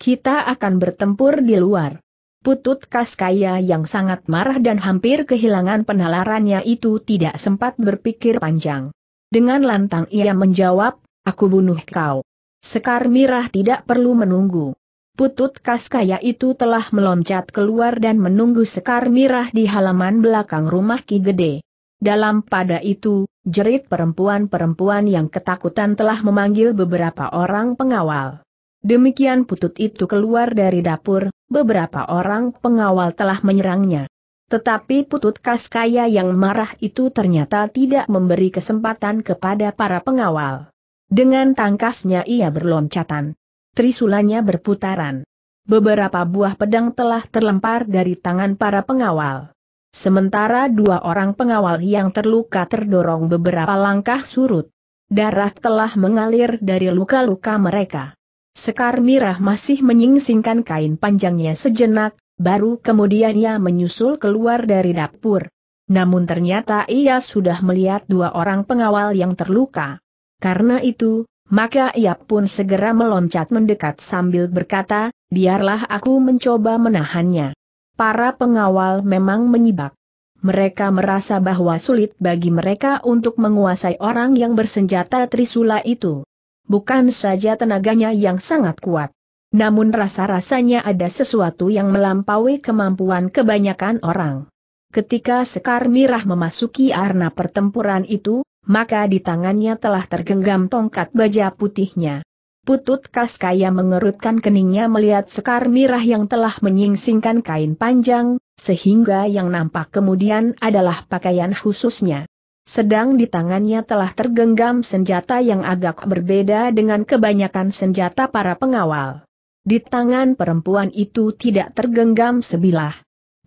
Kita akan bertempur di luar. Putut Kaskaya yang sangat marah dan hampir kehilangan penalarannya itu tidak sempat berpikir panjang. Dengan lantang ia menjawab, aku bunuh kau. Sekar Mirah tidak perlu menunggu. Putut Kaskaya itu telah meloncat keluar dan menunggu Sekar Mirah di halaman belakang rumah Ki Gede. Dalam pada itu, jerit perempuan-perempuan yang ketakutan telah memanggil beberapa orang pengawal. Demikian putut itu keluar dari dapur, beberapa orang pengawal telah menyerangnya. Tetapi putut kaya yang marah itu ternyata tidak memberi kesempatan kepada para pengawal. Dengan tangkasnya ia berloncatan. Trisulanya berputaran. Beberapa buah pedang telah terlempar dari tangan para pengawal. Sementara dua orang pengawal yang terluka terdorong beberapa langkah surut. Darah telah mengalir dari luka-luka mereka. Sekar Mirah masih menyingsingkan kain panjangnya sejenak, baru kemudian ia menyusul keluar dari dapur. Namun ternyata ia sudah melihat dua orang pengawal yang terluka. Karena itu, maka ia pun segera meloncat mendekat sambil berkata, biarlah aku mencoba menahannya. Para pengawal memang menyibak. Mereka merasa bahwa sulit bagi mereka untuk menguasai orang yang bersenjata Trisula itu bukan saja tenaganya yang sangat kuat. Namun rasa-rasanya ada sesuatu yang melampaui kemampuan kebanyakan orang. Ketika Sekar Mirah memasuki arena pertempuran itu, maka di tangannya telah tergenggam tongkat baja putihnya. Putut Kaskaya mengerutkan keningnya melihat Sekar Mirah yang telah menyingsingkan kain panjang, sehingga yang nampak kemudian adalah pakaian khususnya sedang di tangannya telah tergenggam senjata yang agak berbeda dengan kebanyakan senjata para pengawal. Di tangan perempuan itu tidak tergenggam sebilah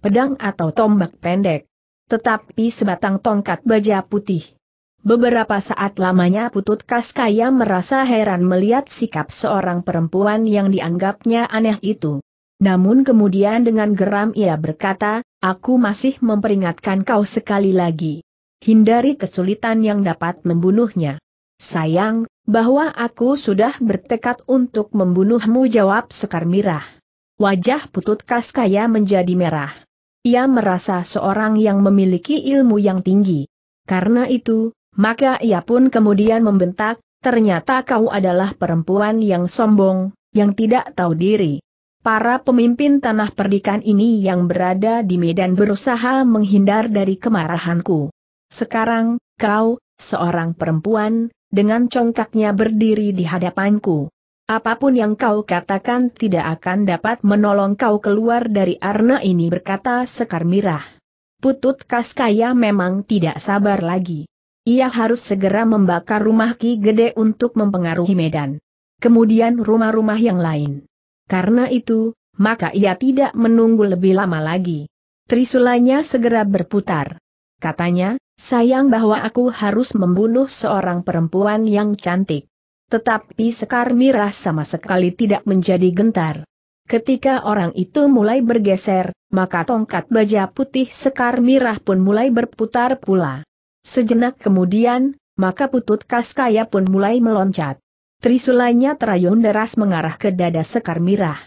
pedang atau tombak pendek, tetapi sebatang tongkat baja putih. Beberapa saat lamanya Putut Kaskaya merasa heran melihat sikap seorang perempuan yang dianggapnya aneh itu. Namun kemudian dengan geram ia berkata, aku masih memperingatkan kau sekali lagi hindari kesulitan yang dapat membunuhnya. Sayang, bahwa aku sudah bertekad untuk membunuhmu jawab Sekar Mirah. Wajah putut Kaskaya menjadi merah. Ia merasa seorang yang memiliki ilmu yang tinggi. Karena itu, maka ia pun kemudian membentak, ternyata kau adalah perempuan yang sombong, yang tidak tahu diri. Para pemimpin tanah perdikan ini yang berada di medan berusaha menghindar dari kemarahanku. Sekarang, kau, seorang perempuan, dengan congkaknya berdiri di hadapanku. Apapun yang kau katakan tidak akan dapat menolong kau keluar dari arna ini berkata Sekar Mirah. Putut Kaskaya memang tidak sabar lagi. Ia harus segera membakar rumah Ki Gede untuk mempengaruhi Medan. Kemudian rumah-rumah yang lain. Karena itu, maka ia tidak menunggu lebih lama lagi. Trisulanya segera berputar. Katanya, sayang bahwa aku harus membunuh seorang perempuan yang cantik. Tetapi Sekar Mirah sama sekali tidak menjadi gentar. Ketika orang itu mulai bergeser, maka tongkat baja putih sekar mirah pun mulai berputar pula. Sejenak kemudian, maka putut kaskaya pun mulai meloncat. Trisulanya terayun deras mengarah ke dada sekar mirah.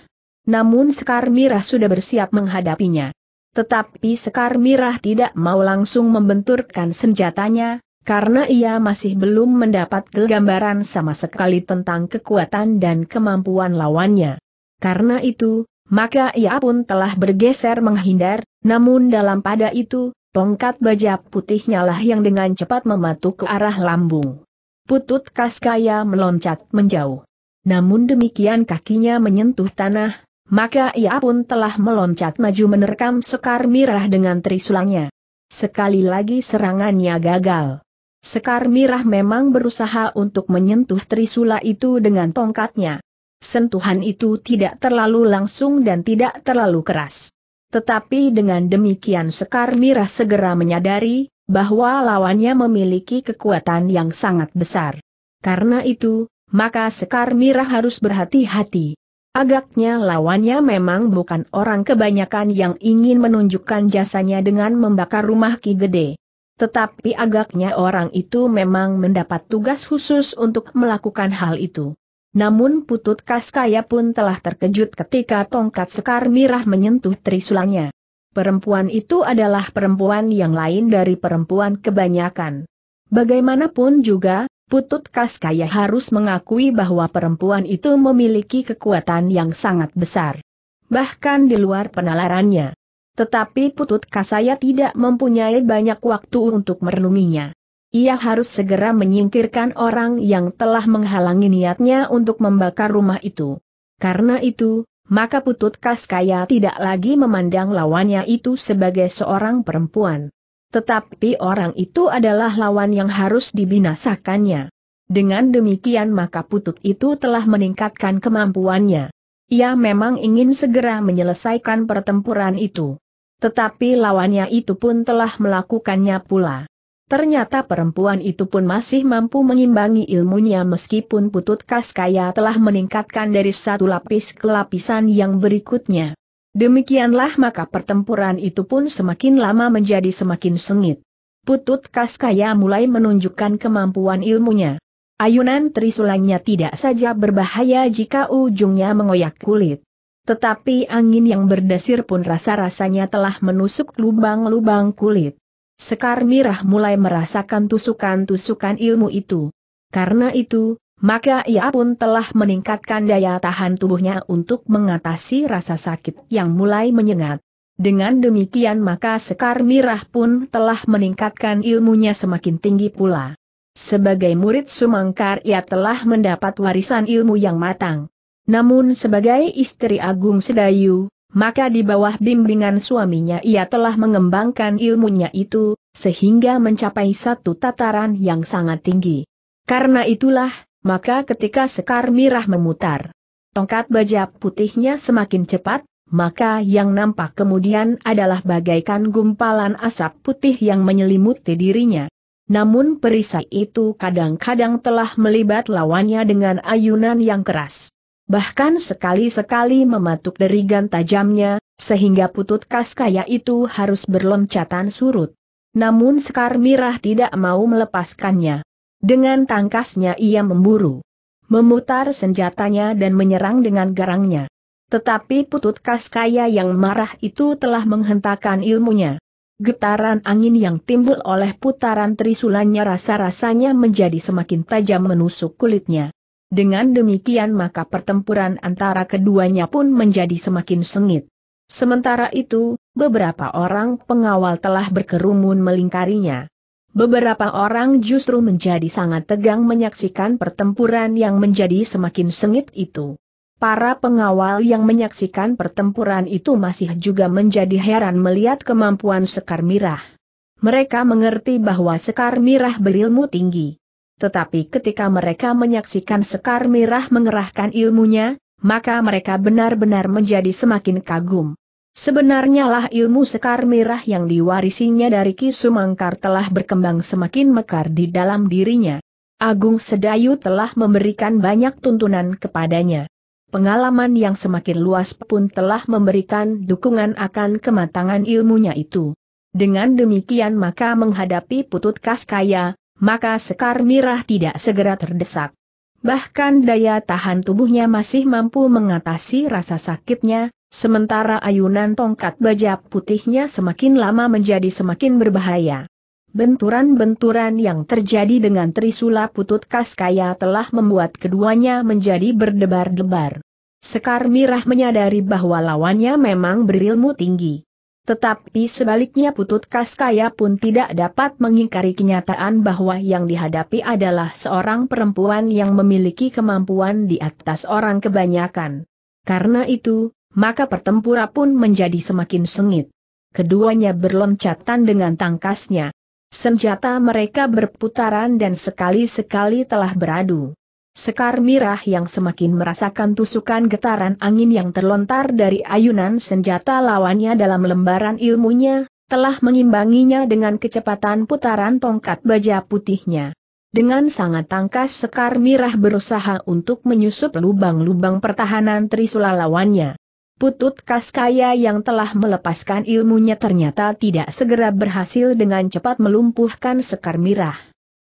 Namun sekar mirah sudah bersiap menghadapinya. Tetapi Sekar Mirah tidak mau langsung membenturkan senjatanya, karena ia masih belum mendapat gambaran sama sekali tentang kekuatan dan kemampuan lawannya. Karena itu, maka ia pun telah bergeser menghindar, namun dalam pada itu, tongkat baja putihnya lah yang dengan cepat mematuk ke arah lambung. Putut Kaskaya meloncat menjauh. Namun demikian kakinya menyentuh tanah, maka ia pun telah meloncat maju menerkam Sekar Mirah dengan trisulangnya. Sekali lagi serangannya gagal. Sekar Mirah memang berusaha untuk menyentuh trisula itu dengan tongkatnya. Sentuhan itu tidak terlalu langsung dan tidak terlalu keras. Tetapi dengan demikian Sekar Mirah segera menyadari, bahwa lawannya memiliki kekuatan yang sangat besar. Karena itu, maka Sekar Mirah harus berhati-hati. Agaknya lawannya memang bukan orang kebanyakan yang ingin menunjukkan jasanya dengan membakar rumah Ki Gede. Tetapi agaknya orang itu memang mendapat tugas khusus untuk melakukan hal itu. Namun Putut Kaskaya pun telah terkejut ketika tongkat sekar mirah menyentuh trisulanya. Perempuan itu adalah perempuan yang lain dari perempuan kebanyakan. Bagaimanapun juga, Putut Kaskaya harus mengakui bahwa perempuan itu memiliki kekuatan yang sangat besar. Bahkan di luar penalarannya. Tetapi Putut Kaskaya tidak mempunyai banyak waktu untuk merenunginya. Ia harus segera menyingkirkan orang yang telah menghalangi niatnya untuk membakar rumah itu. Karena itu, maka Putut Kaskaya tidak lagi memandang lawannya itu sebagai seorang perempuan. Tetapi orang itu adalah lawan yang harus dibinasakannya. Dengan demikian maka putut itu telah meningkatkan kemampuannya. Ia memang ingin segera menyelesaikan pertempuran itu. Tetapi lawannya itu pun telah melakukannya pula. Ternyata perempuan itu pun masih mampu mengimbangi ilmunya meskipun putut Kaskaya telah meningkatkan dari satu lapis ke lapisan yang berikutnya. Demikianlah maka pertempuran itu pun semakin lama menjadi semakin sengit. Putut Kaskaya mulai menunjukkan kemampuan ilmunya. Ayunan trisulannya tidak saja berbahaya jika ujungnya mengoyak kulit. Tetapi angin yang berdesir pun rasa-rasanya telah menusuk lubang-lubang kulit. Sekar Mirah mulai merasakan tusukan-tusukan ilmu itu. Karena itu, maka ia pun telah meningkatkan daya tahan tubuhnya untuk mengatasi rasa sakit yang mulai menyengat. Dengan demikian maka Sekar Mirah pun telah meningkatkan ilmunya semakin tinggi pula. Sebagai murid Sumangkar ia telah mendapat warisan ilmu yang matang. Namun sebagai istri Agung Sedayu, maka di bawah bimbingan suaminya ia telah mengembangkan ilmunya itu, sehingga mencapai satu tataran yang sangat tinggi. Karena itulah, maka ketika sekar mirah memutar, tongkat baja putihnya semakin cepat, maka yang nampak kemudian adalah bagaikan gumpalan asap putih yang menyelimuti dirinya. Namun perisai itu kadang-kadang telah melibat lawannya dengan ayunan yang keras. Bahkan sekali-sekali mematuk derigan tajamnya, sehingga putut kaya itu harus berloncatan surut. Namun Sekar Mirah tidak mau melepaskannya. Dengan tangkasnya ia memburu. Memutar senjatanya dan menyerang dengan garangnya. Tetapi putut Kaskaya yang marah itu telah menghentakkan ilmunya. Getaran angin yang timbul oleh putaran trisulannya rasa-rasanya menjadi semakin tajam menusuk kulitnya. Dengan demikian maka pertempuran antara keduanya pun menjadi semakin sengit. Sementara itu, beberapa orang pengawal telah berkerumun melingkarinya. Beberapa orang justru menjadi sangat tegang menyaksikan pertempuran yang menjadi semakin sengit itu. Para pengawal yang menyaksikan pertempuran itu masih juga menjadi heran melihat kemampuan Sekar Mirah. Mereka mengerti bahwa Sekar Mirah berilmu tinggi. Tetapi ketika mereka menyaksikan Sekar Mirah mengerahkan ilmunya, maka mereka benar-benar menjadi semakin kagum. Sebenarnya lah ilmu sekar merah yang diwarisinya dari Ki Sumangkar telah berkembang semakin mekar di dalam dirinya. Agung Sedayu telah memberikan banyak tuntunan kepadanya. Pengalaman yang semakin luas pun telah memberikan dukungan akan kematangan ilmunya itu. Dengan demikian maka menghadapi putut kaskaya, maka sekar mirah tidak segera terdesak. Bahkan daya tahan tubuhnya masih mampu mengatasi rasa sakitnya, Sementara ayunan tongkat baja putihnya semakin lama menjadi semakin berbahaya. Benturan-benturan yang terjadi dengan trisula putut Kaskaya telah membuat keduanya menjadi berdebar-debar. Sekar Mirah menyadari bahwa lawannya memang berilmu tinggi. Tetapi sebaliknya putut Kaskaya pun tidak dapat mengingkari kenyataan bahwa yang dihadapi adalah seorang perempuan yang memiliki kemampuan di atas orang kebanyakan. Karena itu, maka pertempuran pun menjadi semakin sengit. Keduanya berloncatan dengan tangkasnya. Senjata mereka berputaran dan sekali-sekali telah beradu. Sekar Mirah yang semakin merasakan tusukan getaran angin yang terlontar dari ayunan senjata lawannya dalam lembaran ilmunya, telah mengimbanginya dengan kecepatan putaran tongkat baja putihnya. Dengan sangat tangkas Sekar Mirah berusaha untuk menyusup lubang-lubang pertahanan Trisula lawannya. Putut Kaskaya yang telah melepaskan ilmunya ternyata tidak segera berhasil dengan cepat melumpuhkan Sekar Mirah.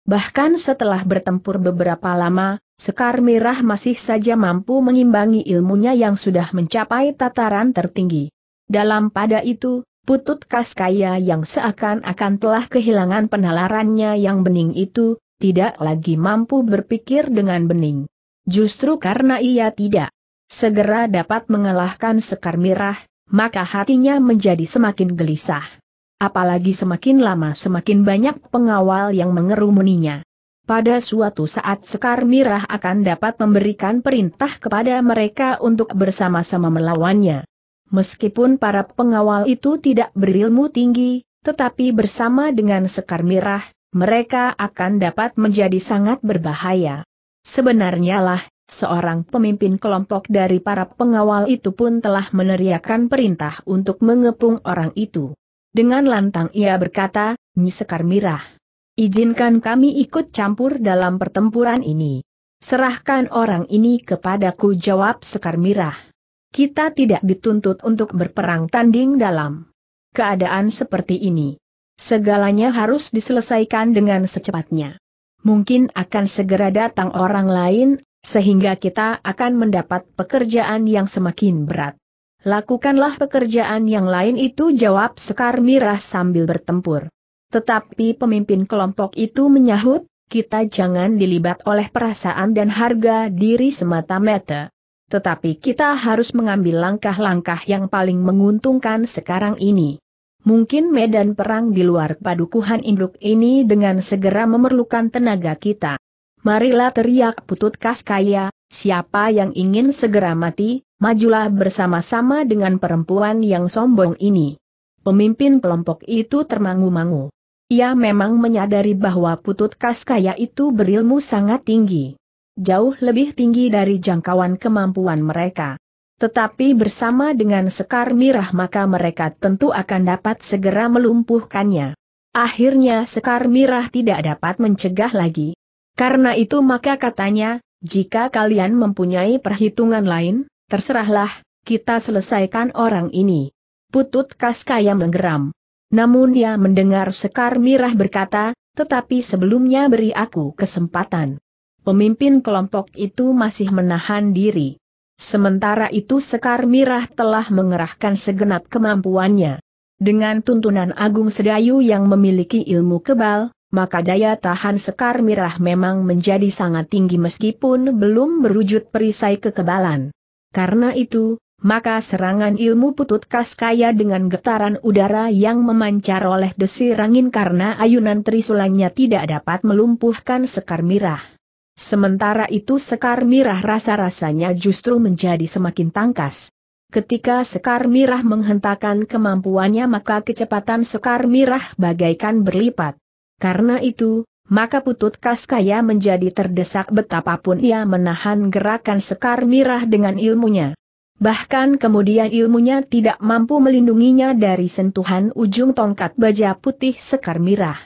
Bahkan setelah bertempur beberapa lama, Sekar Mirah masih saja mampu mengimbangi ilmunya yang sudah mencapai tataran tertinggi. Dalam pada itu, Putut Kaskaya yang seakan-akan telah kehilangan penalarannya yang bening itu, tidak lagi mampu berpikir dengan bening. Justru karena ia tidak segera dapat mengalahkan Sekar Mirah, maka hatinya menjadi semakin gelisah. Apalagi semakin lama semakin banyak pengawal yang mengerumuninya. Pada suatu saat Sekar Mirah akan dapat memberikan perintah kepada mereka untuk bersama-sama melawannya. Meskipun para pengawal itu tidak berilmu tinggi, tetapi bersama dengan Sekar Mirah, mereka akan dapat menjadi sangat berbahaya. Sebenarnya lah, seorang pemimpin kelompok dari para pengawal itu pun telah meneriakkan perintah untuk mengepung orang itu. Dengan lantang ia berkata, Nyisekar Mirah, izinkan kami ikut campur dalam pertempuran ini. Serahkan orang ini kepadaku jawab Sekar Mirah. Kita tidak dituntut untuk berperang tanding dalam keadaan seperti ini. Segalanya harus diselesaikan dengan secepatnya. Mungkin akan segera datang orang lain sehingga kita akan mendapat pekerjaan yang semakin berat. Lakukanlah pekerjaan yang lain itu jawab Sekar Mirah sambil bertempur. Tetapi pemimpin kelompok itu menyahut, kita jangan dilibat oleh perasaan dan harga diri semata-mata. Tetapi kita harus mengambil langkah-langkah yang paling menguntungkan sekarang ini. Mungkin medan perang di luar padukuhan induk ini dengan segera memerlukan tenaga kita. Marilah teriak putut kaya, siapa yang ingin segera mati, majulah bersama-sama dengan perempuan yang sombong ini. Pemimpin kelompok itu termangu-mangu. Ia memang menyadari bahwa putut kaya itu berilmu sangat tinggi. Jauh lebih tinggi dari jangkauan kemampuan mereka. Tetapi bersama dengan Sekar Mirah maka mereka tentu akan dapat segera melumpuhkannya. Akhirnya Sekar Mirah tidak dapat mencegah lagi, karena itu maka katanya, jika kalian mempunyai perhitungan lain, terserahlah, kita selesaikan orang ini. Putut Kaskaya menggeram. Namun dia mendengar Sekar Mirah berkata, tetapi sebelumnya beri aku kesempatan. Pemimpin kelompok itu masih menahan diri. Sementara itu Sekar Mirah telah mengerahkan segenap kemampuannya. Dengan tuntunan Agung Sedayu yang memiliki ilmu kebal, maka daya tahan Sekar Mirah memang menjadi sangat tinggi meskipun belum berwujud perisai kekebalan. Karena itu, maka serangan ilmu putut kaya dengan getaran udara yang memancar oleh desir angin karena ayunan trisulanya tidak dapat melumpuhkan Sekar Mirah. Sementara itu Sekar Mirah rasa-rasanya justru menjadi semakin tangkas. Ketika Sekar Mirah menghentakkan kemampuannya maka kecepatan Sekar Mirah bagaikan berlipat. Karena itu, maka putut Kaskaya menjadi terdesak betapapun ia menahan gerakan sekar mirah dengan ilmunya. Bahkan kemudian ilmunya tidak mampu melindunginya dari sentuhan ujung tongkat baja putih sekar mirah.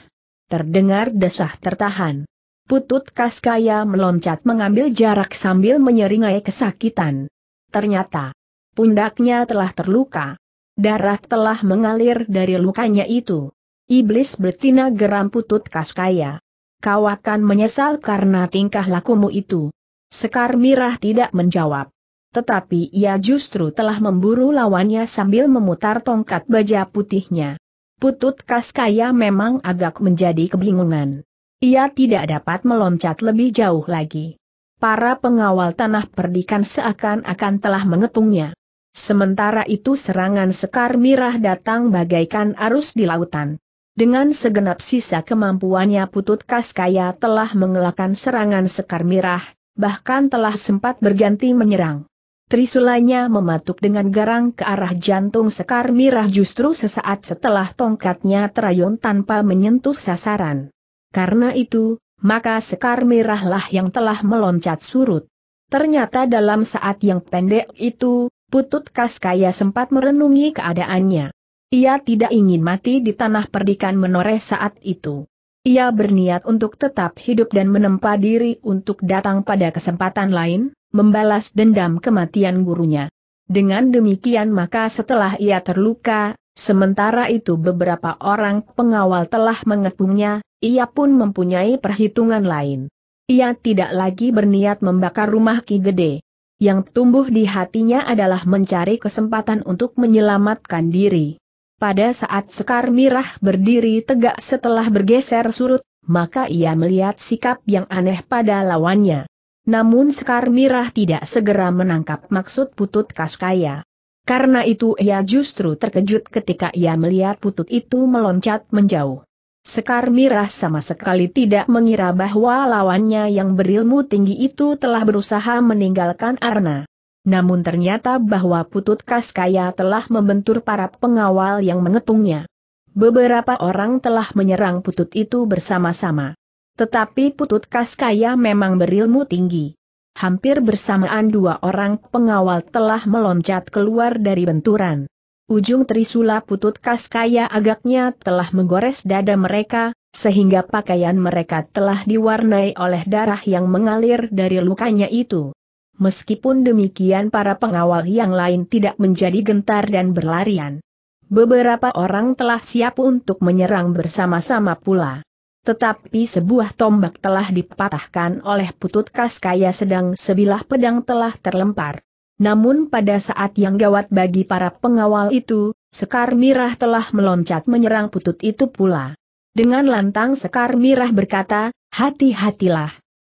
Terdengar desah tertahan. Putut Kaskaya meloncat mengambil jarak sambil menyeringai kesakitan. Ternyata, pundaknya telah terluka. Darah telah mengalir dari lukanya itu. Iblis betina geram putut kaskaya. Kau akan menyesal karena tingkah lakumu itu. Sekar Mirah tidak menjawab. Tetapi ia justru telah memburu lawannya sambil memutar tongkat baja putihnya. Putut Kaskaya memang agak menjadi kebingungan. Ia tidak dapat meloncat lebih jauh lagi. Para pengawal tanah perdikan seakan-akan telah mengepungnya. Sementara itu serangan Sekar Mirah datang bagaikan arus di lautan. Dengan segenap sisa kemampuannya Putut Kaskaya telah mengelakkan serangan Sekar Mirah, bahkan telah sempat berganti menyerang. Trisulanya mematuk dengan garang ke arah jantung Sekar Mirah justru sesaat setelah tongkatnya terayun tanpa menyentuh sasaran. Karena itu, maka Sekar Mirahlah yang telah meloncat surut. Ternyata dalam saat yang pendek itu, Putut Kaskaya sempat merenungi keadaannya. Ia tidak ingin mati di tanah perdikan menoreh saat itu. Ia berniat untuk tetap hidup dan menempa diri untuk datang pada kesempatan lain, membalas dendam kematian gurunya. Dengan demikian maka setelah ia terluka, sementara itu beberapa orang pengawal telah mengepungnya, ia pun mempunyai perhitungan lain. Ia tidak lagi berniat membakar rumah Ki Gede. Yang tumbuh di hatinya adalah mencari kesempatan untuk menyelamatkan diri. Pada saat Sekar Mirah berdiri tegak setelah bergeser surut, maka ia melihat sikap yang aneh pada lawannya. Namun Sekar Mirah tidak segera menangkap maksud putut Kaskaya. Karena itu ia justru terkejut ketika ia melihat putut itu meloncat menjauh. Sekar Mirah sama sekali tidak mengira bahwa lawannya yang berilmu tinggi itu telah berusaha meninggalkan Arna namun ternyata bahwa Putut Kaskaya telah membentur para pengawal yang mengepungnya. Beberapa orang telah menyerang Putut itu bersama-sama. Tetapi Putut Kaskaya memang berilmu tinggi. Hampir bersamaan dua orang pengawal telah meloncat keluar dari benturan. Ujung trisula Putut Kaskaya agaknya telah menggores dada mereka, sehingga pakaian mereka telah diwarnai oleh darah yang mengalir dari lukanya itu meskipun demikian para pengawal yang lain tidak menjadi gentar dan berlarian. Beberapa orang telah siap untuk menyerang bersama-sama pula. Tetapi sebuah tombak telah dipatahkan oleh putut Kaskaya sedang sebilah pedang telah terlempar. Namun pada saat yang gawat bagi para pengawal itu, Sekar Mirah telah meloncat menyerang putut itu pula. Dengan lantang Sekar Mirah berkata, hati-hatilah.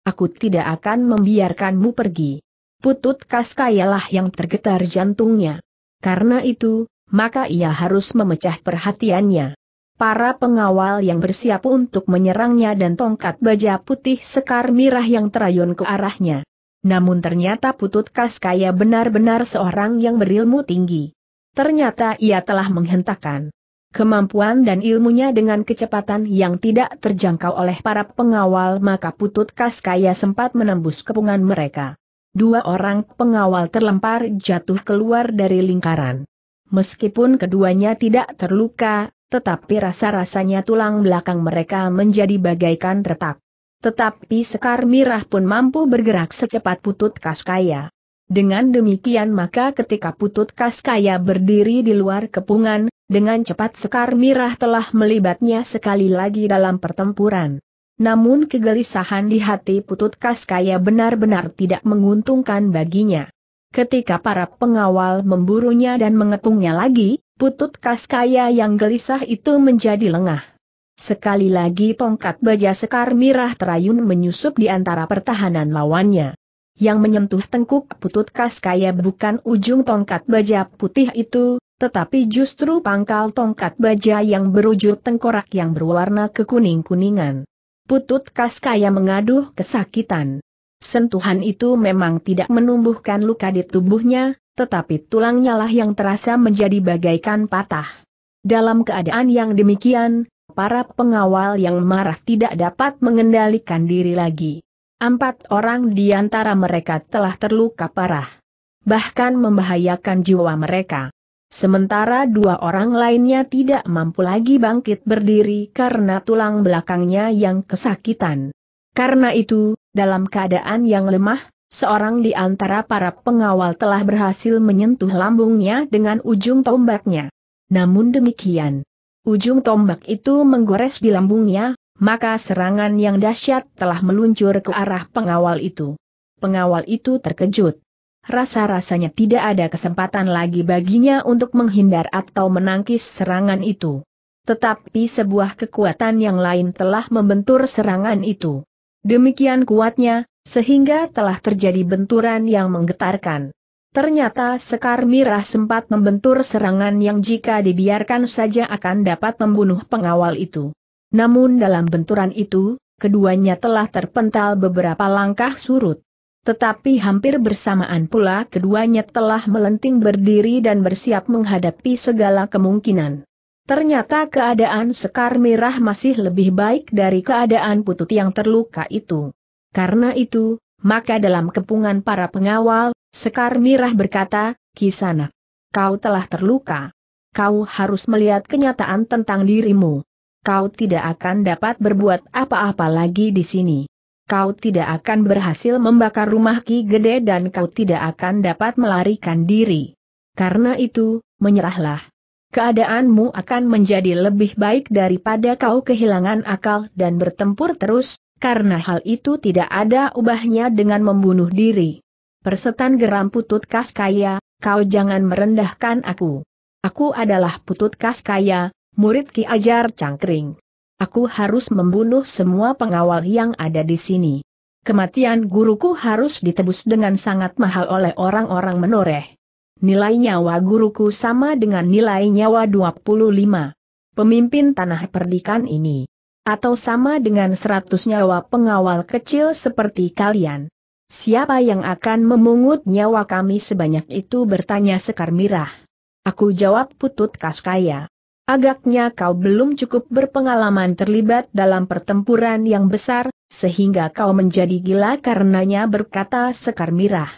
Aku tidak akan membiarkanmu pergi putut Kaskayalah yang tergetar jantungnya. Karena itu, maka ia harus memecah perhatiannya. Para pengawal yang bersiap untuk menyerangnya dan tongkat baja putih sekar mirah yang terayun ke arahnya. Namun ternyata Putut Kaskaya benar-benar seorang yang berilmu tinggi. Ternyata ia telah menghentakkan kemampuan dan ilmunya dengan kecepatan yang tidak terjangkau oleh para pengawal maka Putut Kaskaya sempat menembus kepungan mereka dua orang pengawal terlempar jatuh keluar dari lingkaran. Meskipun keduanya tidak terluka, tetapi rasa-rasanya tulang belakang mereka menjadi bagaikan retak. Tetapi Sekar Mirah pun mampu bergerak secepat putut Kaskaya. Dengan demikian maka ketika putut Kaskaya berdiri di luar kepungan, dengan cepat Sekar Mirah telah melibatnya sekali lagi dalam pertempuran namun kegelisahan di hati Putut Kaskaya benar-benar tidak menguntungkan baginya. Ketika para pengawal memburunya dan mengepungnya lagi, Putut Kaskaya yang gelisah itu menjadi lengah. Sekali lagi tongkat baja sekar mirah terayun menyusup di antara pertahanan lawannya. Yang menyentuh tengkuk putut kaskaya bukan ujung tongkat baja putih itu, tetapi justru pangkal tongkat baja yang berujur tengkorak yang berwarna kekuning-kuningan. Putut Kaskaya mengaduh kesakitan. Sentuhan itu memang tidak menumbuhkan luka di tubuhnya, tetapi tulangnya lah yang terasa menjadi bagaikan patah. Dalam keadaan yang demikian, para pengawal yang marah tidak dapat mengendalikan diri lagi. Empat orang di antara mereka telah terluka parah. Bahkan membahayakan jiwa mereka. Sementara dua orang lainnya tidak mampu lagi bangkit berdiri karena tulang belakangnya yang kesakitan. Karena itu, dalam keadaan yang lemah, seorang di antara para pengawal telah berhasil menyentuh lambungnya dengan ujung tombaknya. Namun demikian, ujung tombak itu menggores di lambungnya, maka serangan yang dahsyat telah meluncur ke arah pengawal itu. Pengawal itu terkejut rasa-rasanya tidak ada kesempatan lagi baginya untuk menghindar atau menangkis serangan itu. Tetapi sebuah kekuatan yang lain telah membentur serangan itu. Demikian kuatnya, sehingga telah terjadi benturan yang menggetarkan. Ternyata Sekar Mirah sempat membentur serangan yang jika dibiarkan saja akan dapat membunuh pengawal itu. Namun dalam benturan itu, keduanya telah terpental beberapa langkah surut. Tetapi hampir bersamaan pula keduanya telah melenting berdiri dan bersiap menghadapi segala kemungkinan. Ternyata keadaan Sekar Mirah masih lebih baik dari keadaan Putut yang terluka itu. Karena itu, maka dalam kepungan para pengawal, Sekar Mirah berkata, Kisana, kau telah terluka. Kau harus melihat kenyataan tentang dirimu. Kau tidak akan dapat berbuat apa-apa lagi di sini kau tidak akan berhasil membakar rumah Ki Gede dan kau tidak akan dapat melarikan diri. Karena itu, menyerahlah. Keadaanmu akan menjadi lebih baik daripada kau kehilangan akal dan bertempur terus, karena hal itu tidak ada ubahnya dengan membunuh diri. Persetan geram putut Kaskaya, kau jangan merendahkan aku. Aku adalah putut Kaskaya, murid Ki Ajar Cangkring. Aku harus membunuh semua pengawal yang ada di sini. Kematian guruku harus ditebus dengan sangat mahal oleh orang-orang menoreh. Nilai nyawa guruku sama dengan nilai nyawa 25. Pemimpin tanah perdikan ini. Atau sama dengan 100 nyawa pengawal kecil seperti kalian. Siapa yang akan memungut nyawa kami sebanyak itu bertanya Sekar Mirah. Aku jawab putut Kaskaya. Agaknya kau belum cukup berpengalaman terlibat dalam pertempuran yang besar, sehingga kau menjadi gila karenanya berkata Sekar Mirah.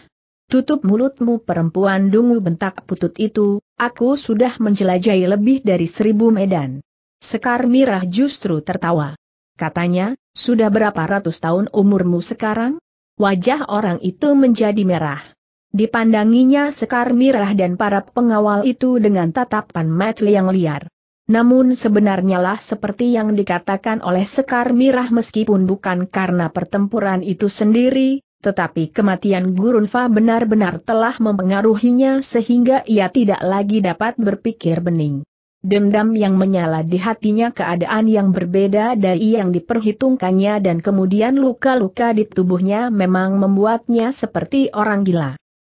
Tutup mulutmu perempuan dungu bentak putut itu, aku sudah menjelajahi lebih dari seribu medan. Sekar Mirah justru tertawa. Katanya, sudah berapa ratus tahun umurmu sekarang? Wajah orang itu menjadi merah. Dipandanginya Sekar Mirah dan para pengawal itu dengan tatapan mata yang liar. Namun sebenarnya lah seperti yang dikatakan oleh Sekar Mirah meskipun bukan karena pertempuran itu sendiri, tetapi kematian Gurunfa benar-benar telah mempengaruhinya sehingga ia tidak lagi dapat berpikir bening. Dendam yang menyala di hatinya keadaan yang berbeda dari yang diperhitungkannya dan kemudian luka-luka di tubuhnya memang membuatnya seperti orang gila.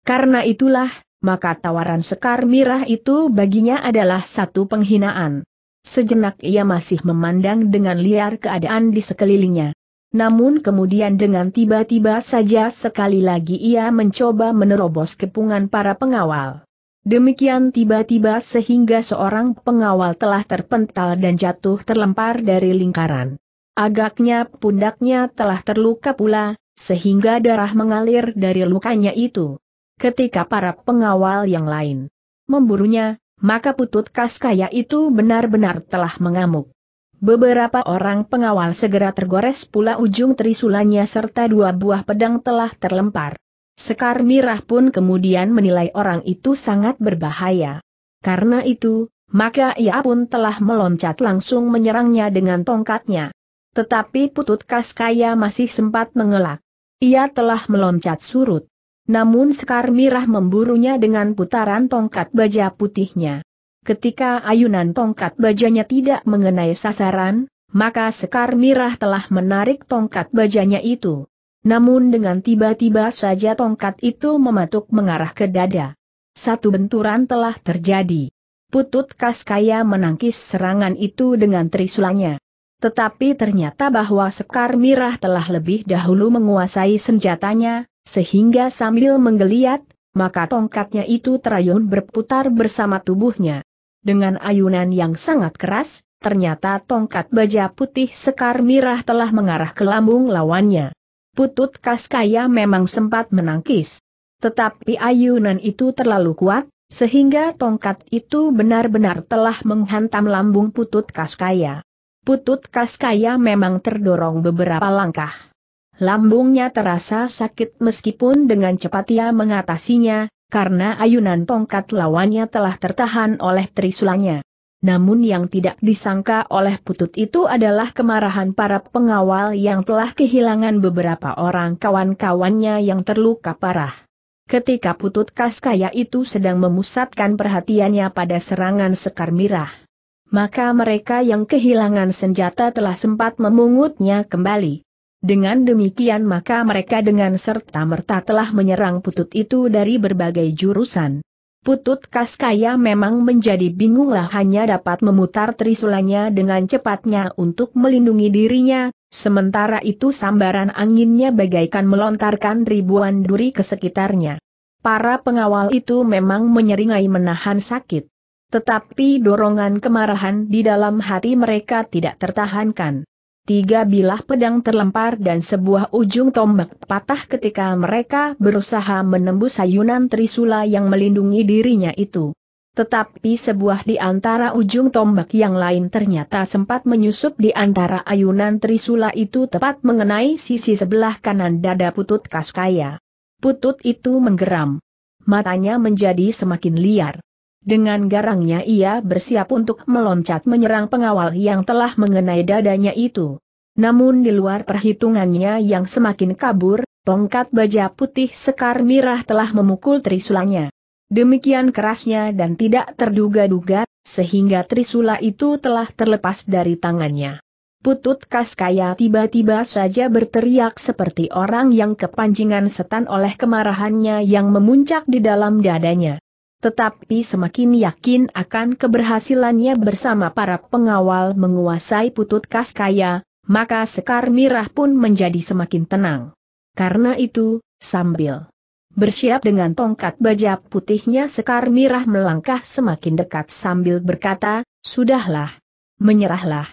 Karena itulah, maka tawaran Sekar Mirah itu baginya adalah satu penghinaan. Sejenak ia masih memandang dengan liar keadaan di sekelilingnya. Namun kemudian dengan tiba-tiba saja sekali lagi ia mencoba menerobos kepungan para pengawal. Demikian tiba-tiba sehingga seorang pengawal telah terpental dan jatuh terlempar dari lingkaran. Agaknya pundaknya telah terluka pula, sehingga darah mengalir dari lukanya itu ketika para pengawal yang lain memburunya, maka putut Kaskaya itu benar-benar telah mengamuk. Beberapa orang pengawal segera tergores pula ujung trisulanya serta dua buah pedang telah terlempar. Sekar Mirah pun kemudian menilai orang itu sangat berbahaya. Karena itu, maka ia pun telah meloncat langsung menyerangnya dengan tongkatnya. Tetapi Putut Kaskaya masih sempat mengelak. Ia telah meloncat surut. Namun Sekar Mirah memburunya dengan putaran tongkat baja putihnya. Ketika ayunan tongkat bajanya tidak mengenai sasaran, maka Sekar Mirah telah menarik tongkat bajanya itu. Namun dengan tiba-tiba saja tongkat itu mematuk mengarah ke dada. Satu benturan telah terjadi. Putut Kaskaya menangkis serangan itu dengan trisulanya. Tetapi ternyata bahwa Sekar Mirah telah lebih dahulu menguasai senjatanya, sehingga sambil menggeliat, maka tongkatnya itu terayun berputar bersama tubuhnya. Dengan ayunan yang sangat keras, ternyata tongkat baja putih sekar mirah telah mengarah ke lambung lawannya. Putut Kaskaya memang sempat menangkis. Tetapi ayunan itu terlalu kuat, sehingga tongkat itu benar-benar telah menghantam lambung Putut Kaskaya. Putut Kaskaya memang terdorong beberapa langkah. Lambungnya terasa sakit meskipun dengan cepat ia mengatasinya, karena ayunan tongkat lawannya telah tertahan oleh trisulanya. Namun yang tidak disangka oleh putut itu adalah kemarahan para pengawal yang telah kehilangan beberapa orang kawan-kawannya yang terluka parah. Ketika putut Kaskaya itu sedang memusatkan perhatiannya pada serangan Sekar Mirah. Maka mereka yang kehilangan senjata telah sempat memungutnya kembali. Dengan demikian maka mereka dengan serta-merta telah menyerang putut itu dari berbagai jurusan. Putut Kaskaya memang menjadi bingunglah hanya dapat memutar trisulanya dengan cepatnya untuk melindungi dirinya, sementara itu sambaran anginnya bagaikan melontarkan ribuan duri ke sekitarnya. Para pengawal itu memang menyeringai menahan sakit. Tetapi dorongan kemarahan di dalam hati mereka tidak tertahankan tiga bilah pedang terlempar dan sebuah ujung tombak patah ketika mereka berusaha menembus sayunan trisula yang melindungi dirinya itu. Tetapi sebuah di antara ujung tombak yang lain ternyata sempat menyusup di antara ayunan trisula itu tepat mengenai sisi sebelah kanan dada putut Kaskaya. Putut itu menggeram. Matanya menjadi semakin liar. Dengan garangnya ia bersiap untuk meloncat menyerang pengawal yang telah mengenai dadanya itu. Namun di luar perhitungannya yang semakin kabur, tongkat baja putih sekar mirah telah memukul trisulanya. Demikian kerasnya dan tidak terduga-duga, sehingga trisula itu telah terlepas dari tangannya. Putut Kaskaya tiba-tiba saja berteriak seperti orang yang kepanjingan setan oleh kemarahannya yang memuncak di dalam dadanya tetapi semakin yakin akan keberhasilannya bersama para pengawal menguasai putut kaya, maka Sekar Mirah pun menjadi semakin tenang. Karena itu, sambil bersiap dengan tongkat baja putihnya Sekar Mirah melangkah semakin dekat sambil berkata, Sudahlah, menyerahlah.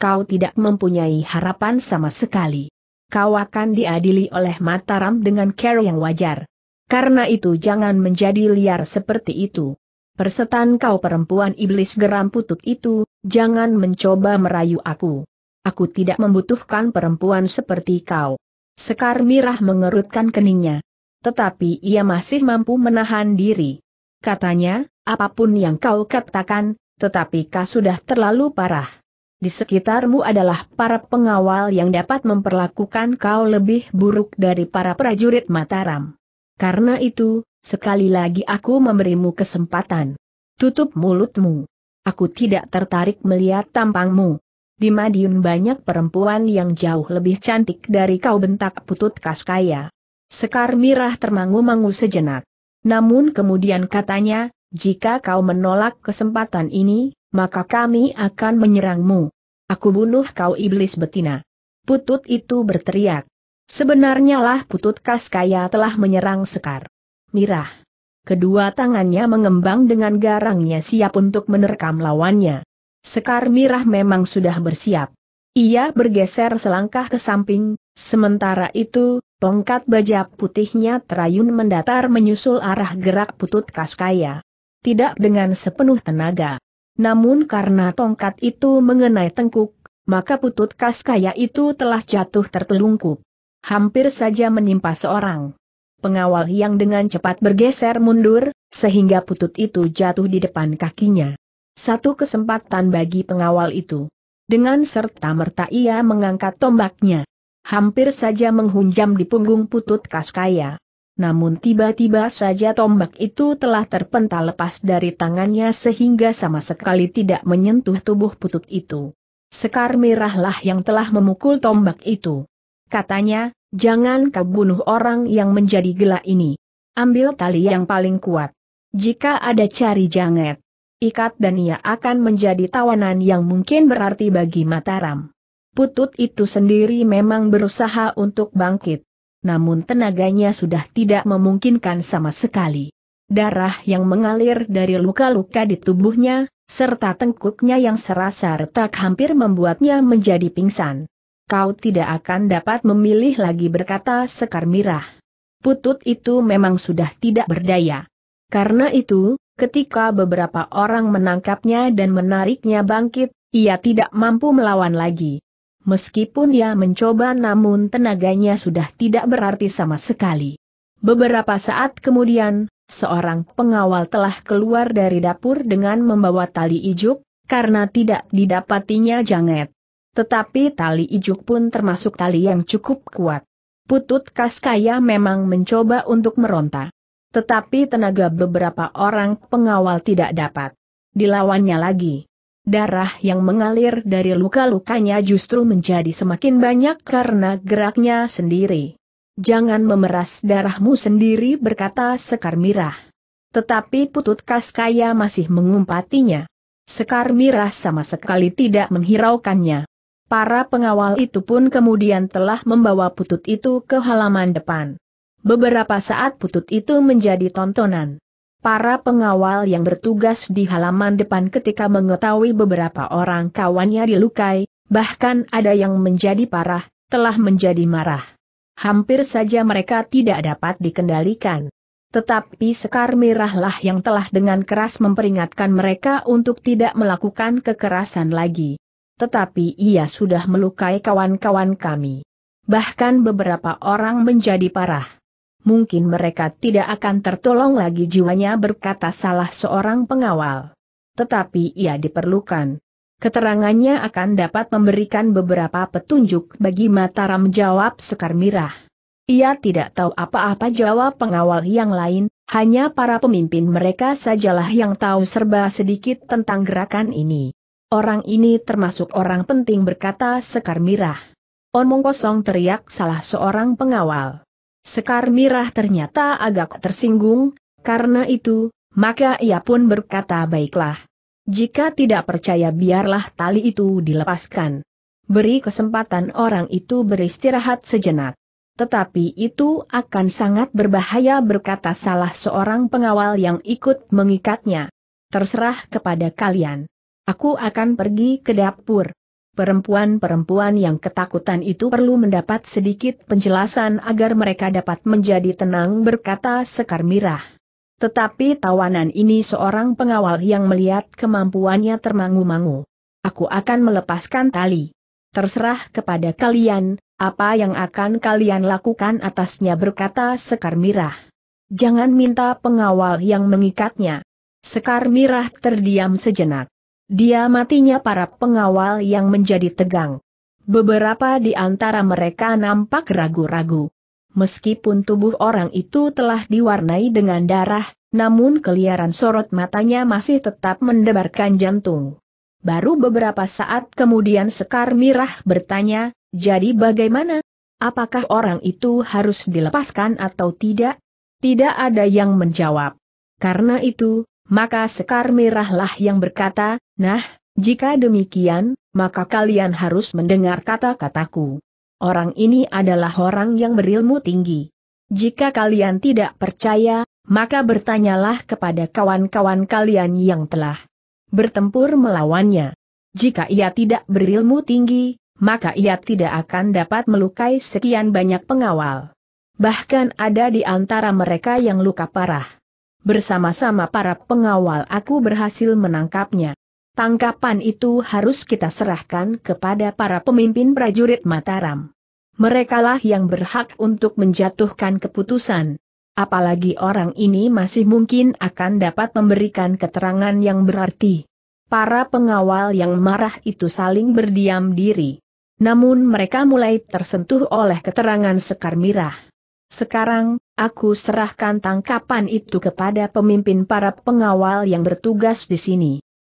Kau tidak mempunyai harapan sama sekali. Kau akan diadili oleh Mataram dengan cara yang wajar, karena itu jangan menjadi liar seperti itu. Persetan kau perempuan iblis geram putut itu, jangan mencoba merayu aku. Aku tidak membutuhkan perempuan seperti kau. Sekar Mirah mengerutkan keningnya. Tetapi ia masih mampu menahan diri. Katanya, apapun yang kau katakan, tetapi kau sudah terlalu parah. Di sekitarmu adalah para pengawal yang dapat memperlakukan kau lebih buruk dari para prajurit Mataram. Karena itu, sekali lagi aku memberimu kesempatan. Tutup mulutmu. Aku tidak tertarik melihat tampangmu. Di Madiun banyak perempuan yang jauh lebih cantik dari kau bentak putut Kaskaya. Sekar Mirah termangu-mangu sejenak. Namun kemudian katanya, jika kau menolak kesempatan ini, maka kami akan menyerangmu. Aku bunuh kau iblis betina. Putut itu berteriak. Sebenarnya lah putut Kaskaya telah menyerang Sekar. Mirah. Kedua tangannya mengembang dengan garangnya siap untuk menerkam lawannya. Sekar Mirah memang sudah bersiap. Ia bergeser selangkah ke samping, sementara itu, tongkat baja putihnya terayun mendatar menyusul arah gerak putut Kaskaya. Tidak dengan sepenuh tenaga. Namun karena tongkat itu mengenai tengkuk, maka putut Kaskaya itu telah jatuh tertelungkup hampir saja menimpa seorang pengawal yang dengan cepat bergeser mundur, sehingga putut itu jatuh di depan kakinya. Satu kesempatan bagi pengawal itu. Dengan serta-merta ia mengangkat tombaknya. Hampir saja menghunjam di punggung putut Kaskaya. Namun tiba-tiba saja tombak itu telah terpental lepas dari tangannya sehingga sama sekali tidak menyentuh tubuh putut itu. Sekar merahlah yang telah memukul tombak itu. Katanya, jangan kau bunuh orang yang menjadi gila ini. Ambil tali yang paling kuat. Jika ada cari janget, ikat dan ia akan menjadi tawanan yang mungkin berarti bagi Mataram. Putut itu sendiri memang berusaha untuk bangkit. Namun tenaganya sudah tidak memungkinkan sama sekali. Darah yang mengalir dari luka-luka di tubuhnya, serta tengkuknya yang serasa retak hampir membuatnya menjadi pingsan kau tidak akan dapat memilih lagi berkata Sekar Mirah. Putut itu memang sudah tidak berdaya. Karena itu, ketika beberapa orang menangkapnya dan menariknya bangkit, ia tidak mampu melawan lagi. Meskipun ia mencoba namun tenaganya sudah tidak berarti sama sekali. Beberapa saat kemudian, seorang pengawal telah keluar dari dapur dengan membawa tali ijuk, karena tidak didapatinya janget. Tetapi tali ijuk pun termasuk tali yang cukup kuat. Putut Kaskaya memang mencoba untuk meronta. Tetapi tenaga beberapa orang pengawal tidak dapat. Dilawannya lagi. Darah yang mengalir dari luka-lukanya justru menjadi semakin banyak karena geraknya sendiri. Jangan memeras darahmu sendiri berkata Sekar Mirah. Tetapi Putut Kaskaya masih mengumpatinya. Sekar Mirah sama sekali tidak menghiraukannya. Para pengawal itu pun kemudian telah membawa putut itu ke halaman depan. Beberapa saat putut itu menjadi tontonan. Para pengawal yang bertugas di halaman depan ketika mengetahui beberapa orang kawannya dilukai, bahkan ada yang menjadi parah, telah menjadi marah. Hampir saja mereka tidak dapat dikendalikan. Tetapi Sekar Mirahlah yang telah dengan keras memperingatkan mereka untuk tidak melakukan kekerasan lagi tetapi ia sudah melukai kawan-kawan kami. Bahkan beberapa orang menjadi parah. Mungkin mereka tidak akan tertolong lagi jiwanya berkata salah seorang pengawal. Tetapi ia diperlukan. Keterangannya akan dapat memberikan beberapa petunjuk bagi Mataram jawab Sekar Mirah. Ia tidak tahu apa-apa jawab pengawal yang lain, hanya para pemimpin mereka sajalah yang tahu serba sedikit tentang gerakan ini. Orang ini termasuk orang penting berkata Sekar Mirah. Omong kosong teriak salah seorang pengawal. Sekar Mirah ternyata agak tersinggung, karena itu, maka ia pun berkata baiklah. Jika tidak percaya biarlah tali itu dilepaskan. Beri kesempatan orang itu beristirahat sejenak. Tetapi itu akan sangat berbahaya berkata salah seorang pengawal yang ikut mengikatnya. Terserah kepada kalian. Aku akan pergi ke dapur. Perempuan-perempuan yang ketakutan itu perlu mendapat sedikit penjelasan agar mereka dapat menjadi tenang berkata Sekar Mirah. Tetapi tawanan ini seorang pengawal yang melihat kemampuannya termangu-mangu. Aku akan melepaskan tali. Terserah kepada kalian, apa yang akan kalian lakukan atasnya berkata Sekar Mirah. Jangan minta pengawal yang mengikatnya. Sekar Mirah terdiam sejenak. Dia matinya para pengawal yang menjadi tegang. Beberapa di antara mereka nampak ragu-ragu. Meskipun tubuh orang itu telah diwarnai dengan darah, namun keliaran sorot matanya masih tetap mendebarkan jantung. Baru beberapa saat kemudian Sekar Mirah bertanya, jadi bagaimana? Apakah orang itu harus dilepaskan atau tidak? Tidak ada yang menjawab. Karena itu, maka Sekar Merahlah yang berkata, Nah, jika demikian, maka kalian harus mendengar kata-kataku. Orang ini adalah orang yang berilmu tinggi. Jika kalian tidak percaya, maka bertanyalah kepada kawan-kawan kalian yang telah bertempur melawannya. Jika ia tidak berilmu tinggi, maka ia tidak akan dapat melukai sekian banyak pengawal. Bahkan ada di antara mereka yang luka parah. Bersama-sama para pengawal aku berhasil menangkapnya. Tangkapan itu harus kita serahkan kepada para pemimpin prajurit Mataram. Merekalah yang berhak untuk menjatuhkan keputusan. Apalagi orang ini masih mungkin akan dapat memberikan keterangan yang berarti. Para pengawal yang marah itu saling berdiam diri. Namun mereka mulai tersentuh oleh keterangan Sekar Mirah. Sekarang, aku serahkan tangkapan itu kepada pemimpin para pengawal yang bertugas di sini.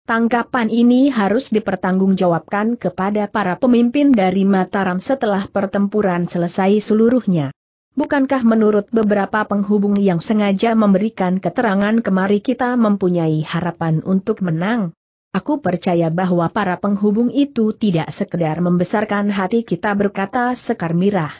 Tangkapan ini harus dipertanggungjawabkan kepada para pemimpin dari Mataram setelah pertempuran selesai seluruhnya. Bukankah menurut beberapa penghubung yang sengaja memberikan keterangan kemari kita mempunyai harapan untuk menang? Aku percaya bahwa para penghubung itu tidak sekedar membesarkan hati kita berkata Sekar Mirah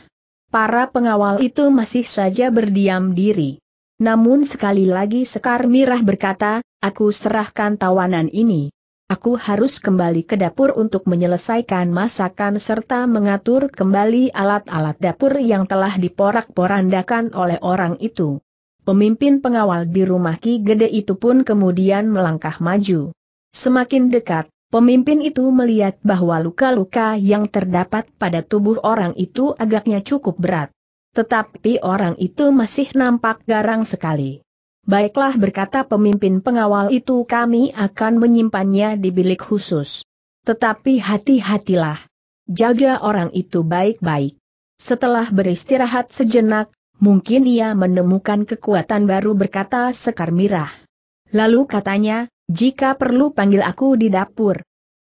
para pengawal itu masih saja berdiam diri. Namun sekali lagi Sekar Mirah berkata, aku serahkan tawanan ini. Aku harus kembali ke dapur untuk menyelesaikan masakan serta mengatur kembali alat-alat dapur yang telah diporak-porandakan oleh orang itu. Pemimpin pengawal di rumah Ki Gede itu pun kemudian melangkah maju. Semakin dekat, Pemimpin itu melihat bahwa luka-luka yang terdapat pada tubuh orang itu agaknya cukup berat. Tetapi orang itu masih nampak garang sekali. Baiklah berkata pemimpin pengawal itu kami akan menyimpannya di bilik khusus. Tetapi hati-hatilah. Jaga orang itu baik-baik. Setelah beristirahat sejenak, mungkin ia menemukan kekuatan baru berkata Sekar Mirah. Lalu katanya, jika perlu panggil aku di dapur.